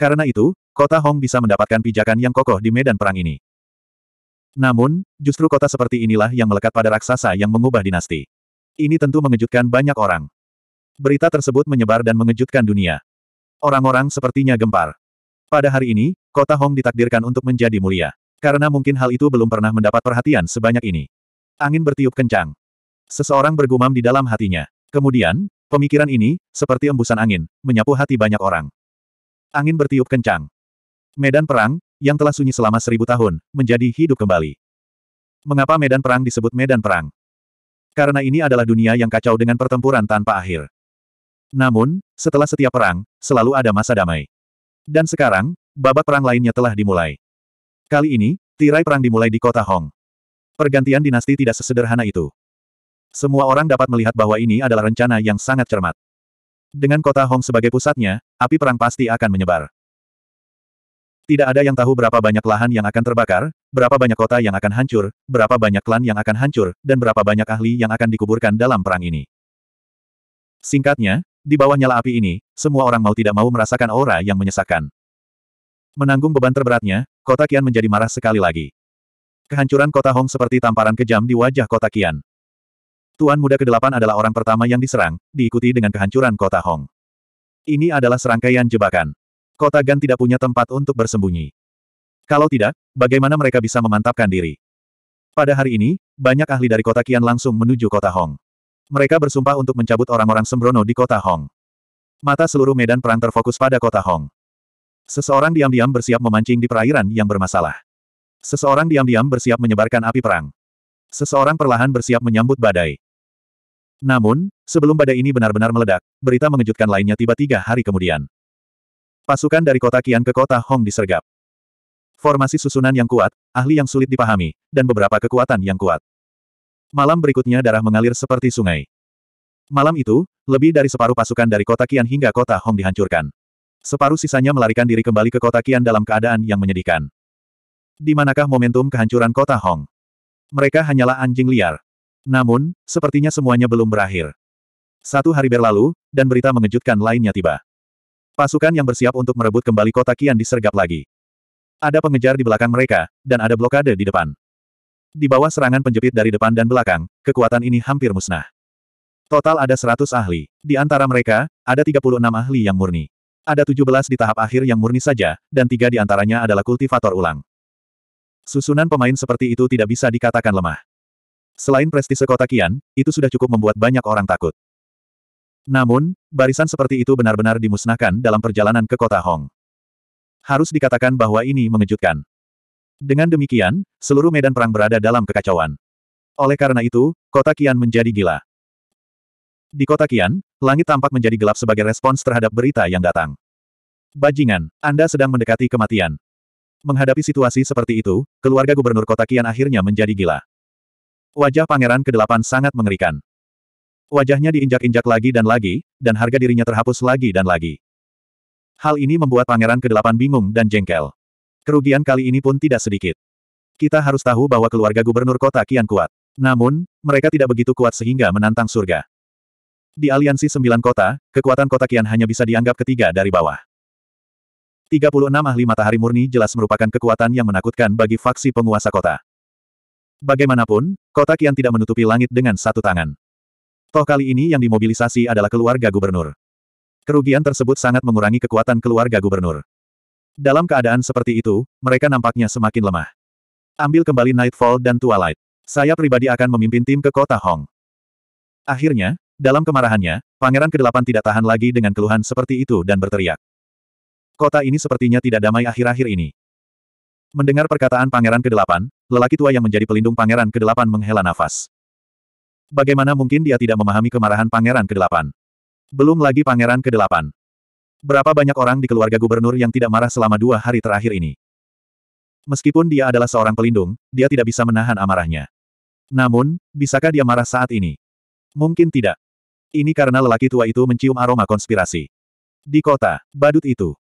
Speaker 1: Karena itu, kota Hong bisa mendapatkan pijakan yang kokoh di medan perang ini. Namun, justru kota seperti inilah yang melekat pada raksasa yang mengubah dinasti. Ini tentu mengejutkan banyak orang. Berita tersebut menyebar dan mengejutkan dunia. Orang-orang sepertinya gempar. Pada hari ini, kota Hong ditakdirkan untuk menjadi mulia. Karena mungkin hal itu belum pernah mendapat perhatian sebanyak ini. Angin bertiup kencang. Seseorang bergumam di dalam hatinya. Kemudian, pemikiran ini, seperti embusan angin, menyapu hati banyak orang. Angin bertiup kencang. Medan perang, yang telah sunyi selama seribu tahun, menjadi hidup kembali. Mengapa medan perang disebut medan perang? Karena ini adalah dunia yang kacau dengan pertempuran tanpa akhir. Namun, setelah setiap perang, selalu ada masa damai. Dan sekarang, babak perang lainnya telah dimulai. Kali ini, tirai perang dimulai di kota Hong. Pergantian dinasti tidak sesederhana itu. Semua orang dapat melihat bahwa ini adalah rencana yang sangat cermat. Dengan kota Hong sebagai pusatnya, api perang pasti akan menyebar. Tidak ada yang tahu berapa banyak lahan yang akan terbakar, berapa banyak kota yang akan hancur, berapa banyak klan yang akan hancur, dan berapa banyak ahli yang akan dikuburkan dalam perang ini. Singkatnya, di bawah nyala api ini, semua orang mau tidak mau merasakan aura yang menyesakkan. Menanggung beban terberatnya, kota Kian menjadi marah sekali lagi. Kehancuran kota Hong seperti tamparan kejam di wajah kota Kian. Tuan Muda Kedelapan adalah orang pertama yang diserang, diikuti dengan kehancuran kota Hong. Ini adalah serangkaian jebakan. Kota Gan tidak punya tempat untuk bersembunyi. Kalau tidak, bagaimana mereka bisa memantapkan diri? Pada hari ini, banyak ahli dari kota Kian langsung menuju kota Hong. Mereka bersumpah untuk mencabut orang-orang sembrono di kota Hong. Mata seluruh medan perang terfokus pada kota Hong. Seseorang diam-diam bersiap memancing di perairan yang bermasalah. Seseorang diam-diam bersiap menyebarkan api perang. Seseorang perlahan bersiap menyambut badai. Namun, sebelum badai ini benar-benar meledak, berita mengejutkan lainnya tiba tiga hari kemudian. Pasukan dari kota Kian ke kota Hong disergap. Formasi susunan yang kuat, ahli yang sulit dipahami, dan beberapa kekuatan yang kuat. Malam berikutnya darah mengalir seperti sungai. Malam itu, lebih dari separuh pasukan dari kota Kian hingga kota Hong dihancurkan. Separuh sisanya melarikan diri kembali ke kota Kian dalam keadaan yang menyedihkan. Di manakah momentum kehancuran kota Hong? Mereka hanyalah anjing liar, namun, sepertinya semuanya belum berakhir. Satu hari berlalu, dan berita mengejutkan lainnya tiba. Pasukan yang bersiap untuk merebut kembali kota Kian disergap lagi. Ada pengejar di belakang mereka, dan ada blokade di depan. Di bawah serangan penjepit dari depan dan belakang, kekuatan ini hampir musnah. Total ada 100 ahli. Di antara mereka, ada 36 ahli yang murni. Ada 17 di tahap akhir yang murni saja, dan tiga di antaranya adalah kultivator ulang. Susunan pemain seperti itu tidak bisa dikatakan lemah. Selain prestise kota Kian, itu sudah cukup membuat banyak orang takut. Namun, barisan seperti itu benar-benar dimusnahkan dalam perjalanan ke kota Hong. Harus dikatakan bahwa ini mengejutkan. Dengan demikian, seluruh medan perang berada dalam kekacauan. Oleh karena itu, kota Kian menjadi gila. Di kota Kian, langit tampak menjadi gelap sebagai respons terhadap berita yang datang. Bajingan, Anda sedang mendekati kematian. Menghadapi situasi seperti itu, keluarga gubernur kota Kian akhirnya menjadi gila. Wajah pangeran ke-8 sangat mengerikan. Wajahnya diinjak-injak lagi dan lagi, dan harga dirinya terhapus lagi dan lagi. Hal ini membuat pangeran ke-8 bingung dan jengkel. Kerugian kali ini pun tidak sedikit. Kita harus tahu bahwa keluarga gubernur kota kian kuat. Namun, mereka tidak begitu kuat sehingga menantang surga. Di aliansi sembilan kota, kekuatan kota kian hanya bisa dianggap ketiga dari bawah. 36 ahli matahari murni jelas merupakan kekuatan yang menakutkan bagi faksi penguasa kota. Bagaimanapun, kotak yang tidak menutupi langit dengan satu tangan. Toh kali ini yang dimobilisasi adalah keluarga gubernur. Kerugian tersebut sangat mengurangi kekuatan keluarga gubernur. Dalam keadaan seperti itu, mereka nampaknya semakin lemah. Ambil kembali Nightfall dan Twilight. Saya pribadi akan memimpin tim ke kota Hong. Akhirnya, dalam kemarahannya, Pangeran Kedelapan tidak tahan lagi dengan keluhan seperti itu dan berteriak. Kota ini sepertinya tidak damai akhir-akhir ini. Mendengar perkataan pangeran ke-8, lelaki tua yang menjadi pelindung pangeran ke-8 menghela nafas. Bagaimana mungkin dia tidak memahami kemarahan pangeran ke-8? Belum lagi pangeran ke-8. Berapa banyak orang di keluarga gubernur yang tidak marah selama dua hari terakhir ini? Meskipun dia adalah seorang pelindung, dia tidak bisa menahan amarahnya. Namun, bisakah dia marah saat ini? Mungkin tidak. Ini karena lelaki tua itu mencium aroma konspirasi. Di kota, badut itu.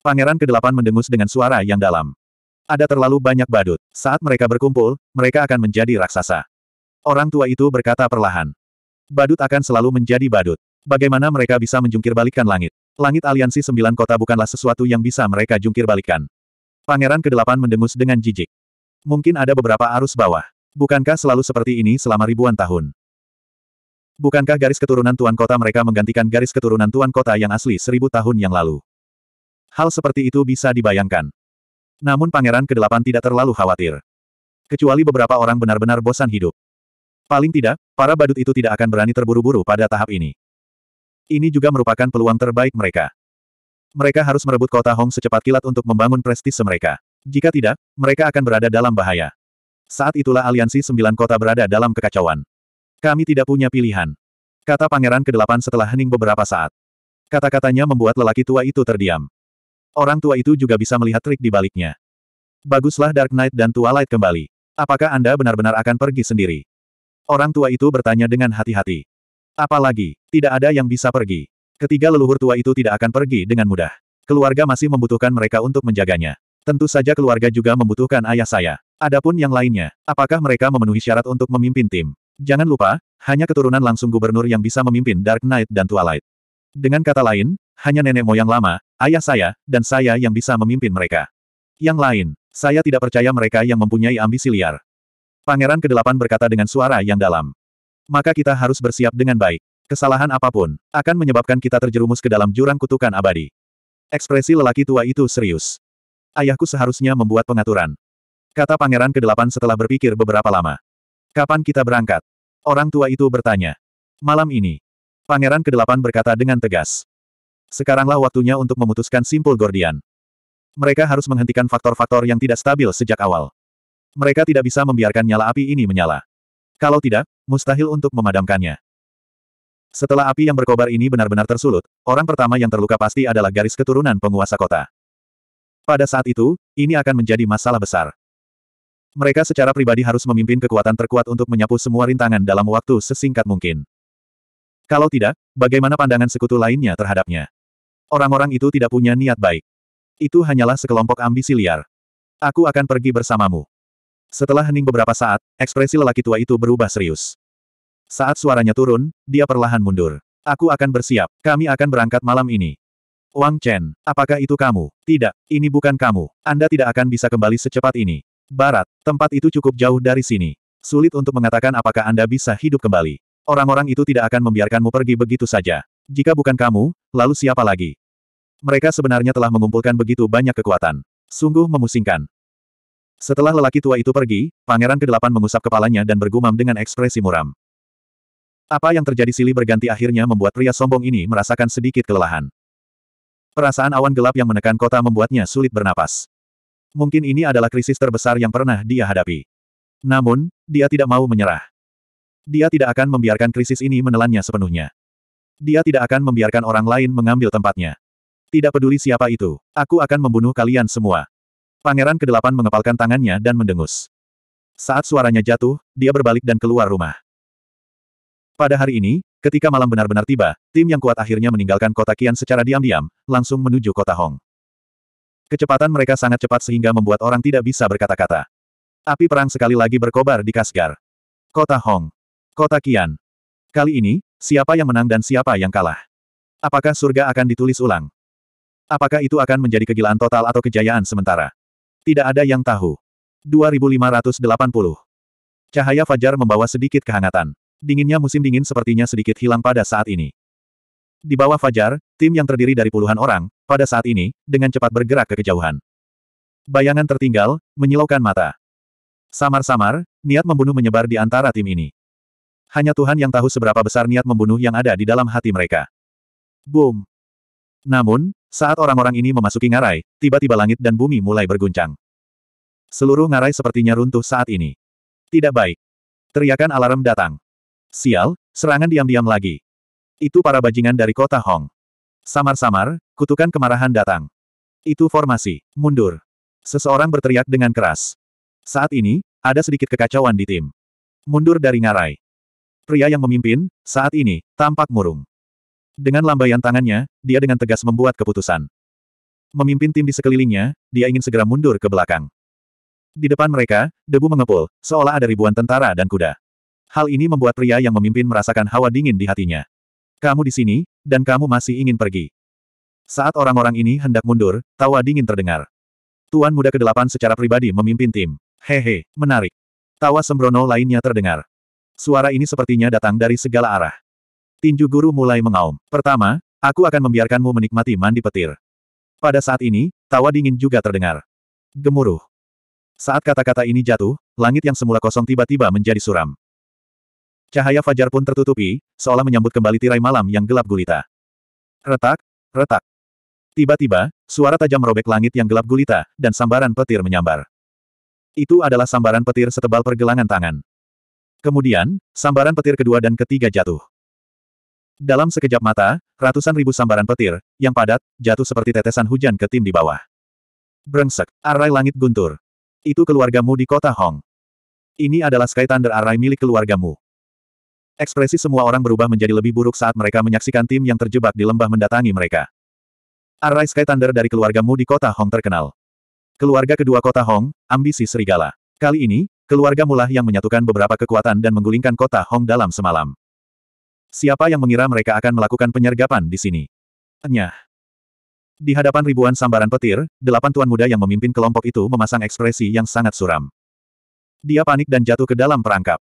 Speaker 1: Pangeran ke-8 mendengus dengan suara yang dalam. Ada terlalu banyak badut. Saat mereka berkumpul, mereka akan menjadi raksasa. Orang tua itu berkata perlahan. Badut akan selalu menjadi badut. Bagaimana mereka bisa menjungkir langit? Langit aliansi sembilan kota bukanlah sesuatu yang bisa mereka jungkir balikan. Pangeran kedelapan mendengus dengan jijik. Mungkin ada beberapa arus bawah. Bukankah selalu seperti ini selama ribuan tahun? Bukankah garis keturunan tuan kota mereka menggantikan garis keturunan tuan kota yang asli seribu tahun yang lalu? Hal seperti itu bisa dibayangkan. Namun Pangeran ke-8 tidak terlalu khawatir. Kecuali beberapa orang benar-benar bosan hidup. Paling tidak, para badut itu tidak akan berani terburu-buru pada tahap ini. Ini juga merupakan peluang terbaik mereka. Mereka harus merebut kota Hong secepat kilat untuk membangun prestise mereka. Jika tidak, mereka akan berada dalam bahaya. Saat itulah aliansi sembilan kota berada dalam kekacauan. Kami tidak punya pilihan. Kata pangeran ke-8 setelah hening beberapa saat. Kata-katanya membuat lelaki tua itu terdiam. Orang tua itu juga bisa melihat trik di baliknya. Baguslah Dark Knight dan Tua Light kembali. Apakah Anda benar-benar akan pergi sendiri? Orang tua itu bertanya dengan hati-hati. Apalagi, tidak ada yang bisa pergi. Ketiga leluhur tua itu tidak akan pergi dengan mudah. Keluarga masih membutuhkan mereka untuk menjaganya. Tentu saja keluarga juga membutuhkan ayah saya. Adapun yang lainnya, apakah mereka memenuhi syarat untuk memimpin tim? Jangan lupa, hanya keturunan langsung gubernur yang bisa memimpin Dark Knight dan Twilight. Dengan kata lain, hanya nenek moyang lama, Ayah saya, dan saya yang bisa memimpin mereka. Yang lain, saya tidak percaya mereka yang mempunyai ambisi liar. Pangeran ke-8 berkata dengan suara yang dalam. Maka kita harus bersiap dengan baik. Kesalahan apapun, akan menyebabkan kita terjerumus ke dalam jurang kutukan abadi. Ekspresi lelaki tua itu serius. Ayahku seharusnya membuat pengaturan. Kata pangeran ke-8 setelah berpikir beberapa lama. Kapan kita berangkat? Orang tua itu bertanya. Malam ini. Pangeran ke-8 berkata dengan tegas. Sekaranglah waktunya untuk memutuskan simpul Gordian. Mereka harus menghentikan faktor-faktor yang tidak stabil sejak awal. Mereka tidak bisa membiarkan nyala api ini menyala. Kalau tidak, mustahil untuk memadamkannya. Setelah api yang berkobar ini benar-benar tersulut, orang pertama yang terluka pasti adalah garis keturunan penguasa kota. Pada saat itu, ini akan menjadi masalah besar. Mereka secara pribadi harus memimpin kekuatan terkuat untuk menyapu semua rintangan dalam waktu sesingkat mungkin. Kalau tidak, bagaimana pandangan sekutu lainnya terhadapnya? Orang-orang itu tidak punya niat baik. Itu hanyalah sekelompok ambisi liar. Aku akan pergi bersamamu. Setelah hening beberapa saat, ekspresi lelaki tua itu berubah serius. Saat suaranya turun, dia perlahan mundur. Aku akan bersiap. Kami akan berangkat malam ini. Wang Chen, apakah itu kamu? Tidak, ini bukan kamu. Anda tidak akan bisa kembali secepat ini. Barat, tempat itu cukup jauh dari sini. Sulit untuk mengatakan apakah Anda bisa hidup kembali. Orang-orang itu tidak akan membiarkanmu pergi begitu saja. Jika bukan kamu, lalu siapa lagi? Mereka sebenarnya telah mengumpulkan begitu banyak kekuatan. Sungguh memusingkan. Setelah lelaki tua itu pergi, pangeran kedelapan mengusap kepalanya dan bergumam dengan ekspresi muram. Apa yang terjadi silih berganti akhirnya membuat pria sombong ini merasakan sedikit kelelahan. Perasaan awan gelap yang menekan kota membuatnya sulit bernapas. Mungkin ini adalah krisis terbesar yang pernah dia hadapi. Namun, dia tidak mau menyerah. Dia tidak akan membiarkan krisis ini menelannya sepenuhnya. Dia tidak akan membiarkan orang lain mengambil tempatnya. Tidak peduli siapa itu, aku akan membunuh kalian semua. Pangeran kedelapan mengepalkan tangannya dan mendengus. Saat suaranya jatuh, dia berbalik dan keluar rumah. Pada hari ini, ketika malam benar-benar tiba, tim yang kuat akhirnya meninggalkan kota Kian secara diam-diam, langsung menuju kota Hong. Kecepatan mereka sangat cepat sehingga membuat orang tidak bisa berkata-kata. Api perang sekali lagi berkobar di Kasgar. Kota Hong. Kota Kian. Kali ini, siapa yang menang dan siapa yang kalah? Apakah surga akan ditulis ulang? Apakah itu akan menjadi kegilaan total atau kejayaan sementara? Tidak ada yang tahu. 2580. Cahaya fajar membawa sedikit kehangatan. Dinginnya musim dingin sepertinya sedikit hilang pada saat ini. Di bawah fajar, tim yang terdiri dari puluhan orang, pada saat ini, dengan cepat bergerak ke kejauhan. Bayangan tertinggal, menyilaukan mata. Samar-samar, niat membunuh menyebar di antara tim ini. Hanya Tuhan yang tahu seberapa besar niat membunuh yang ada di dalam hati mereka. Boom! Namun, saat orang-orang ini memasuki ngarai, tiba-tiba langit dan bumi mulai berguncang. Seluruh ngarai sepertinya runtuh saat ini. Tidak baik. Teriakan alarm datang. Sial, serangan diam-diam lagi. Itu para bajingan dari kota Hong. Samar-samar, kutukan kemarahan datang. Itu formasi, mundur. Seseorang berteriak dengan keras. Saat ini, ada sedikit kekacauan di tim. Mundur dari ngarai. Pria yang memimpin, saat ini, tampak murung. Dengan lambaian tangannya, dia dengan tegas membuat keputusan. Memimpin tim di sekelilingnya, dia ingin segera mundur ke belakang. Di depan mereka, debu mengepul, seolah ada ribuan tentara dan kuda. Hal ini membuat pria yang memimpin merasakan hawa dingin di hatinya. Kamu di sini, dan kamu masih ingin pergi. Saat orang-orang ini hendak mundur, tawa dingin terdengar. Tuan muda kedelapan secara pribadi memimpin tim. Hehe, menarik. Tawa sembrono lainnya terdengar. Suara ini sepertinya datang dari segala arah. Tinju guru mulai mengaum. Pertama, aku akan membiarkanmu menikmati mandi petir. Pada saat ini, tawa dingin juga terdengar. Gemuruh. Saat kata-kata ini jatuh, langit yang semula kosong tiba-tiba menjadi suram. Cahaya fajar pun tertutupi, seolah menyambut kembali tirai malam yang gelap gulita. Retak, retak. Tiba-tiba, suara tajam merobek langit yang gelap gulita, dan sambaran petir menyambar. Itu adalah sambaran petir setebal pergelangan tangan. Kemudian, sambaran petir kedua dan ketiga jatuh. Dalam sekejap mata, ratusan ribu sambaran petir, yang padat, jatuh seperti tetesan hujan ke tim di bawah. Brengsek, arai langit guntur. Itu keluargamu di kota Hong. Ini adalah Sky Thunder arai milik keluargamu. Ekspresi semua orang berubah menjadi lebih buruk saat mereka menyaksikan tim yang terjebak di lembah mendatangi mereka. Arai Sky Thunder dari keluargamu di kota Hong terkenal. Keluarga kedua kota Hong, ambisi serigala. Kali ini, keluarga mulah yang menyatukan beberapa kekuatan dan menggulingkan kota Hong dalam semalam. Siapa yang mengira mereka akan melakukan penyergapan di sini? Enyah. Di hadapan ribuan sambaran petir, delapan tuan muda yang memimpin kelompok itu memasang ekspresi yang sangat suram. Dia panik dan jatuh ke dalam perangkap.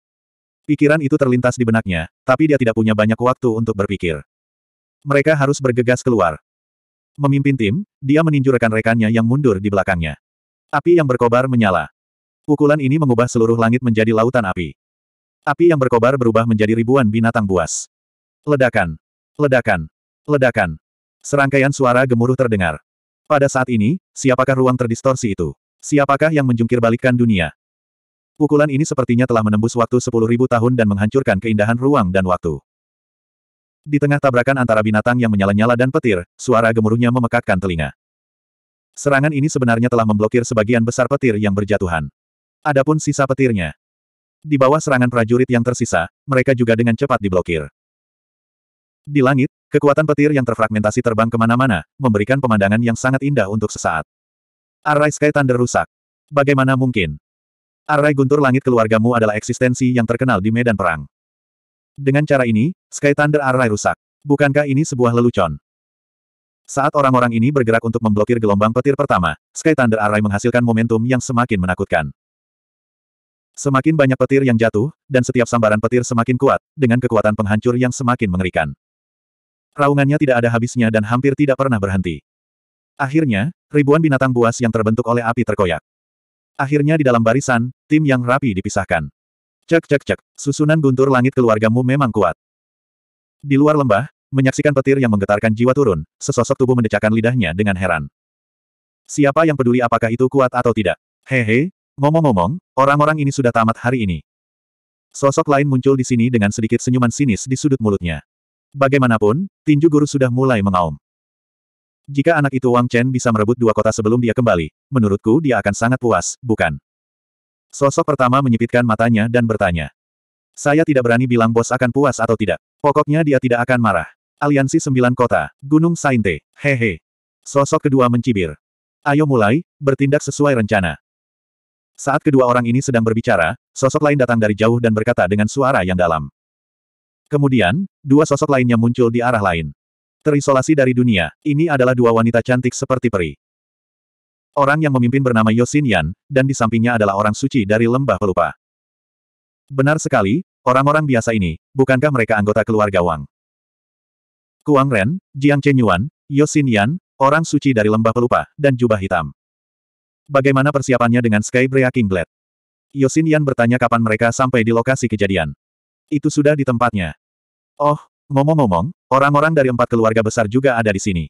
Speaker 1: Pikiran itu terlintas di benaknya, tapi dia tidak punya banyak waktu untuk berpikir. Mereka harus bergegas keluar. Memimpin tim, dia meninju rekan-rekannya yang mundur di belakangnya. Api yang berkobar menyala. Pukulan ini mengubah seluruh langit menjadi lautan api. Api yang berkobar berubah menjadi ribuan binatang buas. Ledakan. Ledakan. Ledakan. Serangkaian suara gemuruh terdengar. Pada saat ini, siapakah ruang terdistorsi itu? Siapakah yang menjungkir balikkan dunia? Pukulan ini sepertinya telah menembus waktu 10.000 tahun dan menghancurkan keindahan ruang dan waktu. Di tengah tabrakan antara binatang yang menyala-nyala dan petir, suara gemuruhnya memekakkan telinga. Serangan ini sebenarnya telah memblokir sebagian besar petir yang berjatuhan. Adapun sisa petirnya. Di bawah serangan prajurit yang tersisa, mereka juga dengan cepat diblokir. Di langit, kekuatan petir yang terfragmentasi terbang kemana-mana, memberikan pemandangan yang sangat indah untuk sesaat. Array Sky Thunder rusak. Bagaimana mungkin? Array guntur langit keluargamu adalah eksistensi yang terkenal di medan perang. Dengan cara ini, Sky Thunder Array rusak. Bukankah ini sebuah lelucon? Saat orang-orang ini bergerak untuk memblokir gelombang petir pertama, Sky Thunder Array menghasilkan momentum yang semakin menakutkan. Semakin banyak petir yang jatuh, dan setiap sambaran petir semakin kuat, dengan kekuatan penghancur yang semakin mengerikan. Raungannya tidak ada habisnya dan hampir tidak pernah berhenti. Akhirnya, ribuan binatang buas yang terbentuk oleh api terkoyak. Akhirnya di dalam barisan, tim yang rapi dipisahkan. Cek cek cek, susunan guntur langit keluargamu memang kuat. Di luar lembah, menyaksikan petir yang menggetarkan jiwa turun, sesosok tubuh mendecakkan lidahnya dengan heran. Siapa yang peduli apakah itu kuat atau tidak? Hehe, ngomong-ngomong, orang-orang ini sudah tamat hari ini. Sosok lain muncul di sini dengan sedikit senyuman sinis di sudut mulutnya. Bagaimanapun, tinju guru sudah mulai mengaum. Jika anak itu Wang Chen bisa merebut dua kota sebelum dia kembali, menurutku dia akan sangat puas, bukan? Sosok pertama menyipitkan matanya dan bertanya. Saya tidak berani bilang bos akan puas atau tidak. Pokoknya dia tidak akan marah. Aliansi Sembilan Kota, Gunung Sainte, hehe. Sosok kedua mencibir. Ayo mulai, bertindak sesuai rencana. Saat kedua orang ini sedang berbicara, sosok lain datang dari jauh dan berkata dengan suara yang dalam. Kemudian, dua sosok lainnya muncul di arah lain. Terisolasi dari dunia, ini adalah dua wanita cantik seperti peri. Orang yang memimpin bernama Yosin Yan, dan di sampingnya adalah orang suci dari lembah pelupa. Benar sekali, orang-orang biasa ini, bukankah mereka anggota keluarga Wang? Kuang Ren, Jiang Chenyuan, Yosin Yan, orang suci dari lembah pelupa, dan jubah hitam. Bagaimana persiapannya dengan Sky Breaking Yosinian Yosin Yan bertanya kapan mereka sampai di lokasi kejadian. Itu sudah di tempatnya. Oh, ngomong-ngomong, orang-orang dari empat keluarga besar juga ada di sini.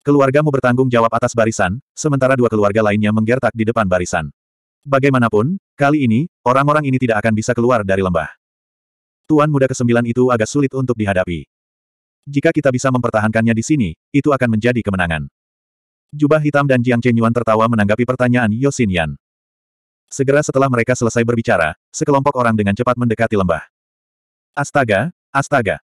Speaker 1: Keluargamu bertanggung jawab atas barisan, sementara dua keluarga lainnya menggertak di depan barisan. Bagaimanapun, kali ini, orang-orang ini tidak akan bisa keluar dari lembah. Tuan muda kesembilan itu agak sulit untuk dihadapi. Jika kita bisa mempertahankannya di sini, itu akan menjadi kemenangan. Jubah hitam dan Jiang Chenyuan tertawa menanggapi pertanyaan Yosin Yan. Segera setelah mereka selesai berbicara, sekelompok orang dengan cepat mendekati lembah. Astaga, astaga.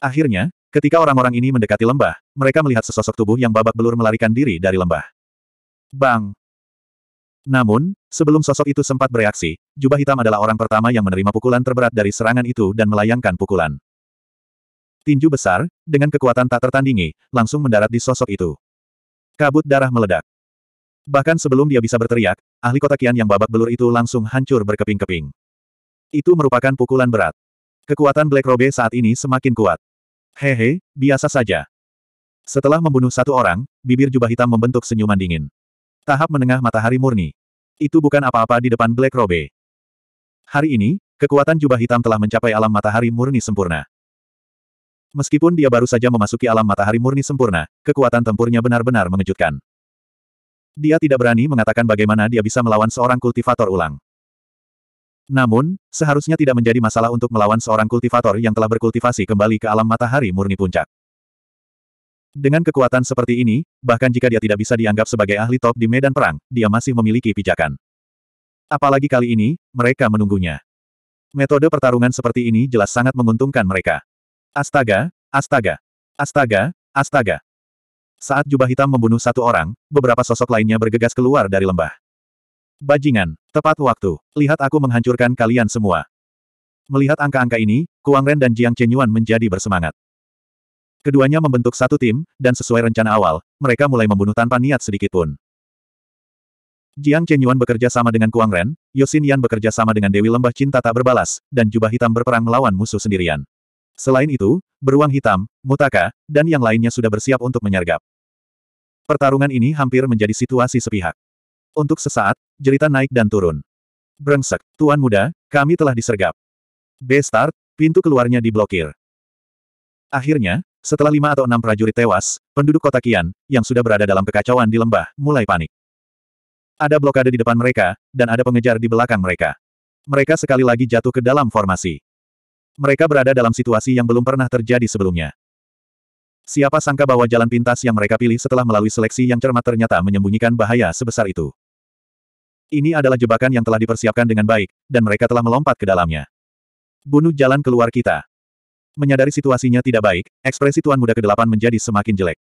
Speaker 1: Akhirnya, ketika orang-orang ini mendekati lembah, mereka melihat sesosok tubuh yang babak belur melarikan diri dari lembah. Bang! Namun, sebelum sosok itu sempat bereaksi, jubah hitam adalah orang pertama yang menerima pukulan terberat dari serangan itu dan melayangkan pukulan. Tinju besar, dengan kekuatan tak tertandingi, langsung mendarat di sosok itu. Kabut darah meledak. Bahkan sebelum dia bisa berteriak, ahli kota kian yang babak belur itu langsung hancur berkeping-keping. Itu merupakan pukulan berat. Kekuatan Black Robe saat ini semakin kuat. Hehe, biasa saja. Setelah membunuh satu orang, bibir jubah hitam membentuk senyuman dingin. Tahap menengah matahari murni. Itu bukan apa-apa di depan Black Robe. Hari ini, kekuatan jubah hitam telah mencapai alam matahari murni sempurna. Meskipun dia baru saja memasuki alam matahari murni sempurna, kekuatan tempurnya benar-benar mengejutkan. Dia tidak berani mengatakan bagaimana dia bisa melawan seorang kultivator ulang. Namun, seharusnya tidak menjadi masalah untuk melawan seorang kultivator yang telah berkultivasi kembali ke alam matahari murni puncak. Dengan kekuatan seperti ini, bahkan jika dia tidak bisa dianggap sebagai ahli top di medan perang, dia masih memiliki pijakan. Apalagi kali ini, mereka menunggunya. Metode pertarungan seperti ini jelas sangat menguntungkan mereka. Astaga, astaga, astaga, astaga. Saat jubah hitam membunuh satu orang, beberapa sosok lainnya bergegas keluar dari lembah. Bajingan, tepat waktu. Lihat aku menghancurkan kalian semua. Melihat angka-angka ini, Kuang Ren dan Jiang Chenyuan menjadi bersemangat. Keduanya membentuk satu tim, dan sesuai rencana awal, mereka mulai membunuh tanpa niat sedikitpun. Jiang Chenyuan bekerja sama dengan Kuang Ren, Yosin Yan bekerja sama dengan Dewi Lembah Cinta tak berbalas, dan Jubah Hitam berperang melawan musuh sendirian. Selain itu, beruang hitam, mutaka, dan yang lainnya sudah bersiap untuk menyergap. Pertarungan ini hampir menjadi situasi sepihak. Untuk sesaat, jeritan naik dan turun. Brengsek, Tuan Muda, kami telah disergap. B-Start, pintu keluarnya diblokir. Akhirnya, setelah lima atau enam prajurit tewas, penduduk kota Kian, yang sudah berada dalam kekacauan di lembah, mulai panik. Ada blokade di depan mereka, dan ada pengejar di belakang mereka. Mereka sekali lagi jatuh ke dalam formasi. Mereka berada dalam situasi yang belum pernah terjadi sebelumnya. Siapa sangka bahwa jalan pintas yang mereka pilih setelah melalui seleksi yang cermat ternyata menyembunyikan bahaya sebesar itu. Ini adalah jebakan yang telah dipersiapkan dengan baik, dan mereka telah melompat ke dalamnya. Bunuh jalan keluar kita. Menyadari situasinya tidak baik, ekspresi Tuan Muda ke-8 menjadi semakin jelek.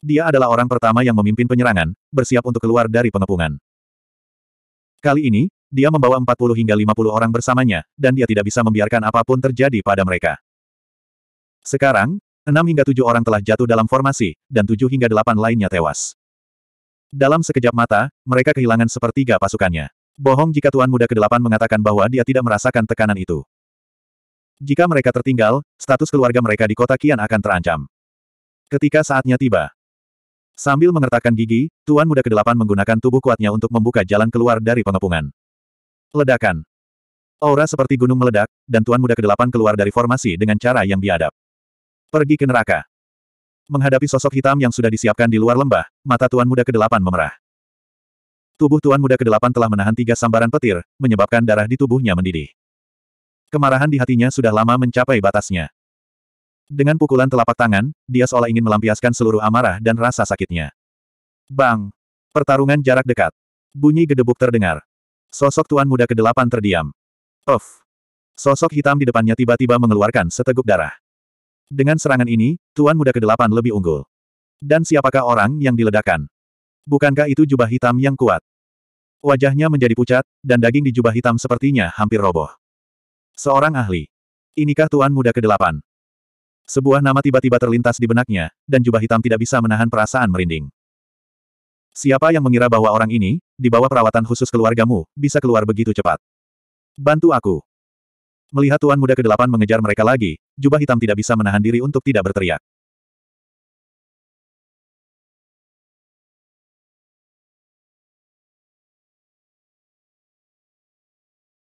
Speaker 1: Dia adalah orang pertama yang memimpin penyerangan, bersiap untuk keluar dari pengepungan. Kali ini, dia membawa 40 hingga 50 orang bersamanya, dan dia tidak bisa membiarkan apapun terjadi pada mereka. Sekarang, 6 hingga 7 orang telah jatuh dalam formasi, dan 7 hingga 8 lainnya tewas. Dalam sekejap mata, mereka kehilangan sepertiga pasukannya. Bohong jika Tuan Muda ke-8 mengatakan bahwa dia tidak merasakan tekanan itu. Jika mereka tertinggal, status keluarga mereka di kota Kian akan terancam. Ketika saatnya tiba, Sambil mengertakkan gigi, Tuan Muda Kedelapan menggunakan tubuh kuatnya untuk membuka jalan keluar dari pengepungan. Ledakan. Aura seperti gunung meledak, dan Tuan Muda Kedelapan keluar dari formasi dengan cara yang biadab. Pergi ke neraka. Menghadapi sosok hitam yang sudah disiapkan di luar lembah, mata Tuan Muda Kedelapan memerah. Tubuh Tuan Muda Kedelapan telah menahan tiga sambaran petir, menyebabkan darah di tubuhnya mendidih. Kemarahan di hatinya sudah lama mencapai batasnya. Dengan pukulan telapak tangan, dia seolah ingin melampiaskan seluruh amarah dan rasa sakitnya. Bang! Pertarungan jarak dekat. Bunyi gedebuk terdengar. Sosok tuan muda ke kedelapan terdiam. Of! Sosok hitam di depannya tiba-tiba mengeluarkan seteguk darah. Dengan serangan ini, tuan muda ke kedelapan lebih unggul. Dan siapakah orang yang diledakkan? Bukankah itu jubah hitam yang kuat? Wajahnya menjadi pucat, dan daging di jubah hitam sepertinya hampir roboh. Seorang ahli. Inikah tuan muda ke kedelapan? Sebuah nama tiba-tiba terlintas di benaknya, dan jubah hitam tidak bisa menahan perasaan merinding. Siapa yang mengira bahwa orang ini, di bawah perawatan khusus keluargamu, bisa keluar begitu cepat? Bantu aku. Melihat Tuan Muda ke-8 mengejar mereka lagi,
Speaker 2: jubah hitam tidak bisa menahan diri untuk tidak berteriak.